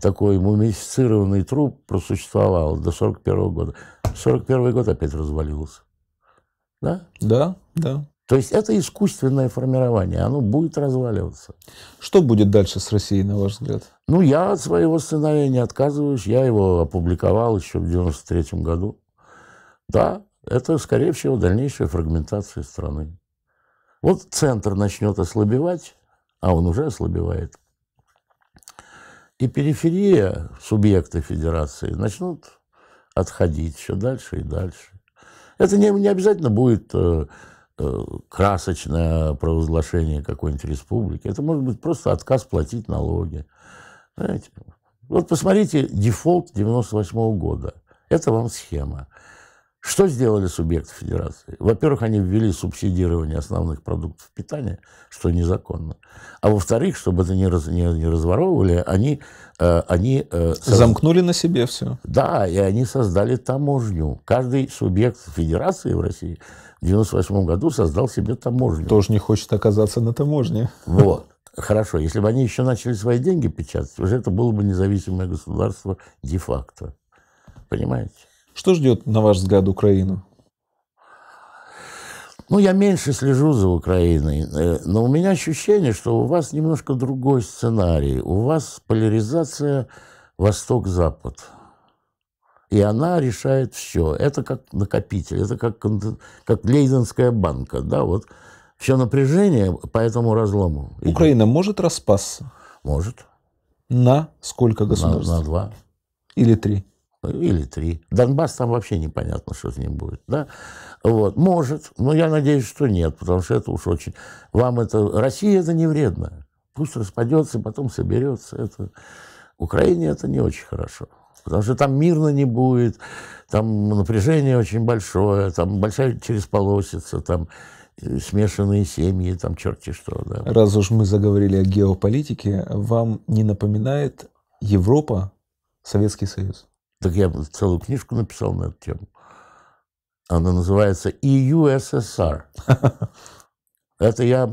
такой мумифицированный труп, просуществовала до 41 года. 41 год опять развалился. Да? Да, да. То есть это искусственное формирование, оно будет разваливаться. Что будет дальше с Россией, на ваш взгляд? Ну, я от своего сценария не отказываюсь. Я его опубликовал еще в 93 году. Да, это, скорее всего, дальнейшая фрагментация страны. Вот центр начнет ослабевать, а он уже ослабевает. И периферия субъекта федерации начнут отходить все дальше и дальше. Это не, не обязательно будет э, э, красочное провозглашение какой-нибудь республики. Это может быть просто отказ платить налоги. Знаете? Вот посмотрите дефолт 98 -го года. Это вам схема. Что сделали субъекты федерации? Во-первых, они ввели субсидирование основных продуктов питания, что незаконно. А во-вторых, чтобы это не, раз, не, не разворовывали, они... Э, они э, соз... Замкнули на себе все. Да, и они создали таможню. Каждый субъект федерации в России в 1998 году создал себе таможню. Тоже не хочет оказаться на таможне. Вот. Хорошо, если бы они еще начали свои деньги печатать, уже это было бы независимое государство де-факто. Понимаете? Что ждет, на ваш взгляд, Украину? Ну, я меньше слежу за Украиной, э, но у меня ощущение, что у вас немножко другой сценарий. У вас поляризация Восток-Запад. И она решает все. Это как накопитель, это как, как Лейденская банка. Да? Вот все напряжение по этому разлому. Идет. Украина может распасться? Может. На сколько государств? На, на два. Или три? или три. Донбасс там вообще непонятно, что с ним будет. Да? Вот. Может, но я надеюсь, что нет, потому что это уж очень... Вам это... Россия это не вредно. Пусть распадется, потом соберется. Это... Украине это не очень хорошо. Потому что там мирно не будет, там напряжение очень большое, там большая через полосица, там э, смешанные семьи, там черти что. Да. Раз уж мы заговорили о геополитике, вам не напоминает Европа Советский Союз? Так я целую книжку написал на эту тему. Она называется ЕУССР. Это я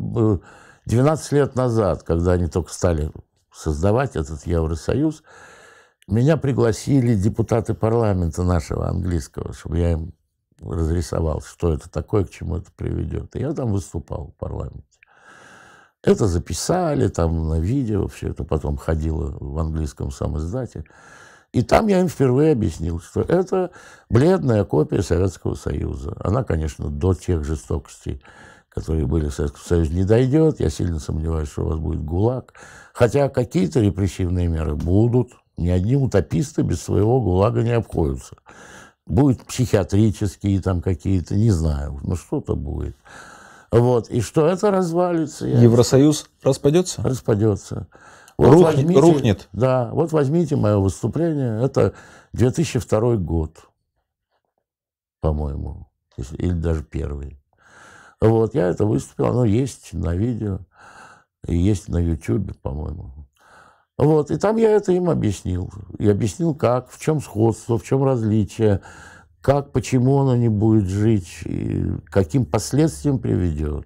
12 лет назад, когда они только стали создавать этот Евросоюз, меня пригласили депутаты парламента нашего английского, чтобы я им разрисовал, что это такое, к чему это приведет. И я там выступал в парламенте. Это записали там на видео, все это потом ходило в английском самоиздате. И там я им впервые объяснил, что это бледная копия Советского Союза. Она, конечно, до тех жестокостей, которые были в Советском Союзе, не дойдет. Я сильно сомневаюсь, что у вас будет ГУЛАГ. Хотя какие-то репрессивные меры будут. Ни одни утописты без своего ГУЛАГа не обходятся. Будут психиатрические там какие-то, не знаю, но ну что-то будет. Вот. И что это развалится. Евросоюз я... распадется? Распадется. Вот Рух, возьмите, рухнет. Да, вот возьмите мое выступление. Это 2002 год, по-моему, или даже первый. Вот, я это выступил, оно есть на видео, есть на YouTube, по-моему. Вот, и там я это им объяснил. И объяснил, как, в чем сходство, в чем различие, как, почему оно не будет жить, и каким последствиям приведет.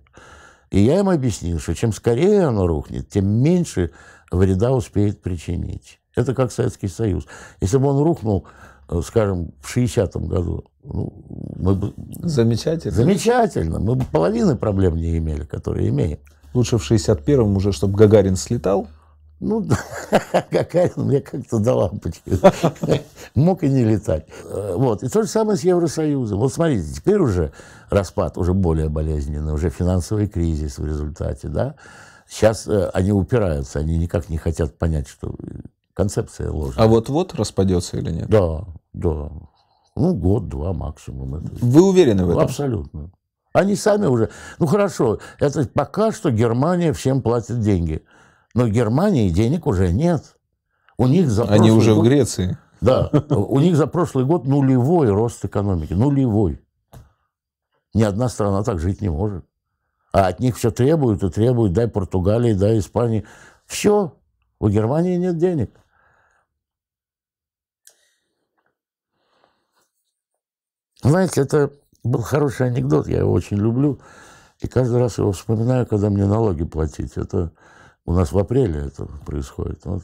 И я им объяснил, что чем скорее оно рухнет, тем меньше вреда успеет причинить. Это как Советский Союз. Если бы он рухнул, э, скажем, в 60-м году, ну, мы бы... Замечательно. Замечательно. Мы бы половины проблем не имели, которые имеем. Лучше в 61-м уже, чтобы Гагарин слетал. Ну, Гагарин мне как-то до лампочки. Мог и не летать. Э, вот. И то же самое с Евросоюзом. Вот смотрите, теперь уже распад уже более болезненный, уже финансовый кризис в результате, да? Сейчас э, они упираются, они никак не хотят понять, что э, концепция ложная. А вот-вот распадется или нет? Да, да. Ну, год-два максимум. Вы уверены в этом? Абсолютно. Они сами уже... Ну, хорошо, это пока что Германия всем платит деньги. Но Германии денег уже нет. У них за Они уже год... в Греции. Да. У них за прошлый год нулевой рост экономики. Нулевой. Ни одна страна так жить не может. А от них все требуют и требуют, дай Португалии, дай Испании. Все, у Германии нет денег. Знаете, это был хороший анекдот, я его очень люблю. И каждый раз его вспоминаю, когда мне налоги платить. Это у нас в апреле это происходит. Вот.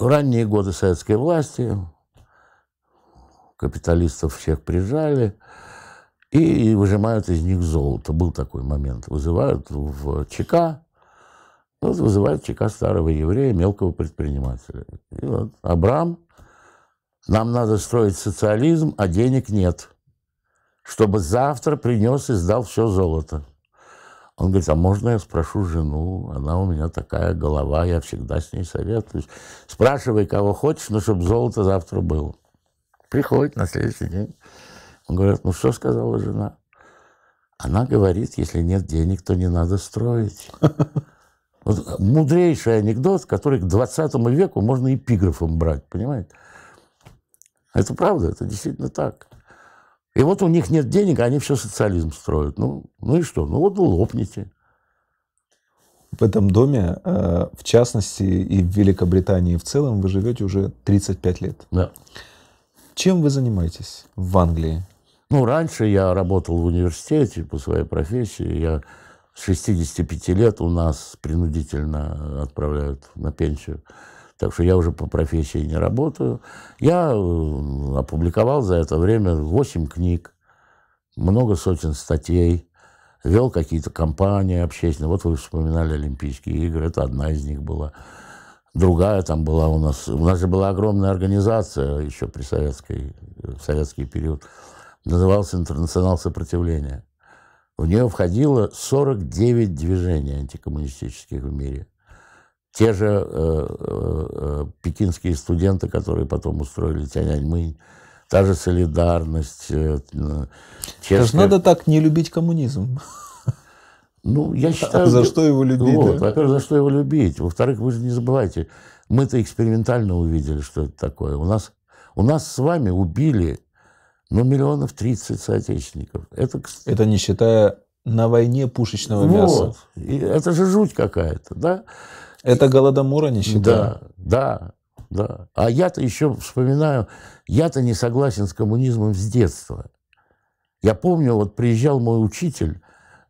Ранние годы советской власти, капиталистов всех прижали – и выжимают из них золото. Был такой момент. Вызывают в ЧК, вот вызывают ЧК старого еврея, мелкого предпринимателя. И вот Абрам, нам надо строить социализм, а денег нет, чтобы завтра принес и сдал все золото. Он говорит, а можно я спрошу жену? Она у меня такая голова, я всегда с ней советуюсь. Спрашивай, кого хочешь, но чтобы золото завтра было. Приходит на следующий день он говорит, ну что сказала жена? Она говорит, если нет денег, то не надо строить. Вот мудрейший анекдот, который к 20 веку можно эпиграфом брать, понимаете? Это правда, это действительно так. И вот у них нет денег, а они все социализм строят. Ну, ну и что? Ну вот вы лопните. В этом доме, э, в частности, и в Великобритании в целом, вы живете уже 35 лет. Да. Чем вы занимаетесь в Англии? Ну, раньше я работал в университете по своей профессии. Я с 65 лет у нас принудительно отправляют на пенсию. Так что я уже по профессии не работаю. Я э, опубликовал за это время 8 книг, много сотен статей, вел какие-то кампании общественные. Вот вы вспоминали Олимпийские игры, это одна из них была. Другая там была у нас. У нас же была огромная организация еще при советской, в советский период назывался «Интернационал сопротивления». В нее входило 49 движений антикоммунистических в мире. Те же э, э, э пекинские студенты, которые потом устроили Тяньаньмынь, та же солидарность. Э, чешская... Даже надо так не любить коммунизм. Ну, я считаю... А за что его любить? Вот, да? Во-первых, за что его любить. Во-вторых, вы же не забывайте, мы-то экспериментально увидели, что это такое. У нас, у нас с вами убили ну, миллионов 30 соотечественников. Это, это не считая на войне пушечного вот. мяса. И это же жуть какая-то, да? Это голодомора не считая. Да, да, да. А я-то еще вспоминаю, я-то не согласен с коммунизмом с детства. Я помню, вот приезжал мой учитель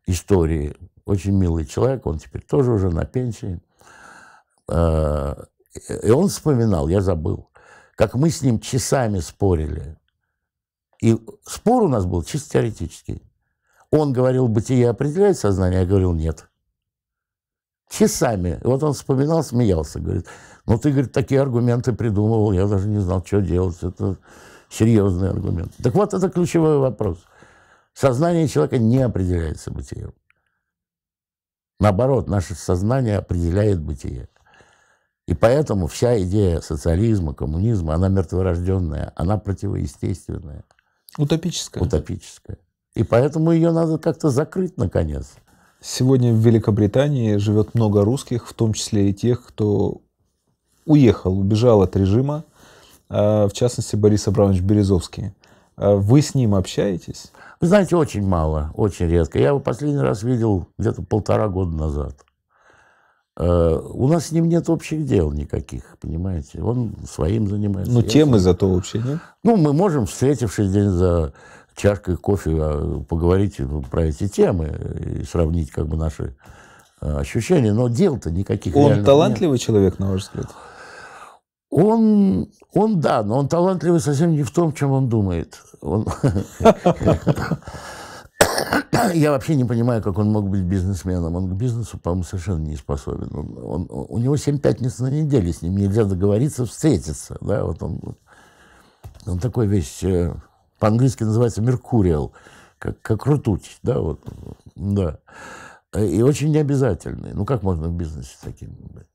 истории, очень милый человек, он теперь тоже уже на пенсии. А, и он вспоминал, я забыл, как мы с ним часами спорили и спор у нас был чисто теоретический. Он говорил, бытие определяет сознание, я говорил, нет. Часами. Вот он вспоминал, смеялся, говорит, ну ты, говорит, такие аргументы придумывал, я даже не знал, что делать, это серьезный аргумент. Так вот, это ключевой вопрос. Сознание человека не определяется бытием. Наоборот, наше сознание определяет бытие. И поэтому вся идея социализма, коммунизма, она мертворожденная, она противоестественная. Утопическая. Утопическая. И поэтому ее надо как-то закрыть наконец. Сегодня в Великобритании живет много русских, в том числе и тех, кто уехал, убежал от режима, а, в частности, Борис Абрамович Березовский. А вы с ним общаетесь? Вы знаете, очень мало, очень редко. Я его последний раз видел где-то полтора года назад. Э, у нас с ним нет общих дел никаких, понимаете? Он своим занимается. Ну, темы этим. зато общие, нет? Ну, мы можем, встретившись день за чашкой кофе, а, поговорить ну, про эти темы и сравнить как бы наши э, ощущения, но дел-то никаких Он талантливый нет. человек, на ваш взгляд? Он, он, да, но он талантливый совсем не в том, чем он думает. Он... Я вообще не понимаю, как он мог быть бизнесменом. Он к бизнесу, по-моему, совершенно не способен. Он, он, у него 7 пятниц на неделю, с ним нельзя договориться, встретиться. Да? Вот он, он такой весь, э, по-английски называется меркуриал, как, как ртуть. Да? Вот, да. И очень необязательный. Ну, как можно в бизнесе таким быть?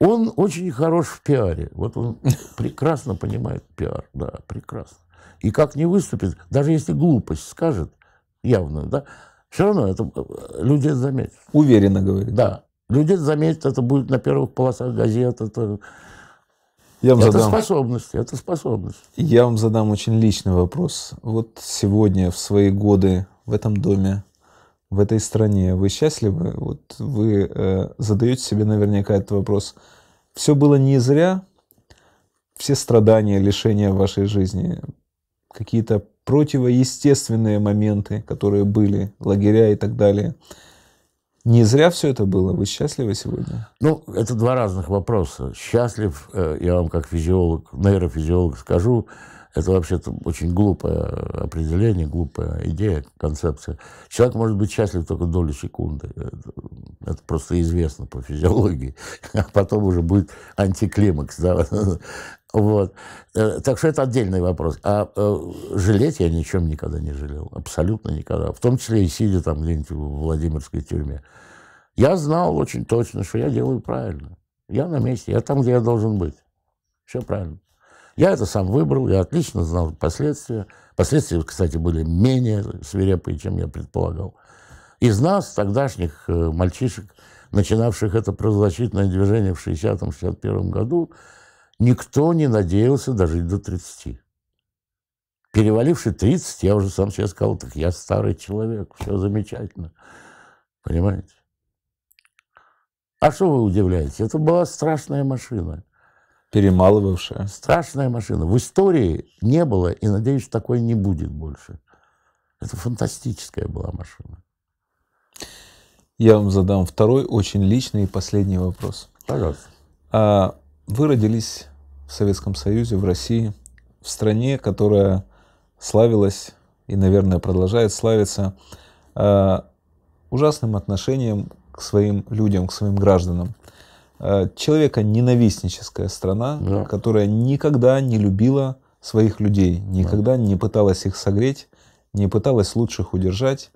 Он очень хорош в пиаре. Вот он прекрасно понимает пиар. Да, прекрасно. И как не выступит, даже если глупость скажет, явно, да, все равно это э, люди заметят. Уверенно говорю. Да. Люди заметят, это будет на первых полосах газет, это, я вам это задам... способность, это способность. Я вам задам очень личный вопрос. Вот сегодня, в свои годы, в этом доме, в этой стране, вы счастливы? Вот вы э, задаете себе наверняка этот вопрос. Все было не зря, все страдания, лишения в вашей жизни, какие-то противоестественные моменты, которые были, лагеря и так далее. Не зря все это было. Вы счастливы сегодня? Ну, это два разных вопроса. Счастлив, э, я вам как физиолог, нейрофизиолог скажу, это вообще-то очень глупое определение, глупая идея, концепция. Человек может быть счастлив только долю секунды. Это, это просто известно по физиологии. А потом уже будет антиклимакс. Да? Вот. Э, так что это отдельный вопрос. А э, жалеть я ничем никогда не жалел. Абсолютно никогда. В том числе и сидя там где-нибудь в Владимирской тюрьме. Я знал очень точно, что я делаю правильно. Я на месте, я там, где я должен быть. Все правильно. Я это сам выбрал, я отлично знал последствия. Последствия, кстати, были менее свирепые, чем я предполагал. Из нас, тогдашних э, мальчишек, начинавших это правозащитное движение в 60-61 году, никто не надеялся дожить до 30. Переваливший 30, я уже сам себе сказал, так я старый человек, все замечательно. Понимаете? А что вы удивляете? Это была страшная машина. Перемалывавшая. Страшная машина. В истории не было, и, надеюсь, такой не будет больше. Это фантастическая была машина. Я вам задам второй, очень личный и последний вопрос. Пожалуйста. А, вы родились в Советском Союзе, в России, в стране, которая славилась и, наверное, продолжает славиться а, ужасным отношением к своим людям, к своим гражданам. Э, человека ненавистническая страна, да. которая никогда не любила своих людей, никогда да. не пыталась их согреть, не пыталась лучших удержать,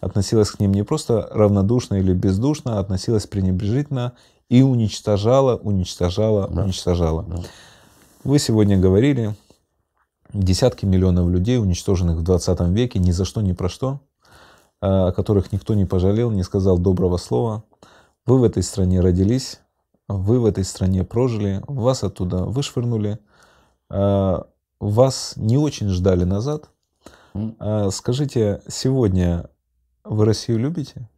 относилась к ним не просто равнодушно или бездушно, относилась пренебрежительно и уничтожала, уничтожала, да. уничтожала. Да. Вы сегодня говорили, десятки миллионов людей, уничтоженных в 20 веке ни за что, ни про что, э, о которых никто не пожалел, не сказал доброго слова. Вы в этой стране родились, вы в этой стране прожили, вас оттуда вышвырнули, э, вас не очень ждали назад. Э, скажите, сегодня вы Россию любите?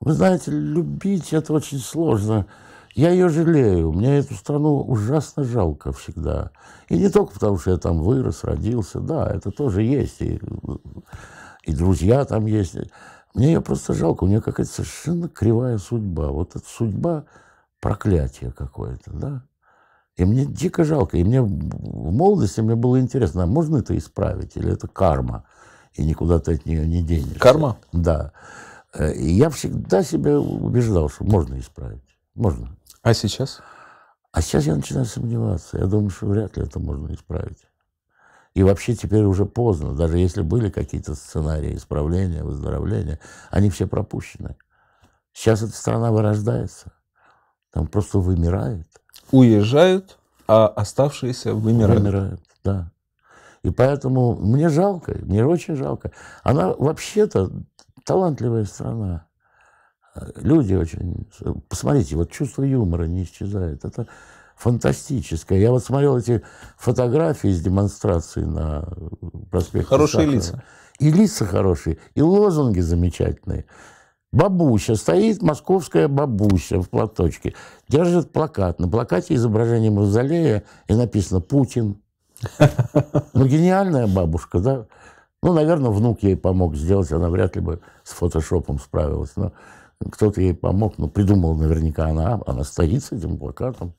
Вы знаете, любить это очень сложно. Я ее жалею. Мне эту страну ужасно жалко всегда. И не только потому, что я там вырос, родился. Да, это тоже есть. И, и друзья там есть. Мне ее просто жалко. У нее какая-то совершенно кривая судьба. Вот эта судьба проклятие какое-то, да. И мне дико жалко. И мне в молодости мне было интересно, а можно это исправить? Или это карма? И никуда ты от нее не денешься. Карма? Да. Э, и я всегда себя убеждал, что можно исправить. Можно. А сейчас? А сейчас я начинаю сомневаться. Я думаю, что вряд ли это можно исправить. И вообще теперь уже поздно. Даже если были какие-то сценарии исправления, выздоровления, они все пропущены. Сейчас эта страна вырождается. Там просто вымирают. Уезжают, а оставшиеся вымирают. Вымирают, да. И поэтому мне жалко, мне очень жалко. Она вообще-то талантливая страна. Люди очень... Посмотрите, вот чувство юмора не исчезает. Это фантастическое. Я вот смотрел эти фотографии из демонстрации на проспекте Хорошие Сахара. лица. И лица хорошие, и лозунги замечательные. Бабуся, стоит московская бабуся в платочке, держит плакат. На плакате изображение мавзолея и написано «Путин». Ну, гениальная бабушка, да? Ну, наверное, внук ей помог сделать, она вряд ли бы с фотошопом справилась, но кто-то ей помог, ну, придумал наверняка она, она стоит с этим плакатом.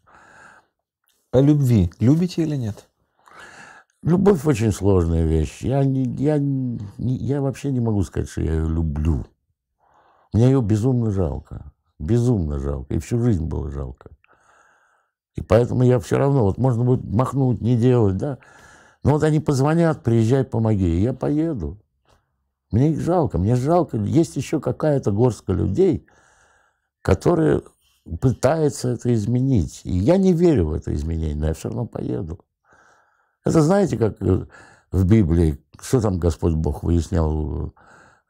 О любви любите или нет? Любовь очень сложная вещь. Я, не, я, не, я вообще не могу сказать, что я ее люблю. Мне ее безумно жалко. Безумно жалко. И всю жизнь было жалко. И поэтому я все равно, вот можно будет махнуть, не делать, да. Но вот они позвонят, приезжай, помоги. И я поеду. Мне их жалко. Мне жалко. Есть еще какая-то горстка людей, которые пытаются это изменить. И я не верю в это изменение, но я все равно поеду. Это знаете, как э, в Библии, что там Господь Бог выяснял? Э,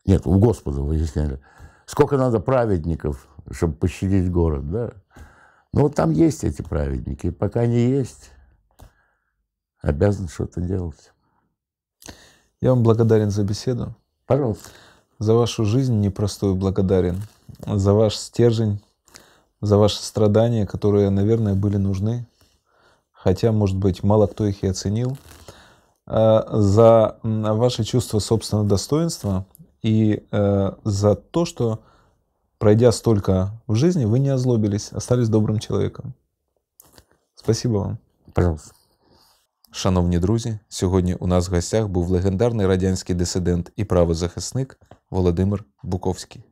нет, у Господа выясняли – сколько надо праведников, чтобы пощадить город, да? Ну, вот там есть эти праведники. пока они есть, обязан что-то делать. Я вам благодарен за беседу. Пожалуйста. За вашу жизнь непростую благодарен. За ваш стержень, за ваши страдания, которые, наверное, были нужны. Хотя, может быть, мало кто их и оценил. А, за ваше чувство собственного достоинства – и э, за то, что пройдя столько в жизни, вы не озлобились, остались добрым человеком. Спасибо вам. Пожалуйста. Шановні друзі, сьогодні у нас в гостях був легендарний радянський дисидент і правозахисник Володимир Буковський.